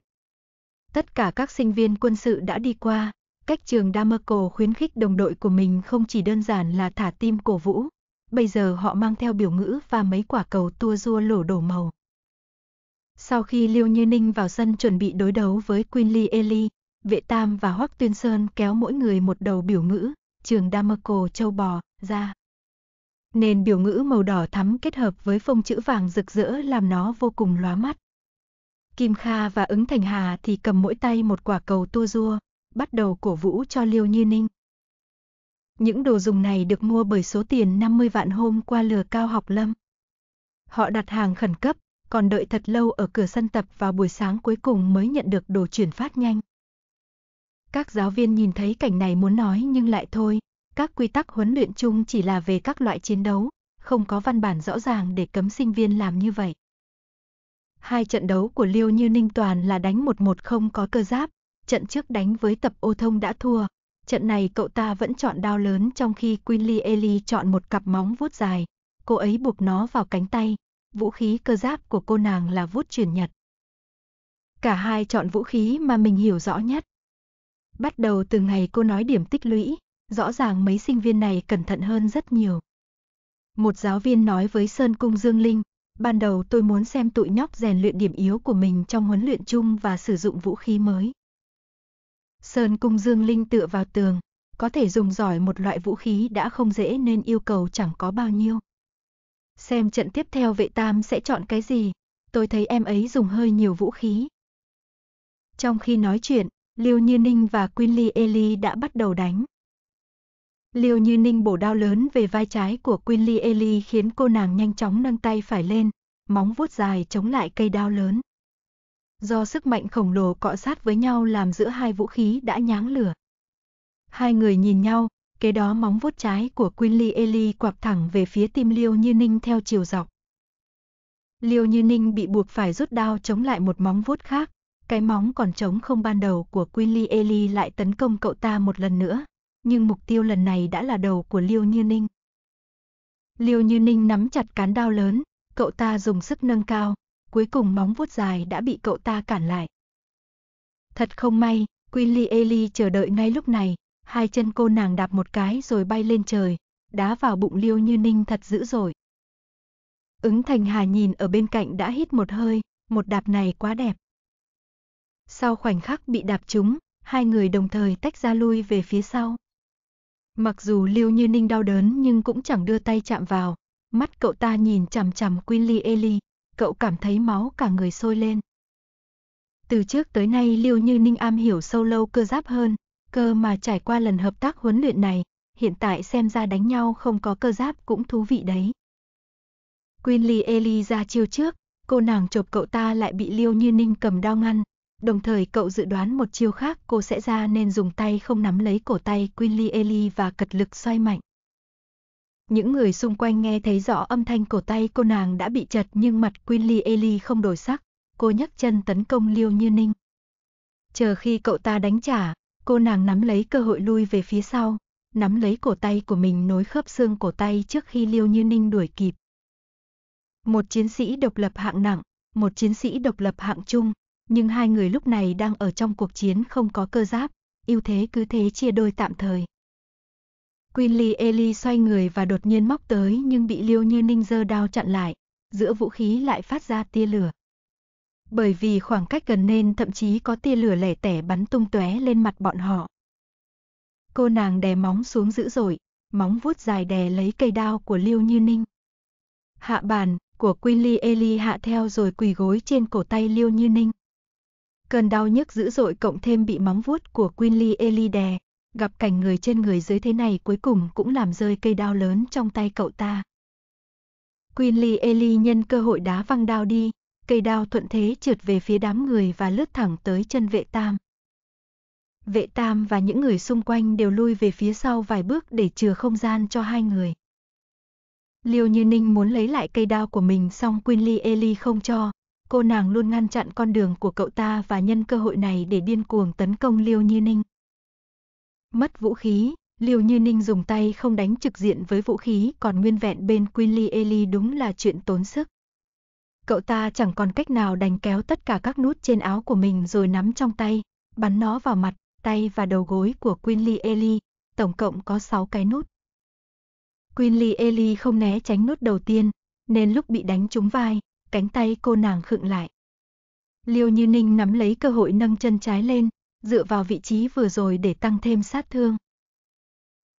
Tất cả các sinh viên quân sự đã đi qua, cách trường Damerco khuyến khích đồng đội của mình không chỉ đơn giản là thả tim cổ vũ. Bây giờ họ mang theo biểu ngữ và mấy quả cầu tua rua lổ đổ màu. Sau khi Liêu Như Ninh vào sân chuẩn bị đối đấu với Quinly Eli, Vệ Tam và Hoắc Tuyên Sơn kéo mỗi người một đầu biểu ngữ, trường Damarco châu bò, ra. Nền biểu ngữ màu đỏ thắm kết hợp với phông chữ vàng rực rỡ làm nó vô cùng lóa mắt. Kim Kha và ứng Thành Hà thì cầm mỗi tay một quả cầu tua rua, bắt đầu cổ vũ cho Liêu Như Ninh. Những đồ dùng này được mua bởi số tiền 50 vạn hôm qua lừa cao học lâm. Họ đặt hàng khẩn cấp, còn đợi thật lâu ở cửa sân tập vào buổi sáng cuối cùng mới nhận được đồ chuyển phát nhanh. Các giáo viên nhìn thấy cảnh này muốn nói nhưng lại thôi, các quy tắc huấn luyện chung chỉ là về các loại chiến đấu, không có văn bản rõ ràng để cấm sinh viên làm như vậy. Hai trận đấu của Liêu Như Ninh toàn là đánh 1-1 không có cơ giáp, trận trước đánh với tập ô thông đã thua, trận này cậu ta vẫn chọn đao lớn trong khi Quinley Eli chọn một cặp móng vuốt dài, cô ấy buộc nó vào cánh tay, vũ khí cơ giáp của cô nàng là vút truyền nhật. Cả hai chọn vũ khí mà mình hiểu rõ nhất. Bắt đầu từ ngày cô nói điểm tích lũy, rõ ràng mấy sinh viên này cẩn thận hơn rất nhiều. Một giáo viên nói với Sơn Cung Dương Linh, ban đầu tôi muốn xem tụi nhóc rèn luyện điểm yếu của mình trong huấn luyện chung và sử dụng vũ khí mới. Sơn Cung Dương Linh tựa vào tường, có thể dùng giỏi một loại vũ khí đã không dễ nên yêu cầu chẳng có bao nhiêu. Xem trận tiếp theo vệ tam sẽ chọn cái gì. Tôi thấy em ấy dùng hơi nhiều vũ khí. Trong khi nói chuyện, Liêu Như Ninh và ly Eli đã bắt đầu đánh. Liêu Như Ninh bổ đao lớn về vai trái của ly Eli khiến cô nàng nhanh chóng nâng tay phải lên, móng vuốt dài chống lại cây đao lớn. Do sức mạnh khổng lồ cọ sát với nhau làm giữa hai vũ khí đã nháng lửa. Hai người nhìn nhau, kế đó móng vuốt trái của Quinley Eli quạp thẳng về phía tim Liêu Như Ninh theo chiều dọc. Liêu Như Ninh bị buộc phải rút đao chống lại một móng vuốt khác, cái móng còn chống không ban đầu của Quinley Eli lại tấn công cậu ta một lần nữa, nhưng mục tiêu lần này đã là đầu của Liêu Như Ninh. Liêu Như Ninh nắm chặt cán đao lớn, cậu ta dùng sức nâng cao, cuối cùng móng vuốt dài đã bị cậu ta cản lại. Thật không may, Quinley Eli chờ đợi ngay lúc này, hai chân cô nàng đạp một cái rồi bay lên trời, đá vào bụng Liêu Như Ninh thật dữ rồi. Ứng Thành Hà nhìn ở bên cạnh đã hít một hơi, một đạp này quá đẹp. Sau khoảnh khắc bị đạp trúng, hai người đồng thời tách ra lui về phía sau. Mặc dù Liêu Như Ninh đau đớn nhưng cũng chẳng đưa tay chạm vào, mắt cậu ta nhìn chằm chằm ly Eli, cậu cảm thấy máu cả người sôi lên. Từ trước tới nay Liêu Như Ninh am hiểu sâu lâu cơ giáp hơn, cơ mà trải qua lần hợp tác huấn luyện này, hiện tại xem ra đánh nhau không có cơ giáp cũng thú vị đấy. Quinley Eli ra chiêu trước, cô nàng chộp cậu ta lại bị Liêu Như Ninh cầm đao ngăn, đồng thời cậu dự đoán một chiêu khác cô sẽ ra nên dùng tay không nắm lấy cổ tay Quinley Eli và cật lực xoay mạnh. Những người xung quanh nghe thấy rõ âm thanh cổ tay cô nàng đã bị chật nhưng mặt Quinley Eli không đổi sắc, cô nhấc chân tấn công Liêu Như Ninh. Chờ khi cậu ta đánh trả, Cô nàng nắm lấy cơ hội lui về phía sau, nắm lấy cổ tay của mình nối khớp xương cổ tay trước khi Liêu Như Ninh đuổi kịp. Một chiến sĩ độc lập hạng nặng, một chiến sĩ độc lập hạng trung, nhưng hai người lúc này đang ở trong cuộc chiến không có cơ giáp, ưu thế cứ thế chia đôi tạm thời. Quinley Eli xoay người và đột nhiên móc tới nhưng bị Liêu Như Ninh giơ đao chặn lại, giữa vũ khí lại phát ra tia lửa bởi vì khoảng cách gần nên thậm chí có tia lửa lẻ tẻ bắn tung tóe lên mặt bọn họ. Cô nàng đè móng xuống dữ dội, móng vuốt dài đè lấy cây đao của Liêu Như Ninh. Hạ bàn của Quinly Eli hạ theo rồi quỳ gối trên cổ tay Liêu Như Ninh. Cơn đau nhức dữ dội cộng thêm bị móng vuốt của Quinly Eli đè, gặp cảnh người trên người dưới thế này cuối cùng cũng làm rơi cây đao lớn trong tay cậu ta. Quinly Eli nhân cơ hội đá văng đao đi, cây đao thuận thế trượt về phía đám người và lướt thẳng tới chân vệ tam. Vệ tam và những người xung quanh đều lui về phía sau vài bước để chừa không gian cho hai người. Liêu Như Ninh muốn lấy lại cây đao của mình song Ly Eli không cho, cô nàng luôn ngăn chặn con đường của cậu ta và nhân cơ hội này để điên cuồng tấn công Liêu Như Ninh. Mất vũ khí, Liêu Như Ninh dùng tay không đánh trực diện với vũ khí còn nguyên vẹn bên Ly Eli đúng là chuyện tốn sức. Cậu ta chẳng còn cách nào đành kéo tất cả các nút trên áo của mình rồi nắm trong tay, bắn nó vào mặt, tay và đầu gối của Quinley Ely. tổng cộng có 6 cái nút. Quinley Ely không né tránh nút đầu tiên, nên lúc bị đánh trúng vai, cánh tay cô nàng khựng lại. Liêu Như Ninh nắm lấy cơ hội nâng chân trái lên, dựa vào vị trí vừa rồi để tăng thêm sát thương.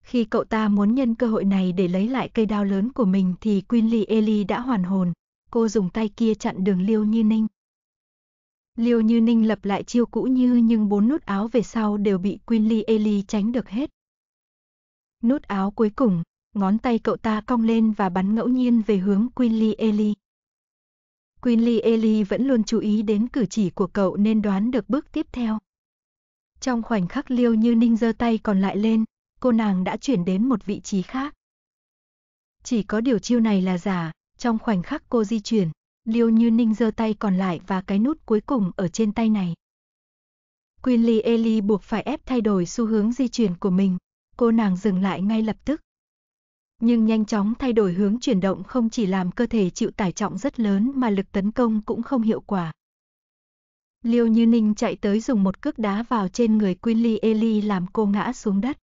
Khi cậu ta muốn nhân cơ hội này để lấy lại cây đao lớn của mình thì Quinley Ely đã hoàn hồn, cô dùng tay kia chặn đường Liêu Như Ninh. Liêu Như Ninh lập lại chiêu cũ như nhưng bốn nút áo về sau đều bị Ly Eli tránh được hết. Nút áo cuối cùng, ngón tay cậu ta cong lên và bắn ngẫu nhiên về hướng Quinly Eli. Ly Eli vẫn luôn chú ý đến cử chỉ của cậu nên đoán được bước tiếp theo. Trong khoảnh khắc Liêu Như Ninh giơ tay còn lại lên, cô nàng đã chuyển đến một vị trí khác. Chỉ có điều chiêu này là giả, trong khoảnh khắc cô di chuyển, Liêu Như Ninh giơ tay còn lại và cái nút cuối cùng ở trên tay này. Ly Eli buộc phải ép thay đổi xu hướng di chuyển của mình, cô nàng dừng lại ngay lập tức. Nhưng nhanh chóng thay đổi hướng chuyển động không chỉ làm cơ thể chịu tải trọng rất lớn mà lực tấn công cũng không hiệu quả. Liêu Như Ninh chạy tới dùng một cước đá vào trên người Ly Eli làm cô ngã xuống đất.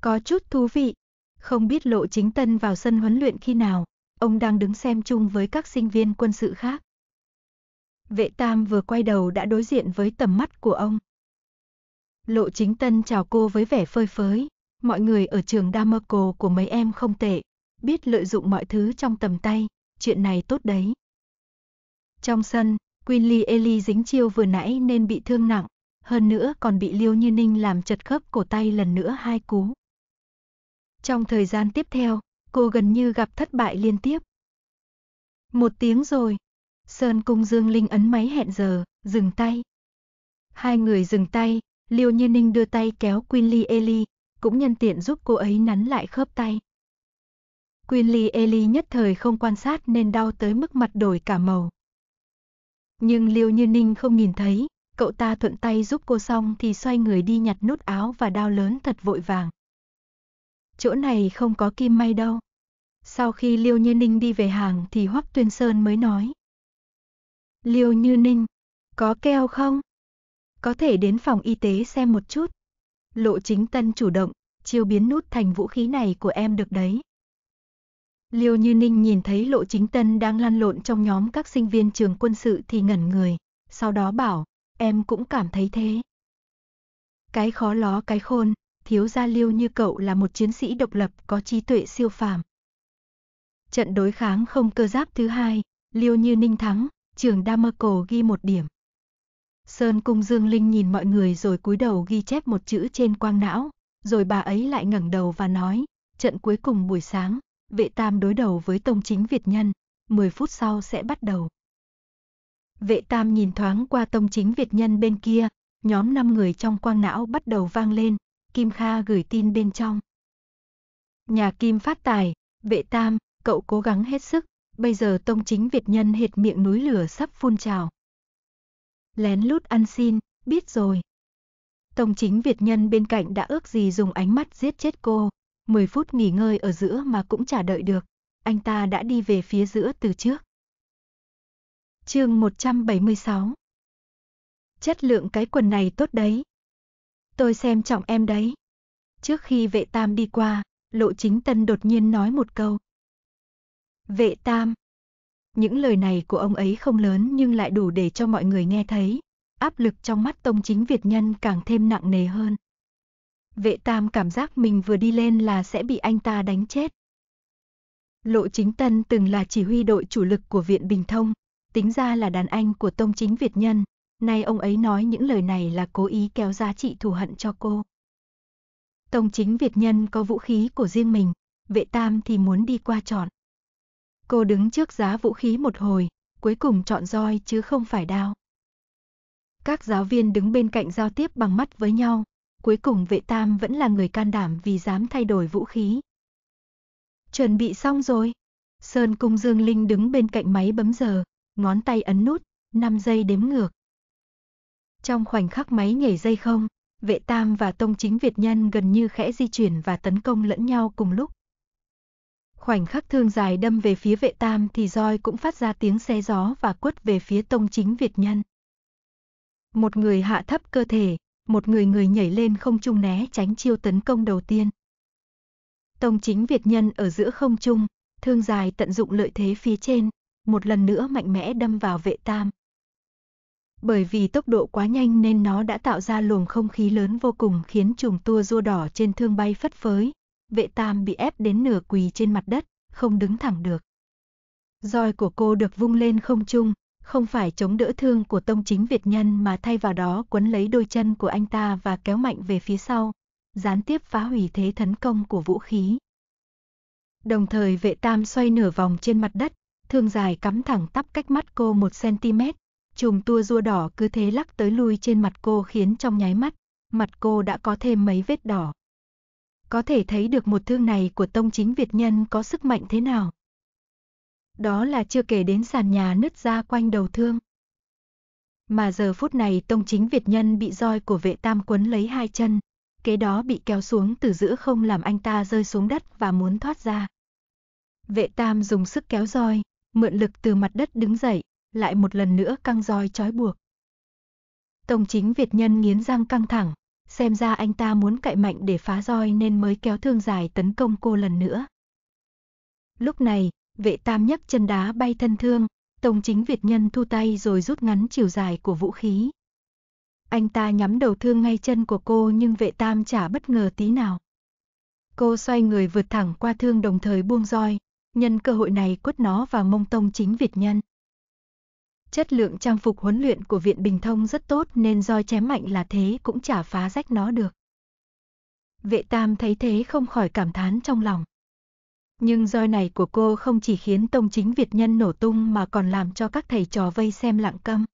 Có chút thú vị, không biết lộ chính tân vào sân huấn luyện khi nào, Ông đang đứng xem chung với các sinh viên quân sự khác. Vệ Tam vừa quay đầu đã đối diện với tầm mắt của ông. Lộ Chính Tân chào cô với vẻ phơi phới, mọi người ở trường Damerco của mấy em không tệ, biết lợi dụng mọi thứ trong tầm tay, chuyện này tốt đấy. Trong sân, Quinley Eli dính chiêu vừa nãy nên bị thương nặng, hơn nữa còn bị Liêu Như Ninh làm chật khớp cổ tay lần nữa hai cú. Trong thời gian tiếp theo, cô gần như gặp thất bại liên tiếp. Một tiếng rồi, Sơn Cung Dương Linh ấn máy hẹn giờ, dừng tay. Hai người dừng tay, Liêu Như Ninh đưa tay kéo Quinly Eli, cũng nhân tiện giúp cô ấy nắn lại khớp tay. Quinly Eli nhất thời không quan sát nên đau tới mức mặt đổi cả màu. Nhưng Liêu Như Ninh không nhìn thấy, cậu ta thuận tay giúp cô xong thì xoay người đi nhặt nút áo và đau lớn thật vội vàng chỗ này không có kim may đâu. Sau khi Liêu Như Ninh đi về hàng thì Hoắc Tuyên Sơn mới nói. Liêu Như Ninh, có keo không? Có thể đến phòng y tế xem một chút. Lộ chính tân chủ động, chiêu biến nút thành vũ khí này của em được đấy. Liêu Như Ninh nhìn thấy Lộ Chính Tân đang lăn lộn trong nhóm các sinh viên trường quân sự thì ngẩn người, sau đó bảo, em cũng cảm thấy thế. Cái khó ló cái khôn, thiếu gia Lưu như cậu là một chiến sĩ độc lập có trí tuệ siêu phàm. Trận đối kháng không cơ giáp thứ hai, Lưu như Ninh thắng, trường Damerco ghi một điểm. Sơn Cung Dương Linh nhìn mọi người rồi cúi đầu ghi chép một chữ trên quang não, rồi bà ấy lại ngẩng đầu và nói, trận cuối cùng buổi sáng, vệ tam đối đầu với tông chính Việt Nhân, 10 phút sau sẽ bắt đầu. Vệ tam nhìn thoáng qua tông chính Việt Nhân bên kia, nhóm 5 người trong quang não bắt đầu vang lên, Kim Kha gửi tin bên trong. Nhà Kim phát tài, vệ tam, cậu cố gắng hết sức, bây giờ tông chính Việt nhân hệt miệng núi lửa sắp phun trào. Lén lút ăn xin, biết rồi. Tông chính Việt nhân bên cạnh đã ước gì dùng ánh mắt giết chết cô, 10 phút nghỉ ngơi ở giữa mà cũng chả đợi được, anh ta đã đi về phía giữa từ trước. Chương 176 Chất lượng cái quần này tốt đấy, tôi xem trọng em đấy. Trước khi vệ tam đi qua, lộ chính tân đột nhiên nói một câu. Vệ tam. Những lời này của ông ấy không lớn nhưng lại đủ để cho mọi người nghe thấy. Áp lực trong mắt tông chính Việt nhân càng thêm nặng nề hơn. Vệ tam cảm giác mình vừa đi lên là sẽ bị anh ta đánh chết. Lộ chính tân từng là chỉ huy đội chủ lực của Viện Bình Thông, tính ra là đàn anh của tông chính Việt nhân, Nay ông ấy nói những lời này là cố ý kéo giá trị thù hận cho cô. Tông chính Việt nhân có vũ khí của riêng mình, vệ tam thì muốn đi qua chọn. Cô đứng trước giá vũ khí một hồi, cuối cùng chọn roi chứ không phải đao. Các giáo viên đứng bên cạnh giao tiếp bằng mắt với nhau, cuối cùng vệ tam vẫn là người can đảm vì dám thay đổi vũ khí. Chuẩn bị xong rồi. Sơn Cung Dương Linh đứng bên cạnh máy bấm giờ, ngón tay ấn nút, 5 giây đếm ngược. Trong khoảnh khắc máy nhảy dây không, vệ tam và tông chính Việt nhân gần như khẽ di chuyển và tấn công lẫn nhau cùng lúc. Khoảnh khắc thương dài đâm về phía vệ tam thì roi cũng phát ra tiếng xe gió và quất về phía tông chính Việt nhân. Một người hạ thấp cơ thể, một người người nhảy lên không trung né tránh chiêu tấn công đầu tiên. Tông chính Việt nhân ở giữa không trung, thương dài tận dụng lợi thế phía trên, một lần nữa mạnh mẽ đâm vào vệ tam. Bởi vì tốc độ quá nhanh nên nó đã tạo ra luồng không khí lớn vô cùng khiến chùm tua rua đỏ trên thương bay phất phới. Vệ tam bị ép đến nửa quỳ trên mặt đất, không đứng thẳng được. Roi của cô được vung lên không trung, không phải chống đỡ thương của tông chính Việt nhân mà thay vào đó quấn lấy đôi chân của anh ta và kéo mạnh về phía sau, gián tiếp phá hủy thế tấn công của vũ khí. Đồng thời vệ tam xoay nửa vòng trên mặt đất, thương dài cắm thẳng tắp cách mắt cô một cm Trùng tua rua đỏ cứ thế lắc tới lui trên mặt cô khiến trong nháy mắt, mặt cô đã có thêm mấy vết đỏ. Có thể thấy được một thương này của tông chính Việt nhân có sức mạnh thế nào. Đó là chưa kể đến sàn nhà nứt ra quanh đầu thương. Mà giờ phút này tông chính Việt nhân bị roi của vệ tam quấn lấy hai chân, kế đó bị kéo xuống từ giữa không làm anh ta rơi xuống đất và muốn thoát ra. Vệ tam dùng sức kéo roi, mượn lực từ mặt đất đứng dậy, lại một lần nữa căng roi trói buộc. Tổng chính Việt Nhân nghiến răng căng thẳng, xem ra anh ta muốn cậy mạnh để phá roi nên mới kéo thương dài tấn công cô lần nữa. Lúc này, vệ tam nhấc chân đá bay thân thương, Tổng chính Việt Nhân thu tay rồi rút ngắn chiều dài của vũ khí. Anh ta nhắm đầu thương ngay chân của cô nhưng vệ tam chả bất ngờ tí nào. Cô xoay người vượt thẳng qua thương đồng thời buông roi, nhân cơ hội này quất nó vào mông tông chính Việt Nhân. Chất lượng trang phục huấn luyện của Viện Bình Thông rất tốt nên roi chém mạnh là thế cũng chả phá rách nó được. Vệ Tam thấy thế không khỏi cảm thán trong lòng. Nhưng roi này của cô không chỉ khiến tông chính Việt nhân nổ tung mà còn làm cho các thầy trò vây xem lặng câm.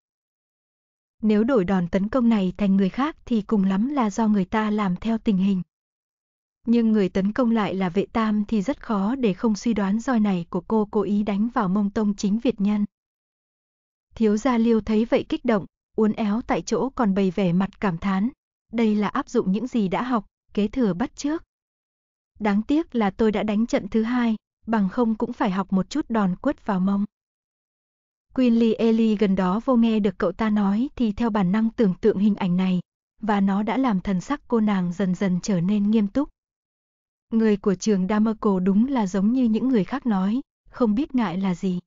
Nếu đổi đòn tấn công này thành người khác thì cùng lắm là do người ta làm theo tình hình. Nhưng người tấn công lại là vệ tam thì rất khó để không suy đoán roi này của cô cố ý đánh vào mông tông chính Việt nhân. Thiếu gia Liêu thấy vậy kích động, uốn éo tại chỗ còn bày vẻ mặt cảm thán. Đây là áp dụng những gì đã học, kế thừa bắt trước. Đáng tiếc là tôi đã đánh trận thứ hai, bằng không cũng phải học một chút đòn quất vào mông. Quinley Eli gần đó vô nghe được cậu ta nói thì theo bản năng tưởng tượng hình ảnh này, và nó đã làm thần sắc cô nàng dần dần trở nên nghiêm túc. Người của trường Damerco đúng là giống như những người khác nói, không biết ngại là gì.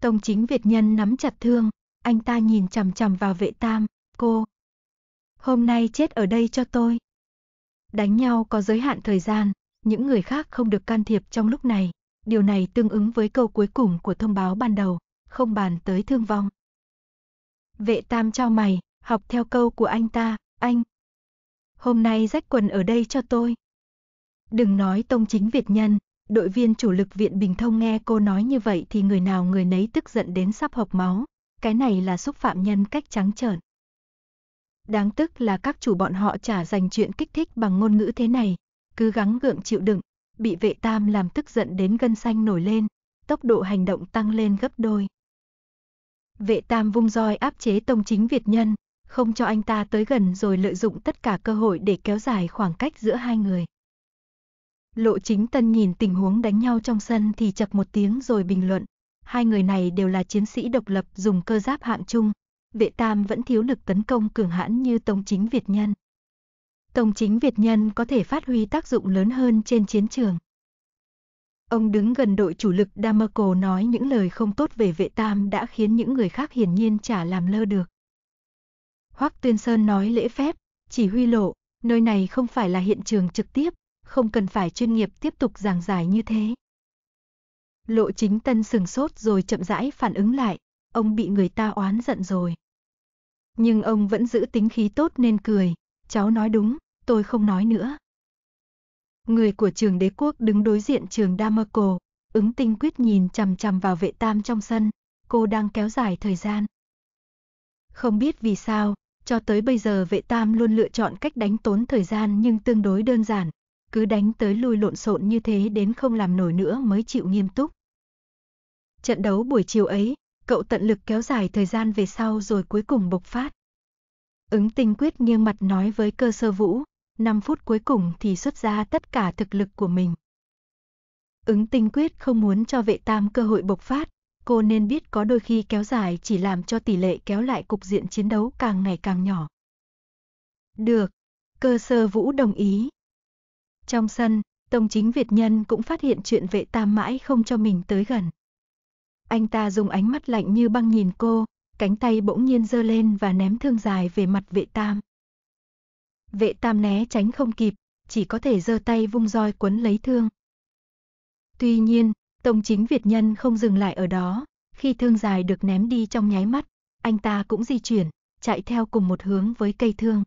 Tông chính Việt nhân nắm chặt thương, anh ta nhìn chằm chằm vào vệ tam, cô. Hôm nay chết ở đây cho tôi. Đánh nhau có giới hạn thời gian, những người khác không được can thiệp trong lúc này. Điều này tương ứng với câu cuối cùng của thông báo ban đầu, không bàn tới thương vong. Vệ tam trao mày, học theo câu của anh ta, anh. Hôm nay rách quần ở đây cho tôi. Đừng nói tông chính Việt nhân, Đội viên chủ lực Viện Bình Thông nghe cô nói như vậy thì người nào người nấy tức giận đến sắp hộc máu. Cái này là xúc phạm nhân cách trắng trợn. Đáng tức là các chủ bọn họ trả dành chuyện kích thích bằng ngôn ngữ thế này, cứ gắng gượng chịu đựng, bị vệ tam làm tức giận đến gân xanh nổi lên, tốc độ hành động tăng lên gấp đôi. Vệ tam vung roi áp chế tông chính Việt nhân, không cho anh ta tới gần rồi lợi dụng tất cả cơ hội để kéo dài khoảng cách giữa hai người. Lộ chính tân nhìn tình huống đánh nhau trong sân thì chập một tiếng rồi bình luận. Hai người này đều là chiến sĩ độc lập dùng cơ giáp hạng chung. Vệ tam vẫn thiếu lực tấn công cường hãn như tông chính Việt nhân. Tông chính Việt nhân có thể phát huy tác dụng lớn hơn trên chiến trường. Ông đứng gần đội chủ lực Damerco nói những lời không tốt về vệ tam đã khiến những người khác hiển nhiên chả làm lơ được. Hoắc Tuyên Sơn nói lễ phép, chỉ huy lộ, nơi này không phải là hiện trường trực tiếp, không cần phải chuyên nghiệp tiếp tục giảng giải như thế. Lộ chính tân sừng sốt rồi chậm rãi phản ứng lại, ông bị người ta oán giận rồi. Nhưng ông vẫn giữ tính khí tốt nên cười, cháu nói đúng, tôi không nói nữa. Người của trường đế quốc đứng đối diện trường Damako, ứng tinh quyết nhìn chằm chằm vào vệ tam trong sân, cô đang kéo dài thời gian. Không biết vì sao, cho tới bây giờ vệ tam luôn lựa chọn cách đánh tốn thời gian nhưng tương đối đơn giản, cứ đánh tới lui lộn xộn như thế đến không làm nổi nữa mới chịu nghiêm túc. Trận đấu buổi chiều ấy, cậu tận lực kéo dài thời gian về sau rồi cuối cùng bộc phát. Ứng tinh quyết nghiêng mặt nói với cơ sơ vũ, 5 phút cuối cùng thì xuất ra tất cả thực lực của mình. Ứng tinh quyết không muốn cho vệ tam cơ hội bộc phát, cô nên biết có đôi khi kéo dài chỉ làm cho tỷ lệ kéo lại cục diện chiến đấu càng ngày càng nhỏ. Được, cơ sơ vũ đồng ý. Trong sân, Tông chính Việt Nhân cũng phát hiện chuyện vệ tam mãi không cho mình tới gần. Anh ta dùng ánh mắt lạnh như băng nhìn cô, cánh tay bỗng nhiên giơ lên và ném thương dài về mặt vệ tam. Vệ tam né tránh không kịp, chỉ có thể giơ tay vung roi quấn lấy thương. Tuy nhiên, Tông chính Việt Nhân không dừng lại ở đó, khi thương dài được ném đi trong nháy mắt, anh ta cũng di chuyển, chạy theo cùng một hướng với cây thương.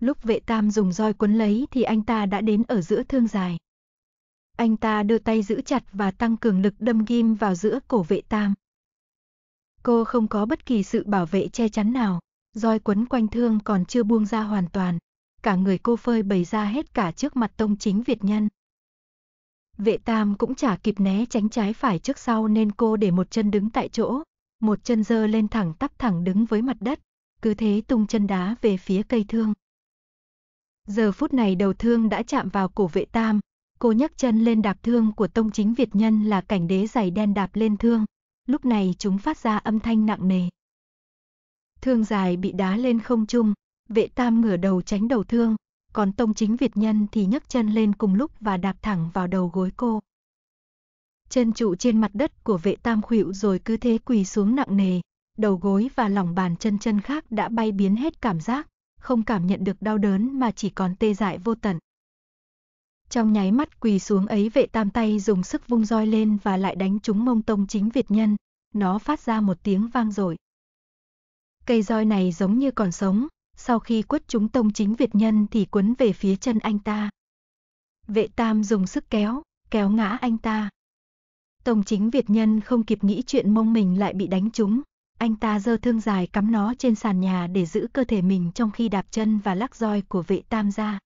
Lúc vệ tam dùng roi cuốn lấy thì anh ta đã đến ở giữa thương dài. Anh ta đưa tay giữ chặt và tăng cường lực đâm ghim vào giữa cổ vệ tam. Cô không có bất kỳ sự bảo vệ che chắn nào, roi quấn quanh thương còn chưa buông ra hoàn toàn. Cả người cô phơi bày ra hết cả trước mặt tông chính Việt nhân. Vệ tam cũng chả kịp né tránh trái phải trước sau nên cô để một chân đứng tại chỗ, một chân giơ lên thẳng tắp thẳng đứng với mặt đất, cứ thế tung chân đá về phía cây thương. Giờ phút này đầu thương đã chạm vào cổ vệ tam, cô nhấc chân lên đạp thương của tông chính Việt nhân là cảnh đế giày đen đạp lên thương, lúc này chúng phát ra âm thanh nặng nề. Thương dài bị đá lên không trung, vệ tam ngửa đầu tránh đầu thương, còn tông chính Việt nhân thì nhấc chân lên cùng lúc và đạp thẳng vào đầu gối cô. Chân trụ trên mặt đất của vệ tam khuỵu rồi cứ thế quỳ xuống nặng nề, đầu gối và lòng bàn chân chân khác đã bay biến hết cảm giác, không cảm nhận được đau đớn mà chỉ còn tê dại vô tận. Trong nháy mắt quỳ xuống ấy vệ tam tay dùng sức vung roi lên và lại đánh trúng mông tông chính Việt nhân, nó phát ra một tiếng vang rồi. Cây roi này giống như còn sống, sau khi quất trúng tông chính Việt nhân thì quấn về phía chân anh ta. Vệ tam dùng sức kéo, kéo ngã anh ta. Tông chính Việt nhân không kịp nghĩ chuyện mông mình lại bị đánh trúng, anh ta giơ thương dài cắm nó trên sàn nhà để giữ cơ thể mình trong khi đạp chân và lắc roi của vệ tam ra.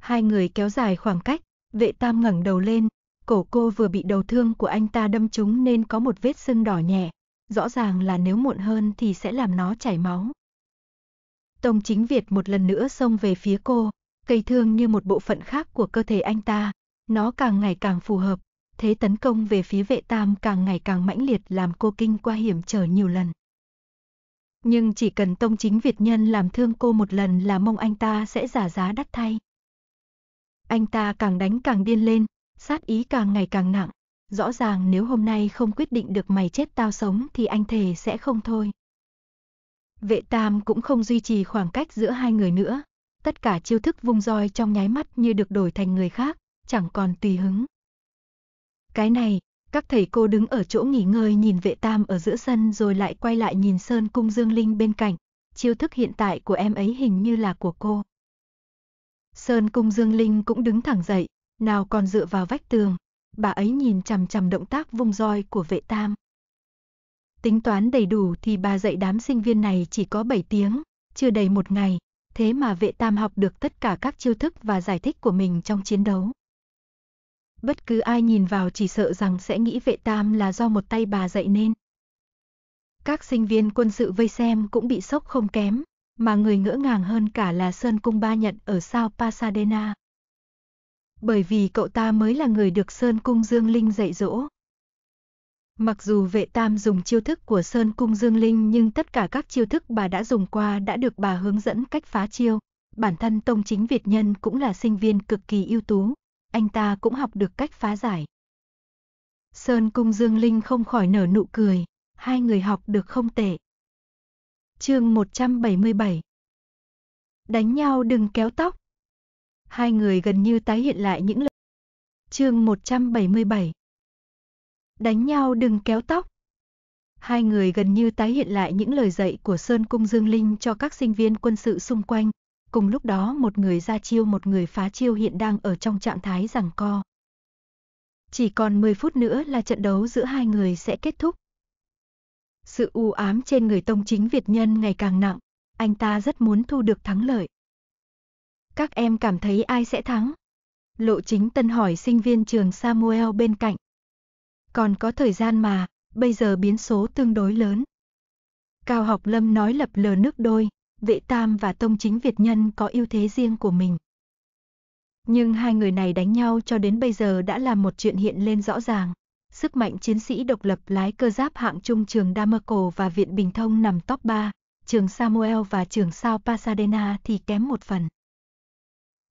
Hai người kéo dài khoảng cách, vệ tam ngẩng đầu lên, cổ cô vừa bị đầu thương của anh ta đâm trúng nên có một vết sưng đỏ nhẹ, rõ ràng là nếu muộn hơn thì sẽ làm nó chảy máu. Tông chính Việt một lần nữa xông về phía cô, cây thương như một bộ phận khác của cơ thể anh ta, nó càng ngày càng phù hợp, thế tấn công về phía vệ tam càng ngày càng mãnh liệt làm cô kinh qua hiểm trở nhiều lần. Nhưng chỉ cần tông chính Việt nhân làm thương cô một lần là mong anh ta sẽ giả giá đắt thay. Anh ta càng đánh càng điên lên, sát ý càng ngày càng nặng. Rõ ràng nếu hôm nay không quyết định được mày chết tao sống thì anh thề sẽ không thôi. Vệ tam cũng không duy trì khoảng cách giữa hai người nữa. Tất cả chiêu thức vung roi trong nháy mắt như được đổi thành người khác, chẳng còn tùy hứng, cái này, các thầy cô đứng ở chỗ nghỉ ngơi nhìn vệ tam ở giữa sân rồi lại quay lại nhìn Sơn Cung Dương Linh bên cạnh. Chiêu thức hiện tại của em ấy hình như là của cô. Sơn Cung Dương Linh cũng đứng thẳng dậy, nào còn dựa vào vách tường. Bà ấy nhìn chằm chằm động tác vung roi của vệ tam. Tính toán đầy đủ thì bà dạy đám sinh viên này chỉ có 7 tiếng, chưa đầy một ngày, thế mà vệ tam học được tất cả các chiêu thức và giải thích của mình trong chiến đấu bất cứ ai nhìn vào chỉ sợ rằng sẽ nghĩ vệ tam là do một tay bà dạy nên. Các sinh viên quân sự vây xem cũng bị sốc không kém, mà người ngỡ ngàng hơn cả là Sơn Cung Ba nhận ở sao Pasadena. Bởi vì cậu ta mới là người được Sơn Cung Dương Linh dạy dỗ. Mặc dù vệ tam dùng chiêu thức của Sơn Cung Dương Linh nhưng tất cả các chiêu thức bà đã dùng qua đã được bà hướng dẫn cách phá chiêu. Bản thân Tông Chính Việt Nhân cũng là sinh viên cực kỳ ưu tú, anh ta cũng học được cách phá giải. Sơn Cung Dương Linh không khỏi nở nụ cười, hai người học được không tệ. Chương 177 Đánh nhau đừng kéo tóc. Hai người gần như tái hiện lại những lời. Chương 177 Đánh nhau đừng kéo tóc. Hai người gần như tái hiện lại những lời dạy của Sơn Cung Dương Linh cho các sinh viên quân sự xung quanh, cùng lúc đó một người ra chiêu một người phá chiêu hiện đang ở trong trạng thái rằng co. Chỉ còn 10 phút nữa là trận đấu giữa hai người sẽ kết thúc. Sự u ám trên người tông chính Việt nhân ngày càng nặng, anh ta rất muốn thu được thắng lợi. Các em cảm thấy ai sẽ thắng? Lộ chính tân hỏi sinh viên trường Samuel bên cạnh. Còn có thời gian mà, bây giờ biến số tương đối lớn. Cao học lâm nói lập lờ nước đôi, vệ tam và tông chính Việt nhân có ưu thế riêng của mình. Nhưng hai người này đánh nhau cho đến bây giờ đã là một chuyện hiện lên rõ ràng. Sức mạnh chiến sĩ độc lập lái cơ giáp hạng trung trường Damasco và Viện Bình Thông nằm top 3, trường Samuel và trường Sao Pasadena thì kém một phần.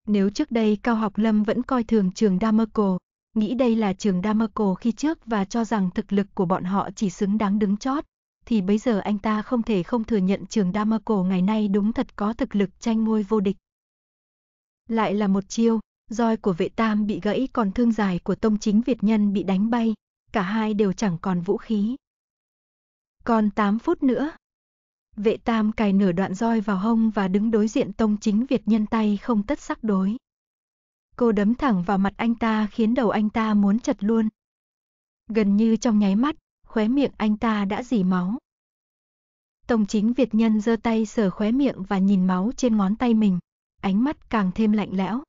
Nếu trước đây Cao Học Lâm vẫn coi thường trường Damasco, nghĩ đây là trường Damasco khi trước và cho rằng thực lực của bọn họ chỉ xứng đáng đứng chót, thì bây giờ anh ta không thể không thừa nhận trường Damarco ngày nay đúng thật có thực lực tranh ngôi vô địch. Lại là một chiêu, roi của vệ tam bị gãy còn thương dài của tông chính Việt nhân bị đánh bay, cả hai đều chẳng còn vũ khí. Còn 8 phút nữa. Vệ tam cài nửa đoạn roi vào hông và đứng đối diện tông chính Việt nhân tay không tất sắc đối. Cô đấm thẳng vào mặt anh ta khiến đầu anh ta muốn chật luôn. Gần như trong nháy mắt, khóe miệng anh ta đã dì máu. Tổng chính Việt Nhân giơ tay sờ khóe miệng và nhìn máu trên ngón tay mình, ánh mắt càng thêm lạnh lẽo.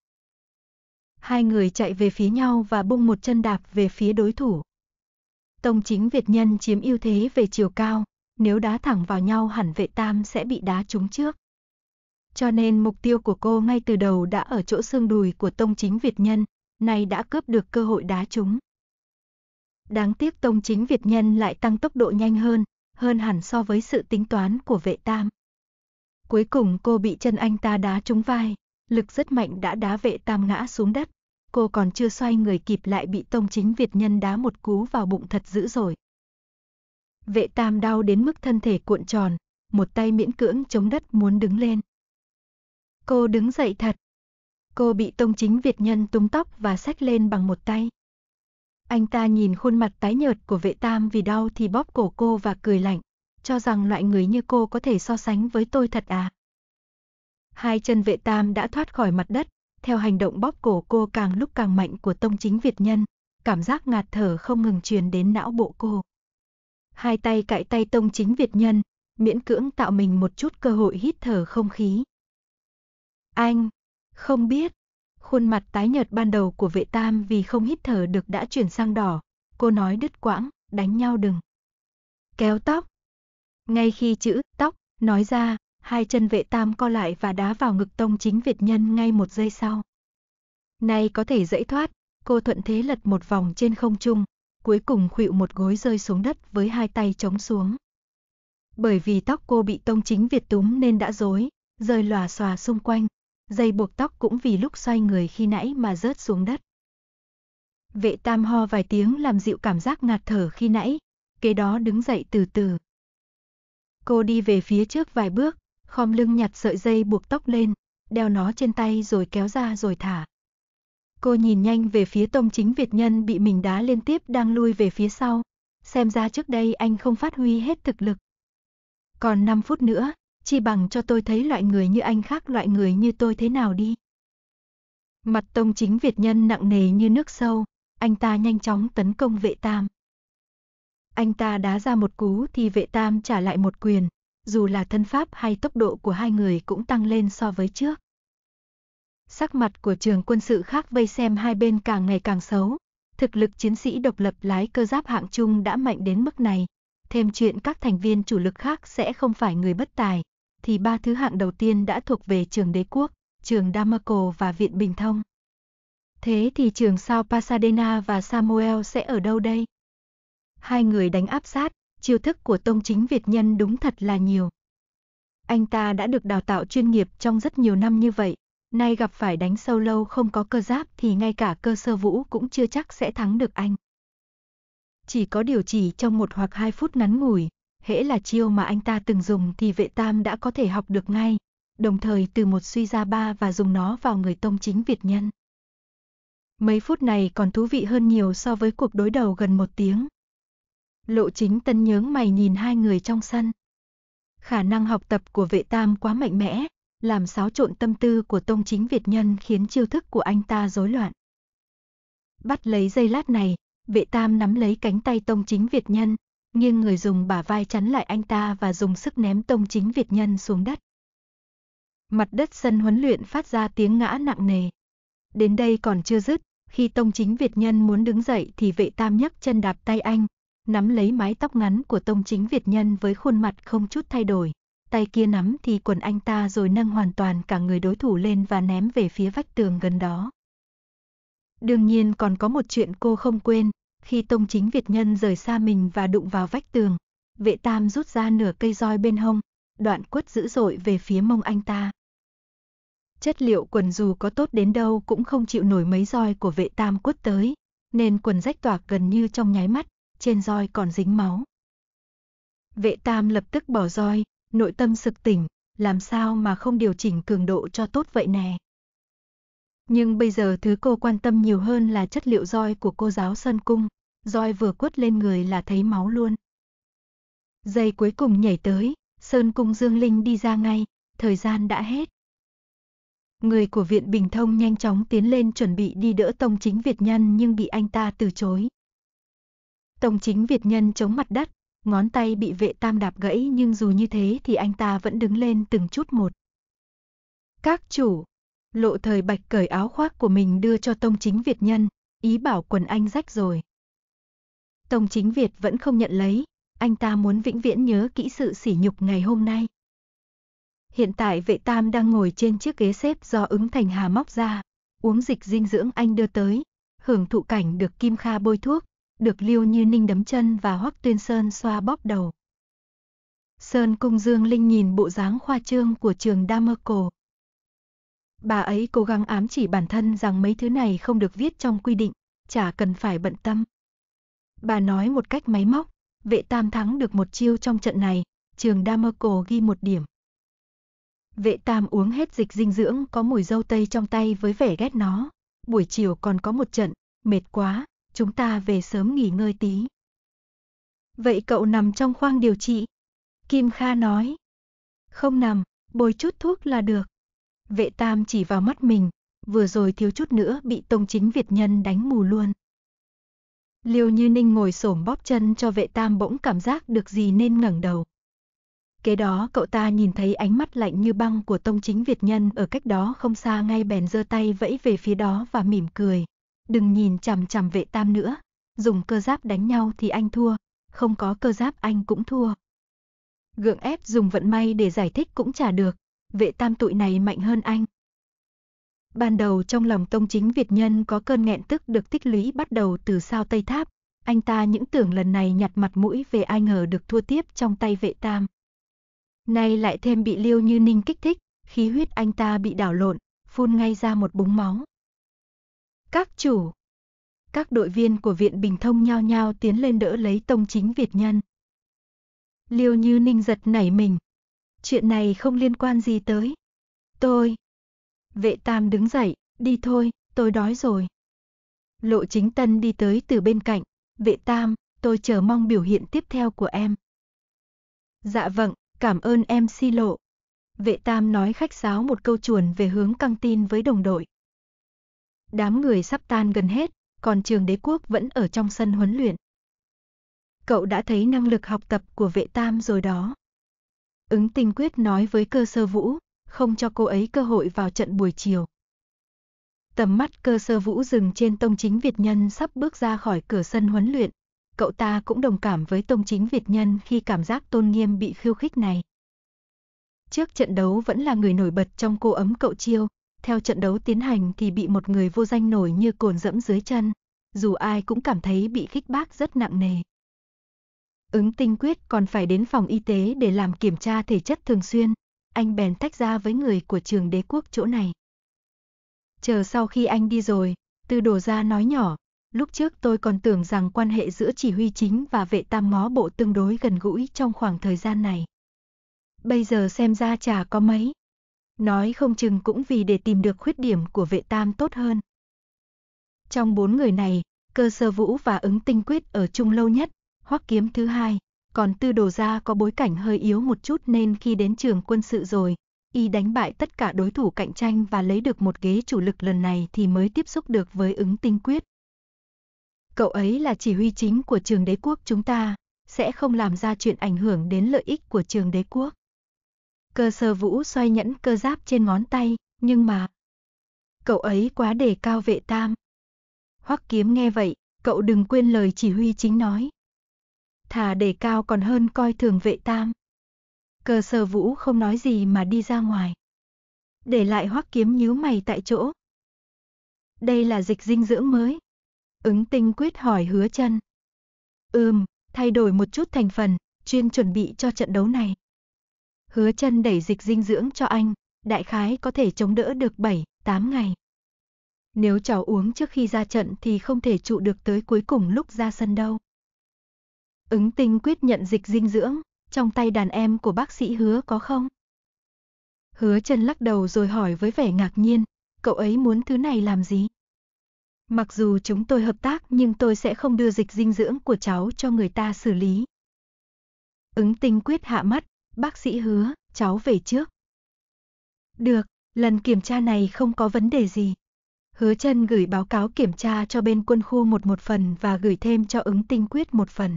Hai người chạy về phía nhau và bung một chân đạp về phía đối thủ. Tông chính Việt Nhân chiếm ưu thế về chiều cao, nếu đá thẳng vào nhau hẳn vệ tam sẽ bị đá trúng trước. Cho nên mục tiêu của cô ngay từ đầu đã ở chỗ xương đùi của tông chính Việt Nhân, nay đã cướp được cơ hội đá trúng. Đáng tiếc tông chính Việt nhân lại tăng tốc độ nhanh hơn, hơn hẳn so với sự tính toán của vệ tam. Cuối cùng cô bị chân anh ta đá trúng vai, lực rất mạnh đã đá vệ tam ngã xuống đất. Cô còn chưa xoay người kịp lại bị tông chính Việt nhân đá một cú vào bụng thật dữ rồi. Vệ tam đau đến mức thân thể cuộn tròn, một tay miễn cưỡng chống đất muốn đứng lên. Cô đứng dậy thật. Cô bị tông chính Việt nhân túm tóc và xách lên bằng một tay. Anh ta nhìn khuôn mặt tái nhợt của vệ tam vì đau thì bóp cổ cô và cười lạnh, cho rằng loại người như cô có thể so sánh với tôi thật à. Hai chân vệ tam đã thoát khỏi mặt đất, theo hành động bóp cổ cô càng lúc càng mạnh của tông chính Việt nhân, cảm giác ngạt thở không ngừng truyền đến não bộ cô. Hai tay cãi tay tông chính Việt nhân, miễn cưỡng tạo mình một chút cơ hội hít thở không khí. Anh, không biết, Khuôn mặt tái nhợt ban đầu của vệ tam vì không hít thở được đã chuyển sang đỏ. Cô nói đứt quãng, đánh nhau đừng. Kéo tóc. Ngay khi chữ tóc nói ra, hai chân vệ tam co lại và đá vào ngực tông chính Việt nhân ngay một giây sau. Nay có thể dễ thoát, cô thuận thế lật một vòng trên không trung, cuối cùng khuỵu một gối rơi xuống đất với hai tay chống xuống. Bởi vì tóc cô bị tông chính Việt túm nên đã rối, rơi lòa xòa xung quanh, dây buộc tóc cũng vì lúc xoay người khi nãy mà rớt xuống đất. Vệ tam ho vài tiếng làm dịu cảm giác ngạt thở khi nãy, kế đó đứng dậy từ từ. Cô đi về phía trước vài bước, khom lưng nhặt sợi dây buộc tóc lên, đeo nó trên tay rồi kéo ra rồi thả. Cô nhìn nhanh về phía tông chính Việt nhân bị mình đá liên tiếp đang lui về phía sau. Xem ra trước đây anh không phát huy hết thực lực. Còn 5 phút nữa, chi bằng cho tôi thấy loại người như anh khác loại người như tôi thế nào đi. Mặt tông chính Việt nhân nặng nề như nước sâu, anh ta nhanh chóng tấn công vệ tam. Anh ta đá ra một cú thì vệ tam trả lại một quyền, dù là thân pháp hay tốc độ của hai người cũng tăng lên so với trước. Sắc mặt của trường quân sự khác vây xem hai bên càng ngày càng xấu, thực lực chiến sĩ độc lập lái cơ giáp hạng trung đã mạnh đến mức này, thêm chuyện các thành viên chủ lực khác sẽ không phải người bất tài, thì ba thứ hạng đầu tiên đã thuộc về trường đế quốc, trường Damasco và Viện Bình Thông. Thế thì trường sao Pasadena và Samuel sẽ ở đâu đây? Hai người đánh áp sát, chiêu thức của tông chính Việt nhân đúng thật là nhiều. Anh ta đã được đào tạo chuyên nghiệp trong rất nhiều năm như vậy, nay gặp phải đánh sâu lâu không có cơ giáp thì ngay cả cơ sơ vũ cũng chưa chắc sẽ thắng được anh. Chỉ có điều chỉ trong một hoặc hai phút ngắn ngủi, hễ là chiêu mà anh ta từng dùng thì vệ tam đã có thể học được ngay, đồng thời từ một suy ra ba và dùng nó vào người tông chính Việt nhân. Mấy phút này còn thú vị hơn nhiều so với cuộc đối đầu gần một tiếng. Lộ chính tân nhướng mày nhìn hai người trong sân. Khả năng học tập của vệ tam quá mạnh mẽ, làm xáo trộn tâm tư của tông chính Việt nhân khiến chiêu thức của anh ta rối loạn. Bắt lấy dây lát này, vệ tam nắm lấy cánh tay tông chính Việt nhân, nghiêng người dùng bả vai chắn lại anh ta và dùng sức ném tông chính Việt Nhân xuống đất. Mặt đất sân huấn luyện phát ra tiếng ngã nặng nề. Đến đây còn chưa dứt, khi tông chính Việt Nhân muốn đứng dậy thì vệ tam nhấc chân đạp tay anh, nắm lấy mái tóc ngắn của tông chính Việt Nhân với khuôn mặt không chút thay đổi. Tay kia nắm thì quần anh ta rồi nâng hoàn toàn cả người đối thủ lên và ném về phía vách tường gần đó. Đương nhiên còn có một chuyện cô không quên, khi Tông chính Việt nhân rời xa mình và đụng vào vách tường, vệ tam rút ra nửa cây roi bên hông, đoạn quất dữ dội về phía mông anh ta. Chất liệu quần dù có tốt đến đâu cũng không chịu nổi mấy roi của vệ tam quất tới, nên quần rách toạc gần như trong nháy mắt, trên roi còn dính máu. Vệ tam lập tức bỏ roi, nội tâm sực tỉnh, làm sao mà không điều chỉnh cường độ cho tốt vậy nè. Nhưng bây giờ thứ cô quan tâm nhiều hơn là chất liệu roi của cô giáo Sơn Cung. Roi vừa quất lên người là thấy máu luôn. Giây cuối cùng nhảy tới, Sơn Cung Dương Linh đi ra ngay, thời gian đã hết. Người của Viện Bình Thông nhanh chóng tiến lên chuẩn bị đi đỡ Tông Chính Việt Nhân nhưng bị anh ta từ chối. Tông Chính Việt Nhân chống mặt đất, ngón tay bị vệ tam đạp gãy nhưng dù như thế thì anh ta vẫn đứng lên từng chút một. Các chủ, Lộ thời bạch cởi áo khoác của mình đưa cho Tông Chính Việt nhân, ý bảo quần anh rách rồi. Tông Chính Việt vẫn không nhận lấy, anh ta muốn vĩnh viễn nhớ kỹ sự sỉ nhục ngày hôm nay. Hiện tại vệ tam đang ngồi trên chiếc ghế xếp do ứng thành hà móc ra, uống dịch dinh dưỡng anh đưa tới, hưởng thụ cảnh được Kim Kha bôi thuốc, được Liêu Như Ninh đấm chân và Hoắc Tuyên Sơn xoa bóp đầu. Sơn Cung Dương Linh nhìn bộ dáng khoa trương của trường Damerco, Bà ấy cố gắng ám chỉ bản thân rằng mấy thứ này không được viết trong quy định, chả cần phải bận tâm. Bà nói một cách máy móc, vệ tam thắng được một chiêu trong trận này, trường Damerco ghi một điểm. Vệ tam uống hết dịch dinh dưỡng có mùi dâu tây trong tay với vẻ ghét nó. Buổi chiều còn có một trận, mệt quá, chúng ta về sớm nghỉ ngơi tí. Vậy cậu nằm trong khoang điều trị? Kim Kha nói. Không nằm, bôi chút thuốc là được. Vệ tam chỉ vào mắt mình, vừa rồi thiếu chút nữa bị tông chính Việt nhân đánh mù luôn. Liêu Như Ninh ngồi xổm bóp chân cho vệ tam bỗng cảm giác được gì nên ngẩng đầu. Kế đó cậu ta nhìn thấy ánh mắt lạnh như băng của tông chính Việt nhân ở cách đó không xa ngay bèn giơ tay vẫy về phía đó và mỉm cười. Đừng nhìn chằm chằm vệ tam nữa, dùng cơ giáp đánh nhau thì anh thua, không có cơ giáp anh cũng thua. Gượng ép dùng vận may để giải thích cũng chả được, vệ tam tụi này mạnh hơn anh. Ban đầu trong lòng tông chính Việt nhân có cơn nghẹn tức được tích lũy bắt đầu từ sao Tây Tháp, anh ta những tưởng lần này nhặt mặt mũi về ai ngờ được thua tiếp trong tay vệ tam. Nay lại thêm bị liêu như ninh kích thích, khí huyết anh ta bị đảo lộn, phun ngay ra một búng máu. Các chủ, các đội viên của Viện Bình Thông nhao nhao tiến lên đỡ lấy tông chính Việt nhân. Liêu như ninh giật nảy mình, chuyện này không liên quan gì tới. Tôi. Vệ tam đứng dậy, đi thôi, tôi đói rồi. Lộ chính tân đi tới từ bên cạnh, vệ tam, tôi chờ mong biểu hiện tiếp theo của em. Dạ vâng, cảm ơn em si lộ. Vệ tam nói khách sáo một câu chuồn về hướng căng tin với đồng đội. Đám người sắp tan gần hết, còn trường đế quốc vẫn ở trong sân huấn luyện. Cậu đã thấy năng lực học tập của vệ tam rồi đó. Ứng tinh quyết nói với cơ sơ vũ, không cho cô ấy cơ hội vào trận buổi chiều. Tầm mắt cơ sơ vũ dừng trên tông chính Việt Nhân sắp bước ra khỏi cửa sân huấn luyện. Cậu ta cũng đồng cảm với tông chính Việt Nhân khi cảm giác tôn nghiêm bị khiêu khích này. Trước trận đấu vẫn là người nổi bật trong cô ấm cậu chiêu, theo trận đấu tiến hành thì bị một người vô danh nổi như cồn dẫm dưới chân. Dù ai cũng cảm thấy bị khích bác rất nặng nề. Ứng tinh quyết còn phải đến phòng y tế để làm kiểm tra thể chất thường xuyên. Anh bèn tách ra với người của trường đế quốc chỗ này. Chờ sau khi anh đi rồi, tư đồ ra nói nhỏ. Lúc trước tôi còn tưởng rằng quan hệ giữa chỉ huy chính và vệ tam ngó bộ tương đối gần gũi trong khoảng thời gian này. Bây giờ xem ra chả có mấy. Nói không chừng cũng vì để tìm được khuyết điểm của vệ tam tốt hơn. Trong bốn người này, cơ sơ vũ và ứng tinh quyết ở chung lâu nhất, hoắc kiếm thứ hai. Còn tư đồ gia có bối cảnh hơi yếu một chút nên khi đến trường quân sự rồi, y đánh bại tất cả đối thủ cạnh tranh và lấy được một ghế chủ lực lần này thì mới tiếp xúc được với ứng tinh quyết. Cậu ấy là chỉ huy chính của trường đế quốc chúng ta, sẽ không làm ra chuyện ảnh hưởng đến lợi ích của trường đế quốc. Cơ sơ vũ xoay nhẫn cơ giáp trên ngón tay, nhưng mà... Cậu ấy quá đề cao vệ tam. Hoắc kiếm nghe vậy, cậu đừng quên lời chỉ huy chính nói, thà để cao còn hơn coi thường vệ tam. Cơ sở vũ không nói gì mà đi ra ngoài. Để lại hoắc kiếm nhíu mày tại chỗ. Đây là dịch dinh dưỡng mới. Ứng tinh quyết hỏi hứa chân. Ừm, thay đổi một chút thành phần, chuyên chuẩn bị cho trận đấu này. Hứa chân đẩy dịch dinh dưỡng cho anh, đại khái có thể chống đỡ được 7, 8 ngày. Nếu cháu uống trước khi ra trận thì không thể trụ được tới cuối cùng lúc ra sân đâu. Ứng tinh quyết nhận dịch dinh dưỡng, trong tay đàn em của bác sĩ hứa có không? Hứa chân lắc đầu rồi hỏi với vẻ ngạc nhiên, cậu ấy muốn thứ này làm gì? Mặc dù chúng tôi hợp tác nhưng tôi sẽ không đưa dịch dinh dưỡng của cháu cho người ta xử lý. Ứng tinh quyết hạ mắt, bác sĩ hứa, cháu về trước. Được, lần kiểm tra này không có vấn đề gì. Hứa chân gửi báo cáo kiểm tra cho bên quân khu một một phần và gửi thêm cho ứng tinh quyết một phần.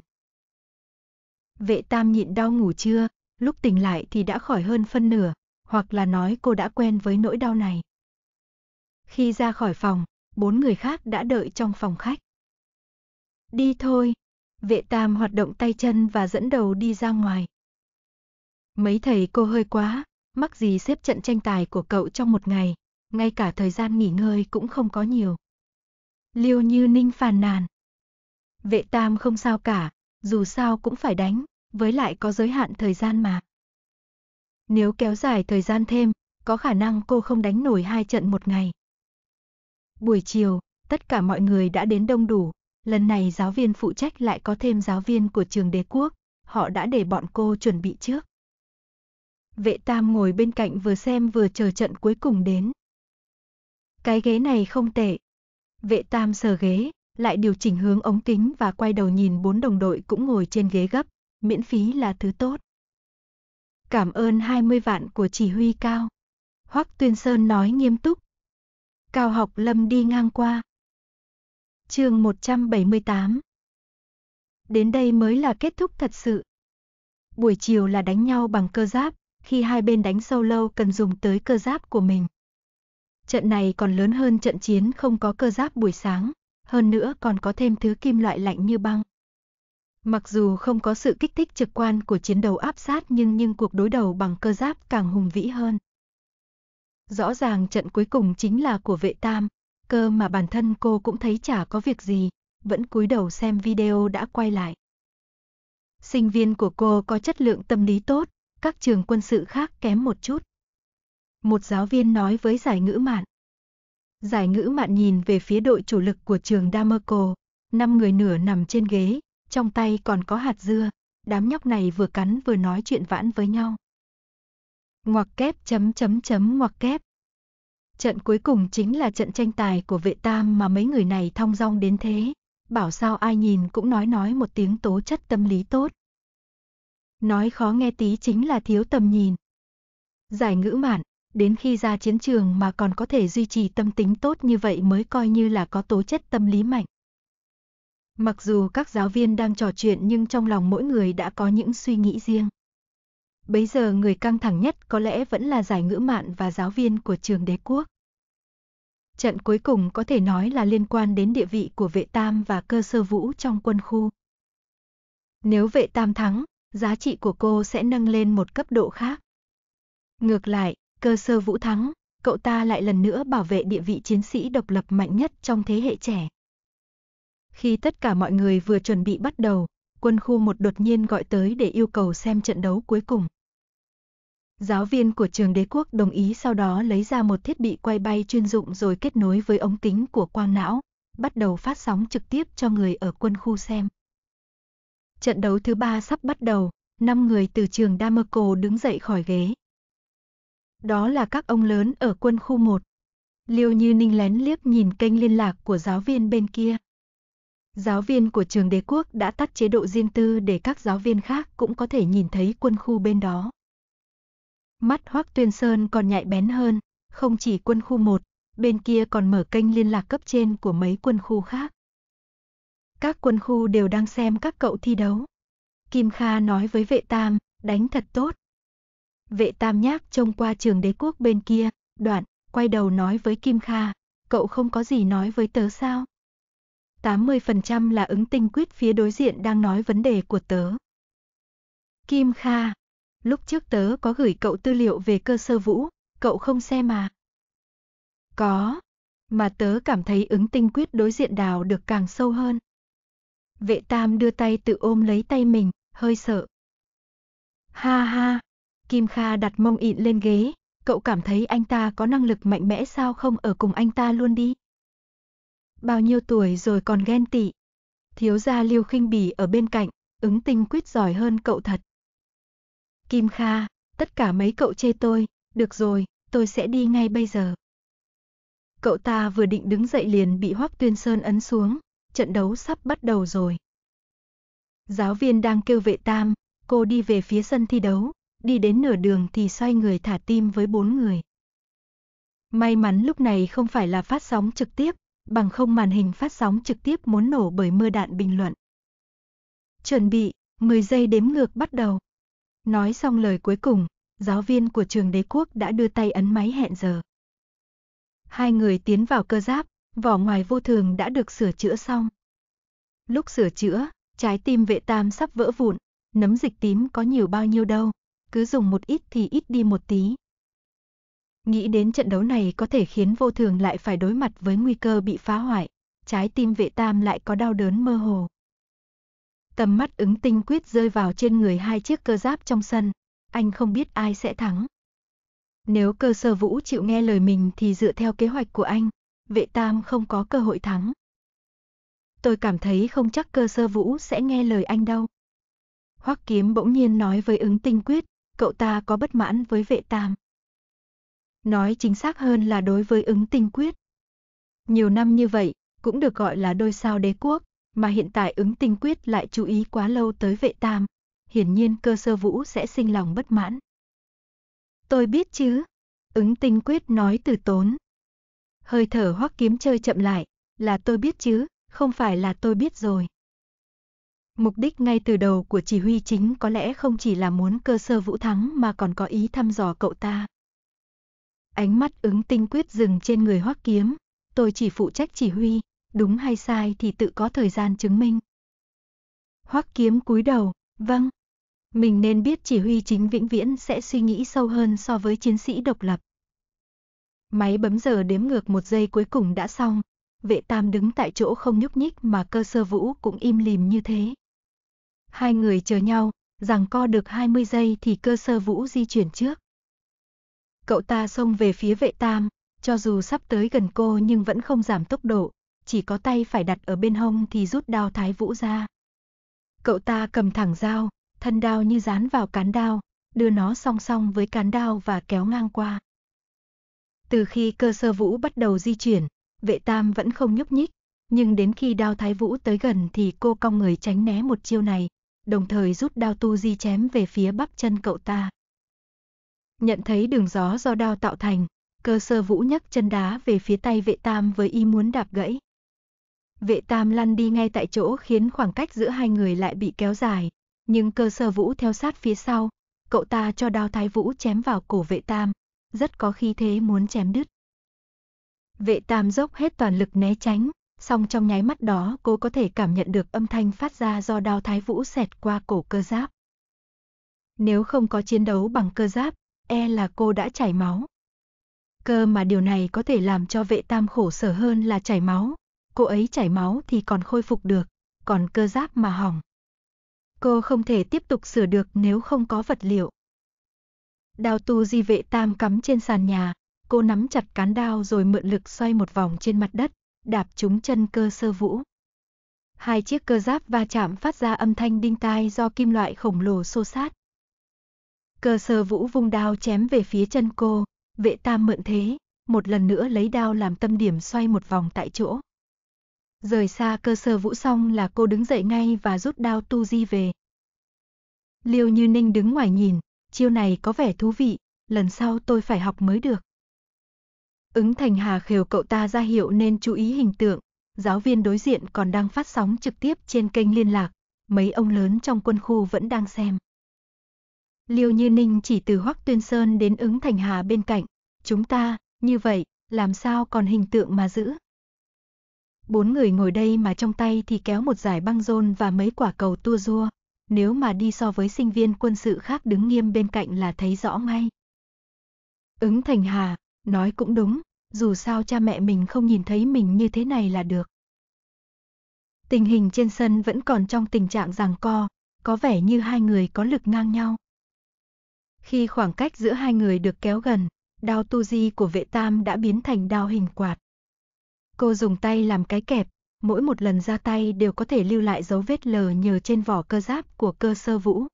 Vệ tam nhịn đau ngủ chưa, lúc tỉnh lại thì đã khỏi hơn phân nửa, hoặc là nói cô đã quen với nỗi đau này. Khi ra khỏi phòng, bốn người khác đã đợi trong phòng khách. Đi thôi, vệ tam hoạt động tay chân và dẫn đầu đi ra ngoài. Mấy thầy cô hơi quá, mắc gì xếp trận tranh tài của cậu trong một ngày, ngay cả thời gian nghỉ ngơi cũng không có nhiều. Liêu như ninh phàn nàn. Vệ tam không sao cả, dù sao cũng phải đánh, với lại có giới hạn thời gian mà. Nếu kéo dài thời gian thêm, có khả năng cô không đánh nổi hai trận một ngày. Buổi chiều, tất cả mọi người đã đến đông đủ, lần này giáo viên phụ trách lại có thêm giáo viên của trường đế quốc, họ đã để bọn cô chuẩn bị trước. Vệ Tam ngồi bên cạnh vừa xem vừa chờ trận cuối cùng đến. Cái ghế này không tệ. Vệ Tam sờ ghế, lại điều chỉnh hướng ống kính và quay đầu nhìn bốn đồng đội cũng ngồi trên ghế gấp, miễn phí là thứ tốt. Cảm ơn 20 vạn của chỉ huy cao. Hoắc Tuyên Sơn nói nghiêm túc. Cao học lâm đi ngang qua. chương 178 Đến đây mới là kết thúc thật sự. Buổi chiều là đánh nhau bằng cơ giáp, khi hai bên đánh sâu lâu cần dùng tới cơ giáp của mình. Trận này còn lớn hơn trận chiến không có cơ giáp buổi sáng hơn nữa còn có thêm thứ kim loại lạnh như băng. Mặc dù không có sự kích thích trực quan của chiến đấu áp sát nhưng nhưng cuộc đối đầu bằng cơ giáp càng hùng vĩ hơn. Rõ ràng trận cuối cùng chính là của vệ tam, cơ mà bản thân cô cũng thấy chả có việc gì, vẫn cúi đầu xem video đã quay lại. Sinh viên của cô có chất lượng tâm lý tốt, các trường quân sự khác kém một chút. Một giáo viên nói với giải ngữ mạn. Giải ngữ mạn nhìn về phía đội chủ lực của trường Damerco. Năm người nửa nằm trên ghế, trong tay còn có hạt dưa. Đám nhóc này vừa cắn vừa nói chuyện vãn với nhau. Ngoặc kép chấm chấm chấm ngoặc kép. Trận cuối cùng chính là trận tranh tài của vệ tam mà mấy người này thong dong đến thế. Bảo sao ai nhìn cũng nói nói một tiếng tố chất tâm lý tốt. Nói khó nghe tí chính là thiếu tầm nhìn. Giải ngữ mạn, đến khi ra chiến trường mà còn có thể duy trì tâm tính tốt như vậy mới coi như là có tố chất tâm lý mạnh. Mặc dù các giáo viên đang trò chuyện nhưng trong lòng mỗi người đã có những suy nghĩ riêng. Bấy giờ người căng thẳng nhất có lẽ vẫn là giải ngữ mạn và giáo viên của trường đế quốc. Trận cuối cùng có thể nói là liên quan đến địa vị của vệ tam và cơ sơ vũ trong quân khu. Nếu vệ tam thắng, giá trị của cô sẽ nâng lên một cấp độ khác. Ngược lại, cơ sơ vũ thắng, cậu ta lại lần nữa bảo vệ địa vị chiến sĩ độc lập mạnh nhất trong thế hệ trẻ. Khi tất cả mọi người vừa chuẩn bị bắt đầu, quân khu một đột nhiên gọi tới để yêu cầu xem trận đấu cuối cùng. Giáo viên của trường đế quốc đồng ý sau đó lấy ra một thiết bị quay bay chuyên dụng rồi kết nối với ống kính của quang não, bắt đầu phát sóng trực tiếp cho người ở quân khu xem. Trận đấu thứ ba sắp bắt đầu, 5 người từ trường Damerco đứng dậy khỏi ghế đó là các ông lớn ở quân khu 1. Liêu Như Ninh lén liếc nhìn kênh liên lạc của giáo viên bên kia. Giáo viên của trường đế quốc đã tắt chế độ riêng tư để các giáo viên khác cũng có thể nhìn thấy quân khu bên đó. Mắt Hoắc Tuyên Sơn còn nhạy bén hơn, không chỉ quân khu 1, bên kia còn mở kênh liên lạc cấp trên của mấy quân khu khác. Các quân khu đều đang xem các cậu thi đấu. Kim Kha nói với vệ tam, đánh thật tốt. Vệ tam nhác trông qua trường đế quốc bên kia, đoạn, quay đầu nói với Kim Kha, cậu không có gì nói với tớ sao? 80% là ứng tinh quyết phía đối diện đang nói vấn đề của tớ. Kim Kha, lúc trước tớ có gửi cậu tư liệu về cơ sơ vũ, cậu không xem mà. Có, mà tớ cảm thấy ứng tinh quyết đối diện đào được càng sâu hơn. Vệ tam đưa tay tự ôm lấy tay mình, hơi sợ. Ha ha, Kim Kha đặt mông ịn lên ghế, cậu cảm thấy anh ta có năng lực mạnh mẽ sao không ở cùng anh ta luôn đi. Bao nhiêu tuổi rồi còn ghen tị. Thiếu gia Lưu Khinh Bỉ ở bên cạnh, ứng tinh quyết giỏi hơn cậu thật. Kim Kha, tất cả mấy cậu chê tôi, được rồi, tôi sẽ đi ngay bây giờ. Cậu ta vừa định đứng dậy liền bị Hoắc Tuyên Sơn ấn xuống, trận đấu sắp bắt đầu rồi. Giáo viên đang kêu vệ tam, cô đi về phía sân thi đấu, đi đến nửa đường thì xoay người thả tim với bốn người. May mắn lúc này không phải là phát sóng trực tiếp, bằng không màn hình phát sóng trực tiếp muốn nổ bởi mưa đạn bình luận. Chuẩn bị, 10 giây đếm ngược bắt đầu. Nói xong lời cuối cùng, giáo viên của trường đế quốc đã đưa tay ấn máy hẹn giờ. Hai người tiến vào cơ giáp, vỏ ngoài vô thường đã được sửa chữa xong. Lúc sửa chữa, trái tim vệ tam sắp vỡ vụn, nấm dịch tím có nhiều bao nhiêu đâu cứ dùng một ít thì ít đi một tí. Nghĩ đến trận đấu này có thể khiến vô thường lại phải đối mặt với nguy cơ bị phá hoại, trái tim vệ tam lại có đau đớn mơ hồ. Tầm mắt ứng tinh quyết rơi vào trên người hai chiếc cơ giáp trong sân, anh không biết ai sẽ thắng. Nếu cơ sơ vũ chịu nghe lời mình thì dựa theo kế hoạch của anh, vệ tam không có cơ hội thắng. Tôi cảm thấy không chắc cơ sơ vũ sẽ nghe lời anh đâu. Hoắc kiếm bỗng nhiên nói với ứng tinh quyết, cậu ta có bất mãn với vệ tam. Nói chính xác hơn là đối với ứng tinh quyết. Nhiều năm như vậy, cũng được gọi là đôi sao đế quốc, mà hiện tại ứng tinh quyết lại chú ý quá lâu tới vệ tam. Hiển nhiên cơ sơ vũ sẽ sinh lòng bất mãn. Tôi biết chứ. Ứng tinh quyết nói từ tốn. Hơi thở hoắc kiếm chơi chậm lại, là tôi biết chứ, không phải là tôi biết rồi. Mục đích ngay từ đầu của chỉ huy chính có lẽ không chỉ là muốn cơ sơ vũ thắng mà còn có ý thăm dò cậu ta. Ánh mắt ứng tinh quyết dừng trên người hoắc kiếm, tôi chỉ phụ trách chỉ huy, đúng hay sai thì tự có thời gian chứng minh. Hoắc kiếm cúi đầu, vâng. Mình nên biết chỉ huy chính vĩnh viễn sẽ suy nghĩ sâu hơn so với chiến sĩ độc lập. Máy bấm giờ đếm ngược một giây cuối cùng đã xong, vệ tam đứng tại chỗ không nhúc nhích mà cơ sơ vũ cũng im lìm như thế. Hai người chờ nhau, rằng co được 20 giây thì cơ sơ vũ di chuyển trước. Cậu ta xông về phía vệ tam, cho dù sắp tới gần cô nhưng vẫn không giảm tốc độ, chỉ có tay phải đặt ở bên hông thì rút đao thái vũ ra. Cậu ta cầm thẳng dao, thân đao như dán vào cán đao, đưa nó song song với cán đao và kéo ngang qua. Từ khi cơ sơ vũ bắt đầu di chuyển, vệ tam vẫn không nhúc nhích, nhưng đến khi đao thái vũ tới gần thì cô cong người tránh né một chiêu này, đồng thời rút đao tu di chém về phía bắp chân cậu ta. Nhận thấy đường gió do đao tạo thành, cơ sơ vũ nhấc chân đá về phía tay vệ tam với ý muốn đạp gãy. Vệ tam lăn đi ngay tại chỗ khiến khoảng cách giữa hai người lại bị kéo dài, nhưng cơ sơ vũ theo sát phía sau, cậu ta cho đao thái vũ chém vào cổ vệ tam, rất có khi thế muốn chém đứt. Vệ tam dốc hết toàn lực né tránh, song trong nháy mắt đó cô có thể cảm nhận được âm thanh phát ra do đao thái vũ xẹt qua cổ cơ giáp. Nếu không có chiến đấu bằng cơ giáp, e là cô đã chảy máu. Cơ mà điều này có thể làm cho vệ tam khổ sở hơn là chảy máu, cô ấy chảy máu thì còn khôi phục được, còn cơ giáp mà hỏng. Cô không thể tiếp tục sửa được nếu không có vật liệu. Đao tu di vệ tam cắm trên sàn nhà, cô nắm chặt cán đao rồi mượn lực xoay một vòng trên mặt đất, đạp trúng chân cơ sơ vũ. Hai chiếc cơ giáp va chạm phát ra âm thanh đinh tai do kim loại khổng lồ xô sát. Cơ sơ vũ vung đao chém về phía chân cô, vệ tam mượn thế, một lần nữa lấy đao làm tâm điểm xoay một vòng tại chỗ. Rời xa cơ sơ vũ xong là cô đứng dậy ngay và rút đao tu di về. Liêu như ninh đứng ngoài nhìn, chiêu này có vẻ thú vị, lần sau tôi phải học mới được. Ứng Thành Hà khều cậu ta ra hiệu nên chú ý hình tượng. Giáo viên đối diện còn đang phát sóng trực tiếp trên kênh liên lạc. Mấy ông lớn trong quân khu vẫn đang xem. Liêu Như Ninh chỉ từ Hoắc Tuyên Sơn đến ứng Thành Hà bên cạnh. Chúng ta, như vậy, làm sao còn hình tượng mà giữ? Bốn người ngồi đây mà trong tay thì kéo một giải băng rôn và mấy quả cầu tua rua. Nếu mà đi so với sinh viên quân sự khác đứng nghiêm bên cạnh là thấy rõ ngay. Ứng Thành Hà, nói cũng đúng, dù sao cha mẹ mình không nhìn thấy mình như thế này là được. Tình hình trên sân vẫn còn trong tình trạng giằng co, có vẻ như hai người có lực ngang nhau. Khi khoảng cách giữa hai người được kéo gần, đao tu di của vệ tam đã biến thành đao hình quạt. Cô dùng tay làm cái kẹp, mỗi một lần ra tay đều có thể lưu lại dấu vết lờ nhờ trên vỏ cơ giáp của cơ sơ vũ.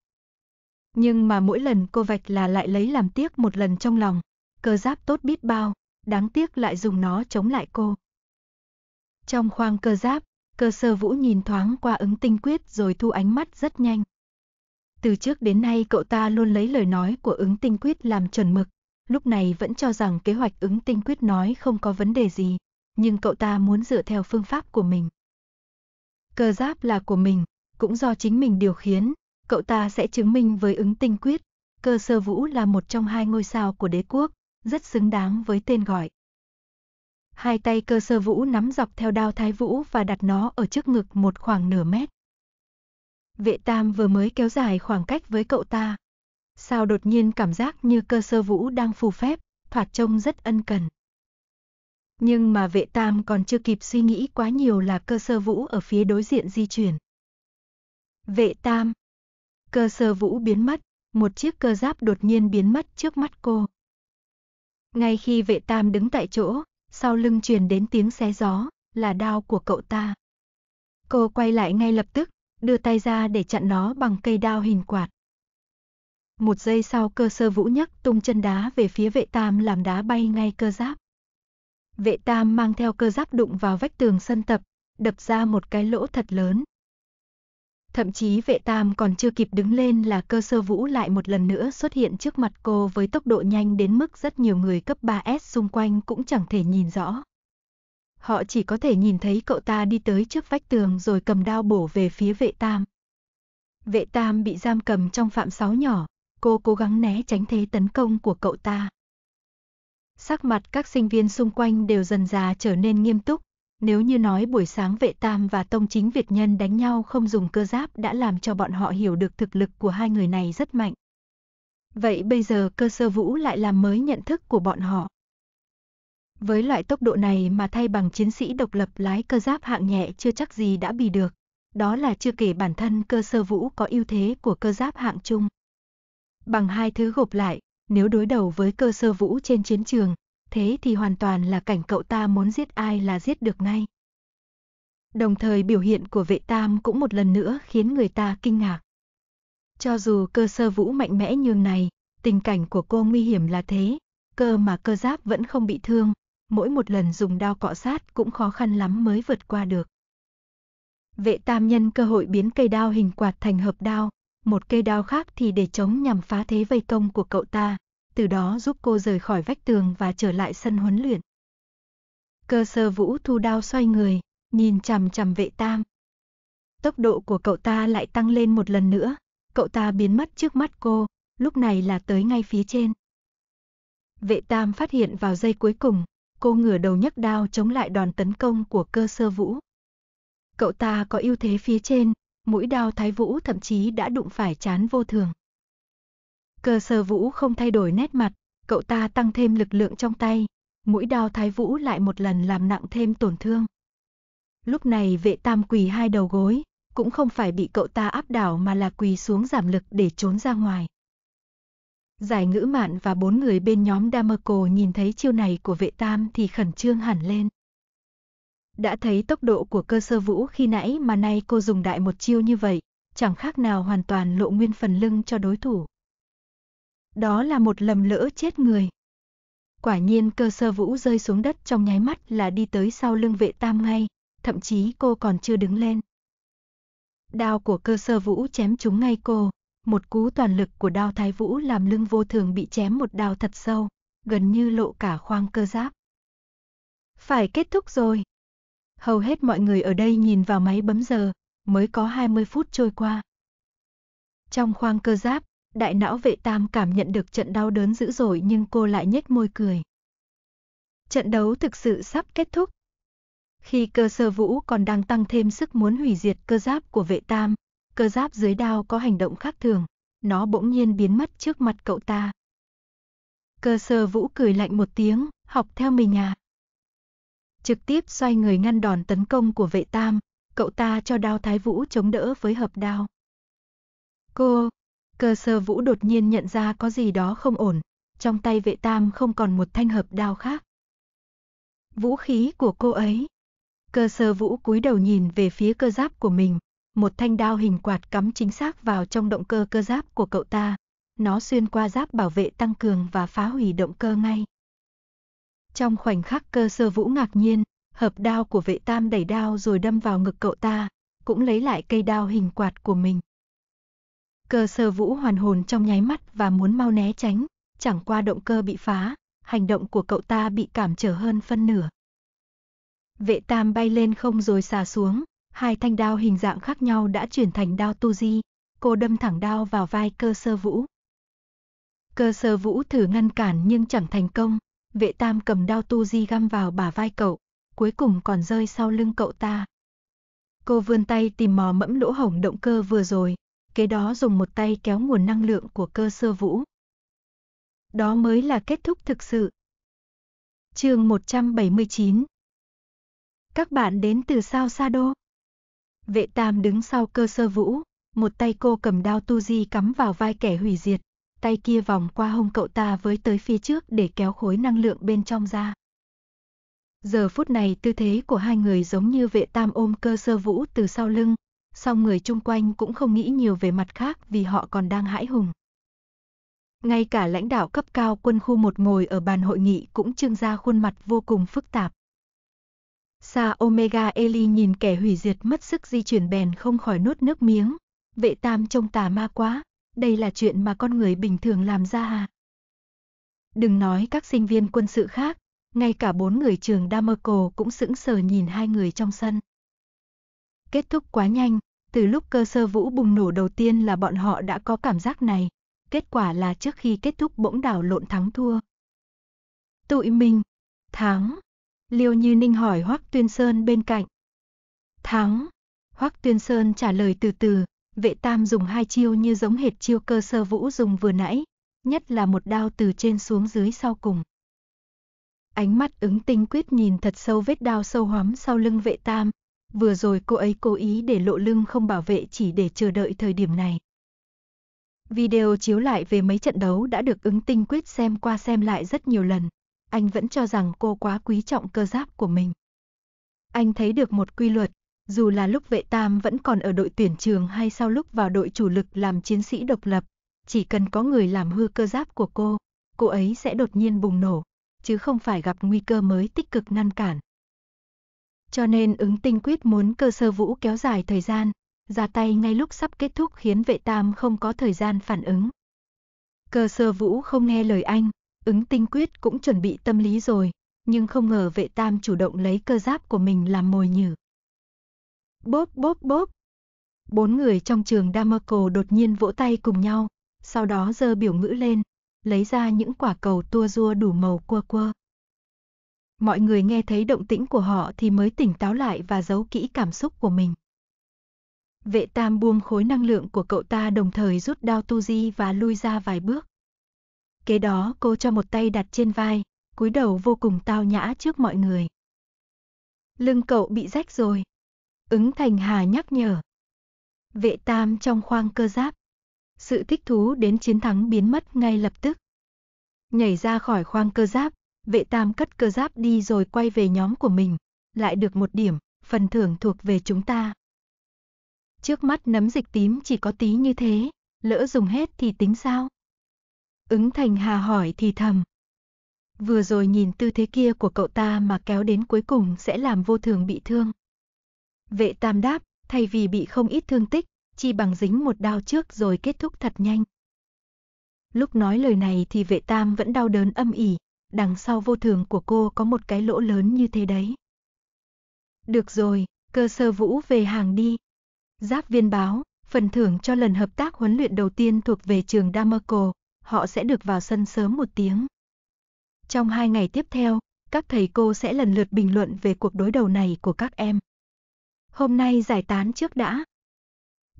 Nhưng mà mỗi lần cô vạch là lại lấy làm tiếc một lần trong lòng, cơ giáp tốt biết bao, đáng tiếc lại dùng nó chống lại cô. Trong khoang cơ giáp, cơ sơ vũ nhìn thoáng qua ứng tinh quyết rồi thu ánh mắt rất nhanh. Từ trước đến nay cậu ta luôn lấy lời nói của ứng tinh quyết làm chuẩn mực, lúc này vẫn cho rằng kế hoạch ứng tinh quyết nói không có vấn đề gì, nhưng cậu ta muốn dựa theo phương pháp của mình. Cơ giáp là của mình, cũng do chính mình điều khiến, cậu ta sẽ chứng minh với ứng tinh quyết, cơ sơ vũ là một trong hai ngôi sao của đế quốc, rất xứng đáng với tên gọi. Hai tay cơ sơ vũ nắm dọc theo đao thái vũ và đặt nó ở trước ngực một khoảng nửa mét. Vệ tam vừa mới kéo dài khoảng cách với cậu ta. Sao đột nhiên cảm giác như cơ sơ vũ đang phù phép, thoạt trông rất ân cần. Nhưng mà vệ tam còn chưa kịp suy nghĩ quá nhiều là cơ sơ vũ ở phía đối diện di chuyển. Vệ tam. Cơ sơ vũ biến mất, một chiếc cơ giáp đột nhiên biến mất trước mắt cô. Ngay khi vệ tam đứng tại chỗ, sau lưng truyền đến tiếng xé gió, là đao của cậu ta. Cô quay lại ngay lập tức, đưa tay ra để chặn nó bằng cây đao hình quạt. Một giây sau cơ sơ vũ nhấc tung chân đá về phía vệ tam làm đá bay ngay cơ giáp. Vệ tam mang theo cơ giáp đụng vào vách tường sân tập, đập ra một cái lỗ thật lớn. Thậm chí vệ tam còn chưa kịp đứng lên là cơ sơ vũ lại một lần nữa xuất hiện trước mặt cô với tốc độ nhanh đến mức rất nhiều người cấp 3S xung quanh cũng chẳng thể nhìn rõ. Họ chỉ có thể nhìn thấy cậu ta đi tới trước vách tường rồi cầm đao bổ về phía vệ tam. Vệ tam bị giam cầm trong phạm sáu nhỏ, cô cố gắng né tránh thế tấn công của cậu ta. Sắc mặt các sinh viên xung quanh đều dần già trở nên nghiêm túc, nếu như nói buổi sáng vệ tam và tông chính Việt nhân đánh nhau không dùng cơ giáp đã làm cho bọn họ hiểu được thực lực của hai người này rất mạnh. Vậy bây giờ cơ sơ vũ lại làm mới nhận thức của bọn họ. Với loại tốc độ này mà thay bằng chiến sĩ độc lập lái cơ giáp hạng nhẹ chưa chắc gì đã bị được. Đó là chưa kể bản thân cơ sơ vũ có ưu thế của cơ giáp hạng trung. Bằng hai thứ gộp lại, nếu đối đầu với cơ sơ vũ trên chiến trường, thế thì hoàn toàn là cảnh cậu ta muốn giết ai là giết được ngay. Đồng thời biểu hiện của vệ tam cũng một lần nữa khiến người ta kinh ngạc. Cho dù cơ sơ vũ mạnh mẽ như này, tình cảnh của cô nguy hiểm là thế, cơ mà cơ giáp vẫn không bị thương, mỗi một lần dùng đao cọ sát cũng khó khăn lắm mới vượt qua được. Vệ tam nhân cơ hội biến cây đao hình quạt thành hợp đao, một cây đao khác thì để chống nhằm phá thế vây công của cậu ta, từ đó giúp cô rời khỏi vách tường và trở lại sân huấn luyện. Cơ sơ vũ thu đao xoay người, nhìn chằm chằm vệ tam. Tốc độ của cậu ta lại tăng lên một lần nữa, cậu ta biến mất trước mắt cô, lúc này là tới ngay phía trên. Vệ tam phát hiện vào giây cuối cùng, cô ngửa đầu nhấc đao chống lại đòn tấn công của cơ sơ vũ. Cậu ta có ưu thế phía trên, mũi đao thái vũ thậm chí đã đụng phải chán vô thường. Cơ sơ vũ không thay đổi nét mặt, cậu ta tăng thêm lực lượng trong tay, mũi đao thái vũ lại một lần làm nặng thêm tổn thương. Lúc này vệ tam quỳ hai đầu gối, cũng không phải bị cậu ta áp đảo mà là quỳ xuống giảm lực để trốn ra ngoài. Giải ngữ mạn và bốn người bên nhóm Damerco nhìn thấy chiêu này của vệ tam thì khẩn trương hẳn lên. Đã thấy tốc độ của cơ sơ vũ khi nãy mà nay cô dùng đại một chiêu như vậy, chẳng khác nào hoàn toàn lộ nguyên phần lưng cho đối thủ. Đó là một lầm lỡ chết người. Quả nhiên cơ sơ vũ rơi xuống đất trong nháy mắt là đi tới sau lưng vệ tam ngay, thậm chí cô còn chưa đứng lên. Đao của cơ sơ vũ chém trúng ngay cô, một cú toàn lực của đao thái vũ làm lưng vô thường bị chém một đao thật sâu, gần như lộ cả khoang cơ giáp. Phải kết thúc rồi. Hầu hết mọi người ở đây nhìn vào máy bấm giờ, mới có 20 phút trôi qua. Trong khoang cơ giáp, Đại não vệ tam cảm nhận được trận đau đớn dữ dội nhưng cô lại nhếch môi cười. Trận đấu thực sự sắp kết thúc. Khi cơ sơ vũ còn đang tăng thêm sức muốn hủy diệt cơ giáp của vệ tam, cơ giáp dưới đao có hành động khác thường, nó bỗng nhiên biến mất trước mặt cậu ta. Cơ sơ vũ cười lạnh một tiếng, học theo mình à. Trực tiếp xoay người ngăn đòn tấn công của vệ tam, cậu ta cho đao thái vũ chống đỡ với hợp đao. Cô, Cơ sơ vũ đột nhiên nhận ra có gì đó không ổn, trong tay vệ tam không còn một thanh hợp đao khác. Vũ khí của cô ấy. Cơ sơ vũ cúi đầu nhìn về phía cơ giáp của mình, một thanh đao hình quạt cắm chính xác vào trong động cơ cơ giáp của cậu ta. Nó xuyên qua giáp bảo vệ tăng cường và phá hủy động cơ ngay. Trong khoảnh khắc cơ sơ vũ ngạc nhiên, hợp đao của vệ tam đẩy đao rồi đâm vào ngực cậu ta, cũng lấy lại cây đao hình quạt của mình. Cơ sơ vũ hoàn hồn trong nháy mắt và muốn mau né tránh, chẳng qua động cơ bị phá, hành động của cậu ta bị cản trở hơn phân nửa. Vệ tam bay lên không rồi xà xuống, hai thanh đao hình dạng khác nhau đã chuyển thành đao tu di, cô đâm thẳng đao vào vai cơ sơ vũ. Cơ sơ vũ thử ngăn cản nhưng chẳng thành công, vệ tam cầm đao tu di găm vào bả vai cậu, cuối cùng còn rơi sau lưng cậu ta. Cô vươn tay tìm mò mẫm lỗ hổng động cơ vừa rồi, kế đó dùng một tay kéo nguồn năng lượng của cơ sơ vũ. Đó mới là kết thúc thực sự. Chương 179. Các bạn đến từ sao Sa Đô? Vệ Tam đứng sau cơ sơ vũ, một tay cô cầm đao tu di cắm vào vai kẻ hủy diệt, tay kia vòng qua hông cậu ta với tới phía trước để kéo khối năng lượng bên trong ra. Giờ phút này tư thế của hai người giống như vệ tam ôm cơ sơ vũ từ sau lưng, song người chung quanh cũng không nghĩ nhiều về mặt khác vì họ còn đang hãi hùng. Ngay cả lãnh đạo cấp cao quân khu một ngồi ở bàn hội nghị cũng trưng ra khuôn mặt vô cùng phức tạp. Sa Omega Eli nhìn kẻ hủy diệt mất sức di chuyển bèn không khỏi nuốt nước miếng. Vệ tam trông tà ma quá, đây là chuyện mà con người bình thường làm ra à? Đừng nói các sinh viên quân sự khác, ngay cả bốn người trường Damerco cũng sững sờ nhìn hai người trong sân. Kết thúc quá nhanh, từ lúc cơ sơ vũ bùng nổ đầu tiên là bọn họ đã có cảm giác này. Kết quả là trước khi kết thúc bỗng đảo lộn thắng thua. Tụi mình, thắng. Liêu Như Ninh hỏi Hoắc Tuyên Sơn bên cạnh. Thắng. Hoắc Tuyên Sơn trả lời từ từ, vệ tam dùng hai chiêu như giống hệt chiêu cơ sơ vũ dùng vừa nãy, nhất là một đao từ trên xuống dưới sau cùng. Ánh mắt ứng tinh quyết nhìn thật sâu vết đao sâu hoắm sau lưng vệ tam, vừa rồi cô ấy cố ý để lộ lưng không bảo vệ chỉ để chờ đợi thời điểm này. Video chiếu lại về mấy trận đấu đã được ứng tinh quyết xem qua xem lại rất nhiều lần. Anh vẫn cho rằng cô quá quý trọng cơ giáp của mình. Anh thấy được một quy luật, dù là lúc vệ tam vẫn còn ở đội tuyển trường hay sau lúc vào đội chủ lực làm chiến sĩ độc lập, chỉ cần có người làm hư cơ giáp của cô, cô ấy sẽ đột nhiên bùng nổ, chứ không phải gặp nguy cơ mới tích cực ngăn cản. Cho nên ứng tinh quyết muốn cơ sơ vũ kéo dài thời gian, ra tay ngay lúc sắp kết thúc khiến vệ tam không có thời gian phản ứng. Cơ sơ vũ không nghe lời anh, ứng tinh quyết cũng chuẩn bị tâm lý rồi, nhưng không ngờ vệ tam chủ động lấy cơ giáp của mình làm mồi nhử. Bốp bốp bốp. Bốn người trong trường Damerco đột nhiên vỗ tay cùng nhau, sau đó giơ biểu ngữ lên, lấy ra những quả cầu tua rua đủ màu cua cua. Mọi người nghe thấy động tĩnh của họ thì mới tỉnh táo lại và giấu kỹ cảm xúc của mình. Vệ tam buông khối năng lượng của cậu ta đồng thời rút đao tu di và lui ra vài bước. Kế đó cô cho một tay đặt trên vai, cúi đầu vô cùng tao nhã trước mọi người. Lưng cậu bị rách rồi. Ứng Thành Hà nhắc nhở. Vệ tam trong khoang cơ giáp. Sự thích thú đến chiến thắng biến mất ngay lập tức. Nhảy ra khỏi khoang cơ giáp, Vệ tam cất cơ giáp đi rồi quay về nhóm của mình. Lại được một điểm, phần thưởng thuộc về chúng ta. Trước mắt nấm dịch tím chỉ có tí như thế, lỡ dùng hết thì tính sao? Ứng thành hà hỏi thì thầm. Vừa rồi nhìn tư thế kia của cậu ta mà kéo đến cuối cùng sẽ làm vô thường bị thương. Vệ tam đáp, thay vì bị không ít thương tích, chi bằng dính một đao trước rồi kết thúc thật nhanh. Lúc nói lời này thì vệ tam vẫn đau đớn âm ỉ, đằng sau vô thường của cô có một cái lỗ lớn như thế đấy. Được rồi, cơ sơ vũ về hàng đi. Giáp viên báo, phần thưởng cho lần hợp tác huấn luyện đầu tiên thuộc về trường Damerco, họ sẽ được vào sân sớm một tiếng. Trong hai ngày tiếp theo, các thầy cô sẽ lần lượt bình luận về cuộc đối đầu này của các em. Hôm nay giải tán trước đã.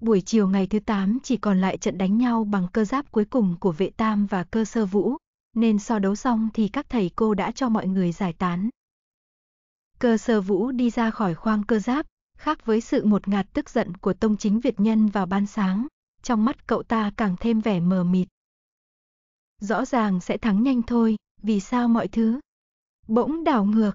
Buổi chiều ngày thứ 8 chỉ còn lại trận đánh nhau bằng cơ giáp cuối cùng của vệ tam và cơ sơ vũ, nên so đấu xong thì các thầy cô đã cho mọi người giải tán. Cơ sơ vũ đi ra khỏi khoang cơ giáp, khác với sự một ngạt tức giận của tông chính Việt Nhân vào ban sáng, trong mắt cậu ta càng thêm vẻ mờ mịt. Rõ ràng sẽ thắng nhanh thôi, vì sao mọi thứ? Bỗng đảo ngược.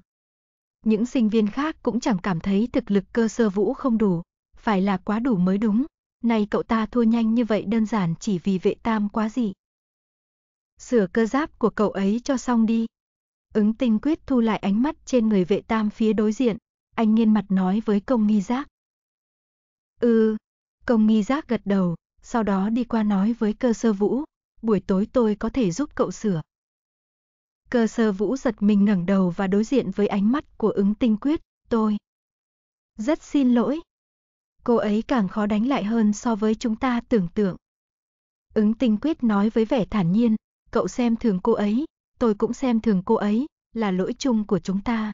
Những sinh viên khác cũng chẳng cảm thấy thực lực cơ sơ vũ không đủ, phải là quá đủ mới đúng. Này cậu ta thua nhanh như vậy đơn giản chỉ vì vệ tam quá dị sửa cơ giáp của cậu ấy cho xong đi. Ứng tinh quyết thu lại ánh mắt trên người vệ tam phía đối diện, anh nghiên mặt nói với công nghi giác. Ừ, công nghi giác gật đầu, sau đó đi qua nói với cơ sơ vũ, buổi tối tôi có thể giúp cậu sửa. Cơ sơ vũ giật mình ngẩng đầu và đối diện với ánh mắt của ứng tinh quyết, tôi. Rất xin lỗi. Cô ấy càng khó đánh lại hơn so với chúng ta tưởng tượng. Ứng tinh quyết nói với vẻ thản nhiên, Cậu xem thường cô ấy, tôi cũng xem thường cô ấy, là lỗi chung của chúng ta.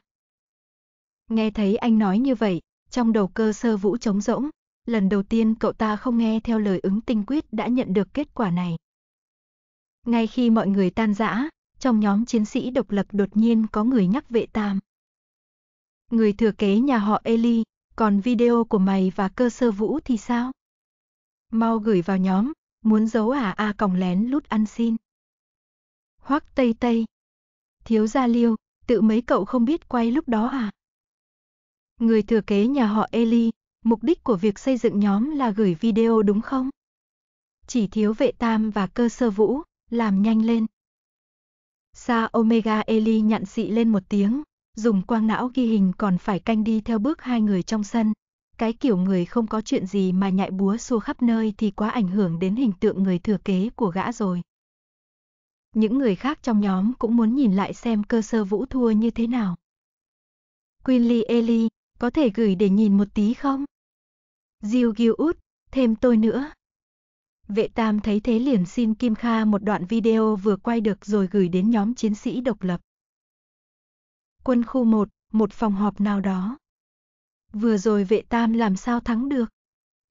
Nghe thấy anh nói như vậy, trong đầu cơ sơ vũ trống rỗng, lần đầu tiên cậu ta không nghe theo lời ứng tinh quyết đã nhận được kết quả này. Ngay khi mọi người tan rã, trong nhóm chiến sĩ độc lập đột nhiên có người nhắc vệ tam. Người thừa kế nhà họ Eli, còn video của mày và cơ sơ vũ thì sao? Mau gửi vào nhóm, muốn giấu à a à còng lén lút ăn xin. Hoắc Tây Tây. Thiếu gia Liêu, tự mấy cậu không biết quay lúc đó à? Người thừa kế nhà họ Eli, mục đích của việc xây dựng nhóm là gửi video đúng không? Chỉ thiếu vệ tam và cơ sơ vũ, làm nhanh lên. Sa Omega Eli nhặn xị lên một tiếng, dùng quang não ghi hình còn phải canh đi theo bước hai người trong sân. Cái kiểu người không có chuyện gì mà nhại búa xua khắp nơi thì quá ảnh hưởng đến hình tượng người thừa kế của gã rồi. Những người khác trong nhóm cũng muốn nhìn lại xem cơ sơ vũ thua như thế nào. Quinley Eli, có thể gửi để nhìn một tí không? Diêu Gil út, thêm tôi nữa. Vệ Tam thấy thế liền xin Kim Kha một đoạn video vừa quay được rồi gửi đến nhóm chiến sĩ độc lập. Quân khu 1, một phòng họp nào đó. Vừa rồi vệ Tam làm sao thắng được?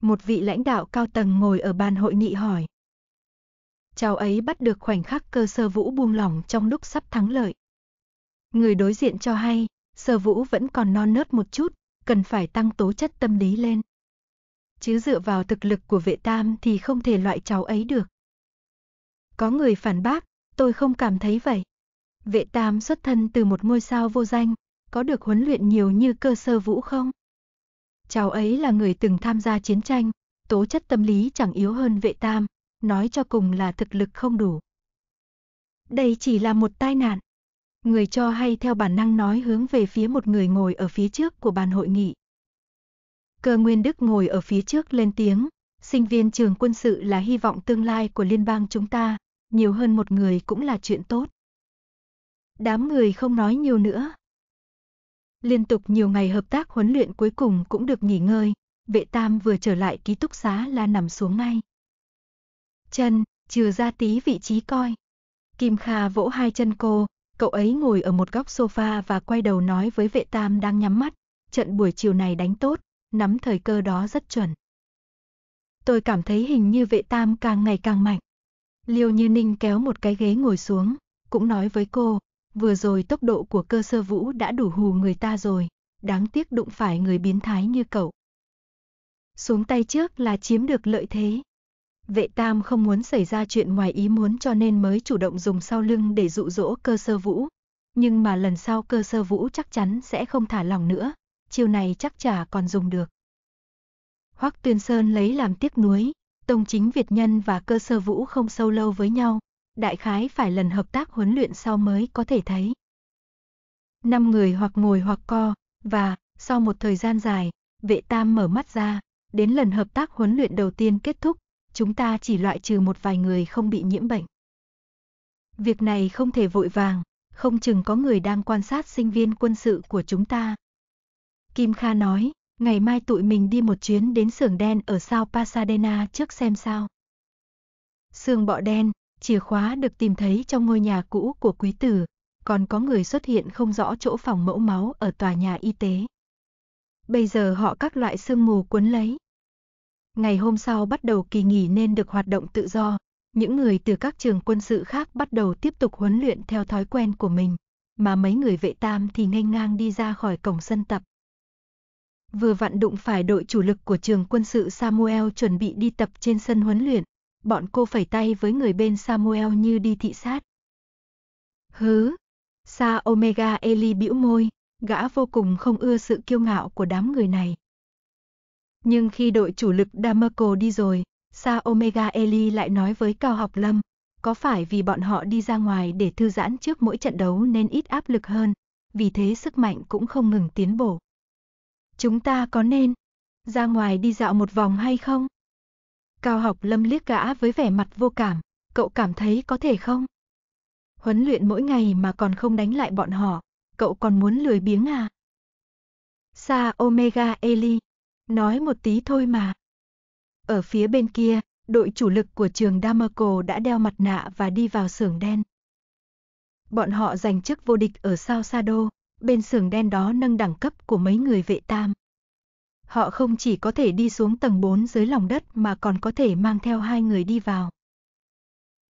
Một vị lãnh đạo cao tầng ngồi ở bàn hội nghị hỏi cháu ấy bắt được khoảnh khắc cơ sơ vũ buông lỏng trong lúc sắp thắng lợi. Người đối diện cho hay, sơ vũ vẫn còn non nớt một chút, cần phải tăng tố chất tâm lý lên. Chứ dựa vào thực lực của vệ tam thì không thể loại cháu ấy được. Có người phản bác, tôi không cảm thấy vậy. Vệ tam xuất thân từ một ngôi sao vô danh, có được huấn luyện nhiều như cơ sơ vũ không? Cháu ấy là người từng tham gia chiến tranh, tố chất tâm lý chẳng yếu hơn vệ tam, nói cho cùng là thực lực không đủ. Đây chỉ là một tai nạn. Người cho hay theo bản năng nói hướng về phía một người ngồi ở phía trước của bàn hội nghị. Cơ Nguyên Đức ngồi ở phía trước lên tiếng, sinh viên trường quân sự là hy vọng tương lai của liên bang chúng ta, nhiều hơn một người cũng là chuyện tốt. Đám người không nói nhiều nữa. Liên tục nhiều ngày hợp tác huấn luyện cuối cùng cũng được nghỉ ngơi, vệ tam vừa trở lại ký túc xá là nằm xuống ngay chân, trừ ra tí vị trí coi. Kim Kha vỗ hai chân cô, cậu ấy ngồi ở một góc sofa và quay đầu nói với vệ tam đang nhắm mắt, trận buổi chiều này đánh tốt, nắm thời cơ đó rất chuẩn. Tôi cảm thấy hình như vệ tam càng ngày càng mạnh. Liêu Như Ninh kéo một cái ghế ngồi xuống, cũng nói với cô, vừa rồi tốc độ của cơ sơ vũ đã đủ hù người ta rồi, đáng tiếc đụng phải người biến thái như cậu. Xuống tay trước là chiếm được lợi thế. Vệ tam không muốn xảy ra chuyện ngoài ý muốn cho nên mới chủ động dùng sau lưng để dụ dỗ cơ sơ vũ. Nhưng mà lần sau cơ sơ vũ chắc chắn sẽ không thả lòng nữa, chiều này chắc chả còn dùng được. Hoắc Tuyên Sơn lấy làm tiếc nuối, Tông chính Việt Nhân và cơ sơ vũ không sâu lâu với nhau, đại khái phải lần hợp tác huấn luyện sau mới có thể thấy. Năm người hoặc ngồi hoặc co, và, sau một thời gian dài, vệ tam mở mắt ra, đến lần hợp tác huấn luyện đầu tiên kết thúc, chúng ta chỉ loại trừ một vài người không bị nhiễm bệnh. Việc này không thể vội vàng, không chừng có người đang quan sát sinh viên quân sự của chúng ta. Kim Kha nói, ngày mai tụi mình đi một chuyến đến xưởng đen ở sao Pasadena trước xem sao. Sương bọ đen, chìa khóa được tìm thấy trong ngôi nhà cũ của quý tử, còn có người xuất hiện không rõ chỗ phòng mẫu máu ở tòa nhà y tế. Bây giờ họ các loại sương mù cuốn lấy, Ngày hôm sau bắt đầu kỳ nghỉ nên được hoạt động tự do. Những người từ các trường quân sự khác bắt đầu tiếp tục huấn luyện theo thói quen của mình, mà mấy người vệ tam thì nghênh ngang đi ra khỏi cổng sân tập. Vừa vặn đụng phải đội chủ lực của trường quân sự Samuel chuẩn bị đi tập trên sân huấn luyện, bọn cô phẩy tay với người bên Samuel như đi thị sát. Hứ, Sa Omega Eli bĩu môi, gã vô cùng không ưa sự kiêu ngạo của đám người này. Nhưng khi đội chủ lực Damerco đi rồi, Sa Omega Eli lại nói với Cao Học Lâm, có phải vì bọn họ đi ra ngoài để thư giãn trước mỗi trận đấu nên ít áp lực hơn, vì thế sức mạnh cũng không ngừng tiến bộ? Chúng ta có nên ra ngoài đi dạo một vòng hay không? Cao học lâm liếc gã với vẻ mặt vô cảm, cậu cảm thấy có thể không? Huấn luyện mỗi ngày mà còn không đánh lại bọn họ, cậu còn muốn lười biếng à? Sa Omega Eli Nói một tí thôi mà. Ở phía bên kia, đội chủ lực của trường Damerco đã đeo mặt nạ và đi vào xưởng đen. Bọn họ giành chức vô địch ở Sao Sado, bên xưởng đen đó nâng đẳng cấp của mấy người vệ tam. Họ không chỉ có thể đi xuống tầng 4 dưới lòng đất mà còn có thể mang theo hai người đi vào.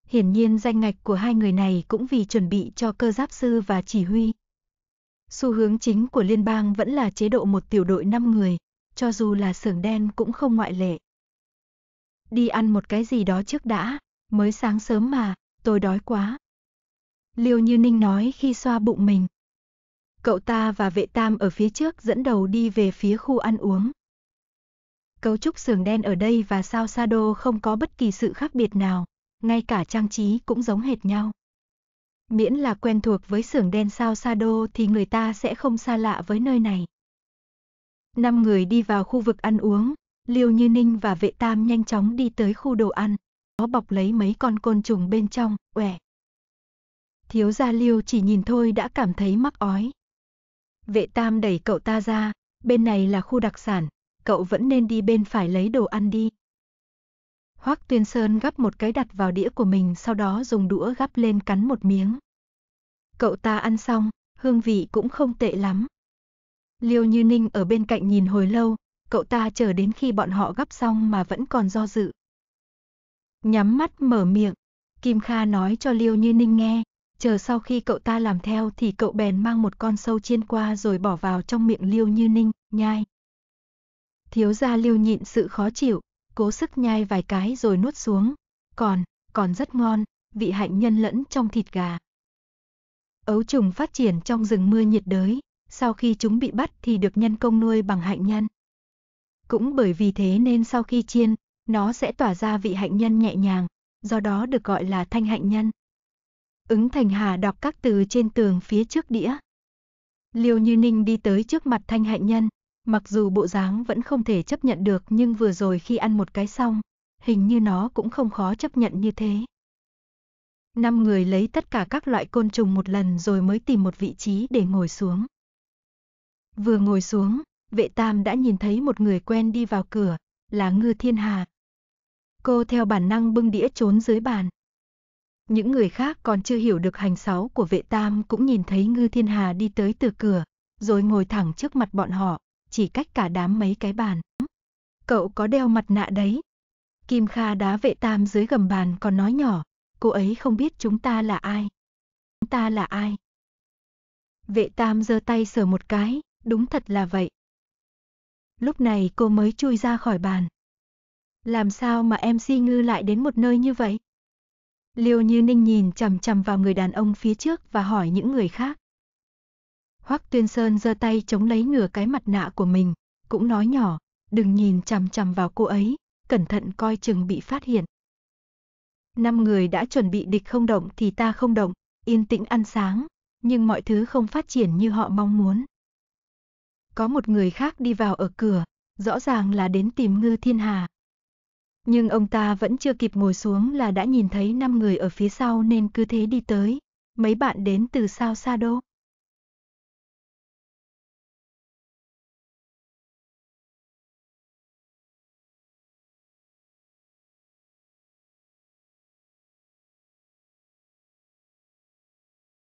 Hiển nhiên danh ngạch của hai người này cũng vì chuẩn bị cho cơ giáp sư và chỉ huy. Xu hướng chính của liên bang vẫn là chế độ một tiểu đội 5 người cho dù là xưởng đen cũng không ngoại lệ. Đi ăn một cái gì đó trước đã, mới sáng sớm mà, tôi đói quá. Liêu Như Ninh nói khi xoa bụng mình. Cậu ta và vệ tam ở phía trước dẫn đầu đi về phía khu ăn uống. Cấu trúc xưởng đen ở đây và sao Sa Đô không có bất kỳ sự khác biệt nào, ngay cả trang trí cũng giống hệt nhau. Miễn là quen thuộc với xưởng đen sao Sa Đô thì người ta sẽ không xa lạ với nơi này. Năm người đi vào khu vực ăn uống, Liêu Như Ninh và vệ tam nhanh chóng đi tới khu đồ ăn, nó bọc lấy mấy con côn trùng bên trong, uẻ. Thiếu gia Liêu chỉ nhìn thôi đã cảm thấy mắc ói. Vệ tam đẩy cậu ta ra, bên này là khu đặc sản, cậu vẫn nên đi bên phải lấy đồ ăn đi. Hoắc Tuyên Sơn gắp một cái đặt vào đĩa của mình sau đó dùng đũa gắp lên cắn một miếng. Cậu ta ăn xong, hương vị cũng không tệ lắm, Liêu Như Ninh ở bên cạnh nhìn hồi lâu, cậu ta chờ đến khi bọn họ gấp xong mà vẫn còn do dự. Nhắm mắt mở miệng, Kim Kha nói cho Liêu Như Ninh nghe, chờ sau khi cậu ta làm theo thì cậu bèn mang một con sâu chiên qua rồi bỏ vào trong miệng Liêu Như Ninh, nhai. Thiếu gia Liêu nhịn sự khó chịu, cố sức nhai vài cái rồi nuốt xuống, còn, còn rất ngon, vị hạnh nhân lẫn trong thịt gà. Ấu trùng phát triển trong rừng mưa nhiệt đới, sau khi chúng bị bắt thì được nhân công nuôi bằng hạnh nhân. Cũng bởi vì thế nên sau khi chiên, nó sẽ tỏa ra vị hạnh nhân nhẹ nhàng, do đó được gọi là thanh hạnh nhân. Ứng Thành Hà đọc các từ trên tường phía trước đĩa. Liêu Như Ninh đi tới trước mặt thanh hạnh nhân, mặc dù bộ dáng vẫn không thể chấp nhận được nhưng vừa rồi khi ăn một cái xong, hình như nó cũng không khó chấp nhận như thế. Năm người lấy tất cả các loại côn trùng một lần rồi mới tìm một vị trí để ngồi xuống. Vừa ngồi xuống, vệ tam đã nhìn thấy một người quen đi vào cửa, là Ngư Thiên Hà. Cô theo bản năng bưng đĩa trốn dưới bàn. Những người khác còn chưa hiểu được hành sáu của vệ tam cũng nhìn thấy Ngư Thiên Hà đi tới từ cửa, rồi ngồi thẳng trước mặt bọn họ, chỉ cách cả đám mấy cái bàn. Cậu có đeo mặt nạ đấy. Kim Kha đá vệ tam dưới gầm bàn còn nói nhỏ, cô ấy không biết chúng ta là ai. Chúng ta là ai? Vệ tam giơ tay sờ một cái, đúng thật là vậy. Lúc này cô mới chui ra khỏi bàn. Làm sao mà em di ngư lại đến một nơi như vậy? Liêu Như Ninh nhìn chằm chằm vào người đàn ông phía trước và hỏi những người khác. Hoắc Tuyên Sơn giơ tay chống lấy nửa cái mặt nạ của mình, cũng nói nhỏ, đừng nhìn chằm chằm vào cô ấy, cẩn thận coi chừng bị phát hiện. Năm người đã chuẩn bị địch không động thì ta không động, yên tĩnh ăn sáng, nhưng mọi thứ không phát triển như họ mong muốn có một người khác đi vào ở cửa, rõ ràng là đến tìm Ngư Thiên Hà. Nhưng ông ta vẫn chưa kịp ngồi xuống là đã nhìn thấy năm người ở phía sau nên cứ thế đi tới. Mấy bạn đến từ sao xa Đô?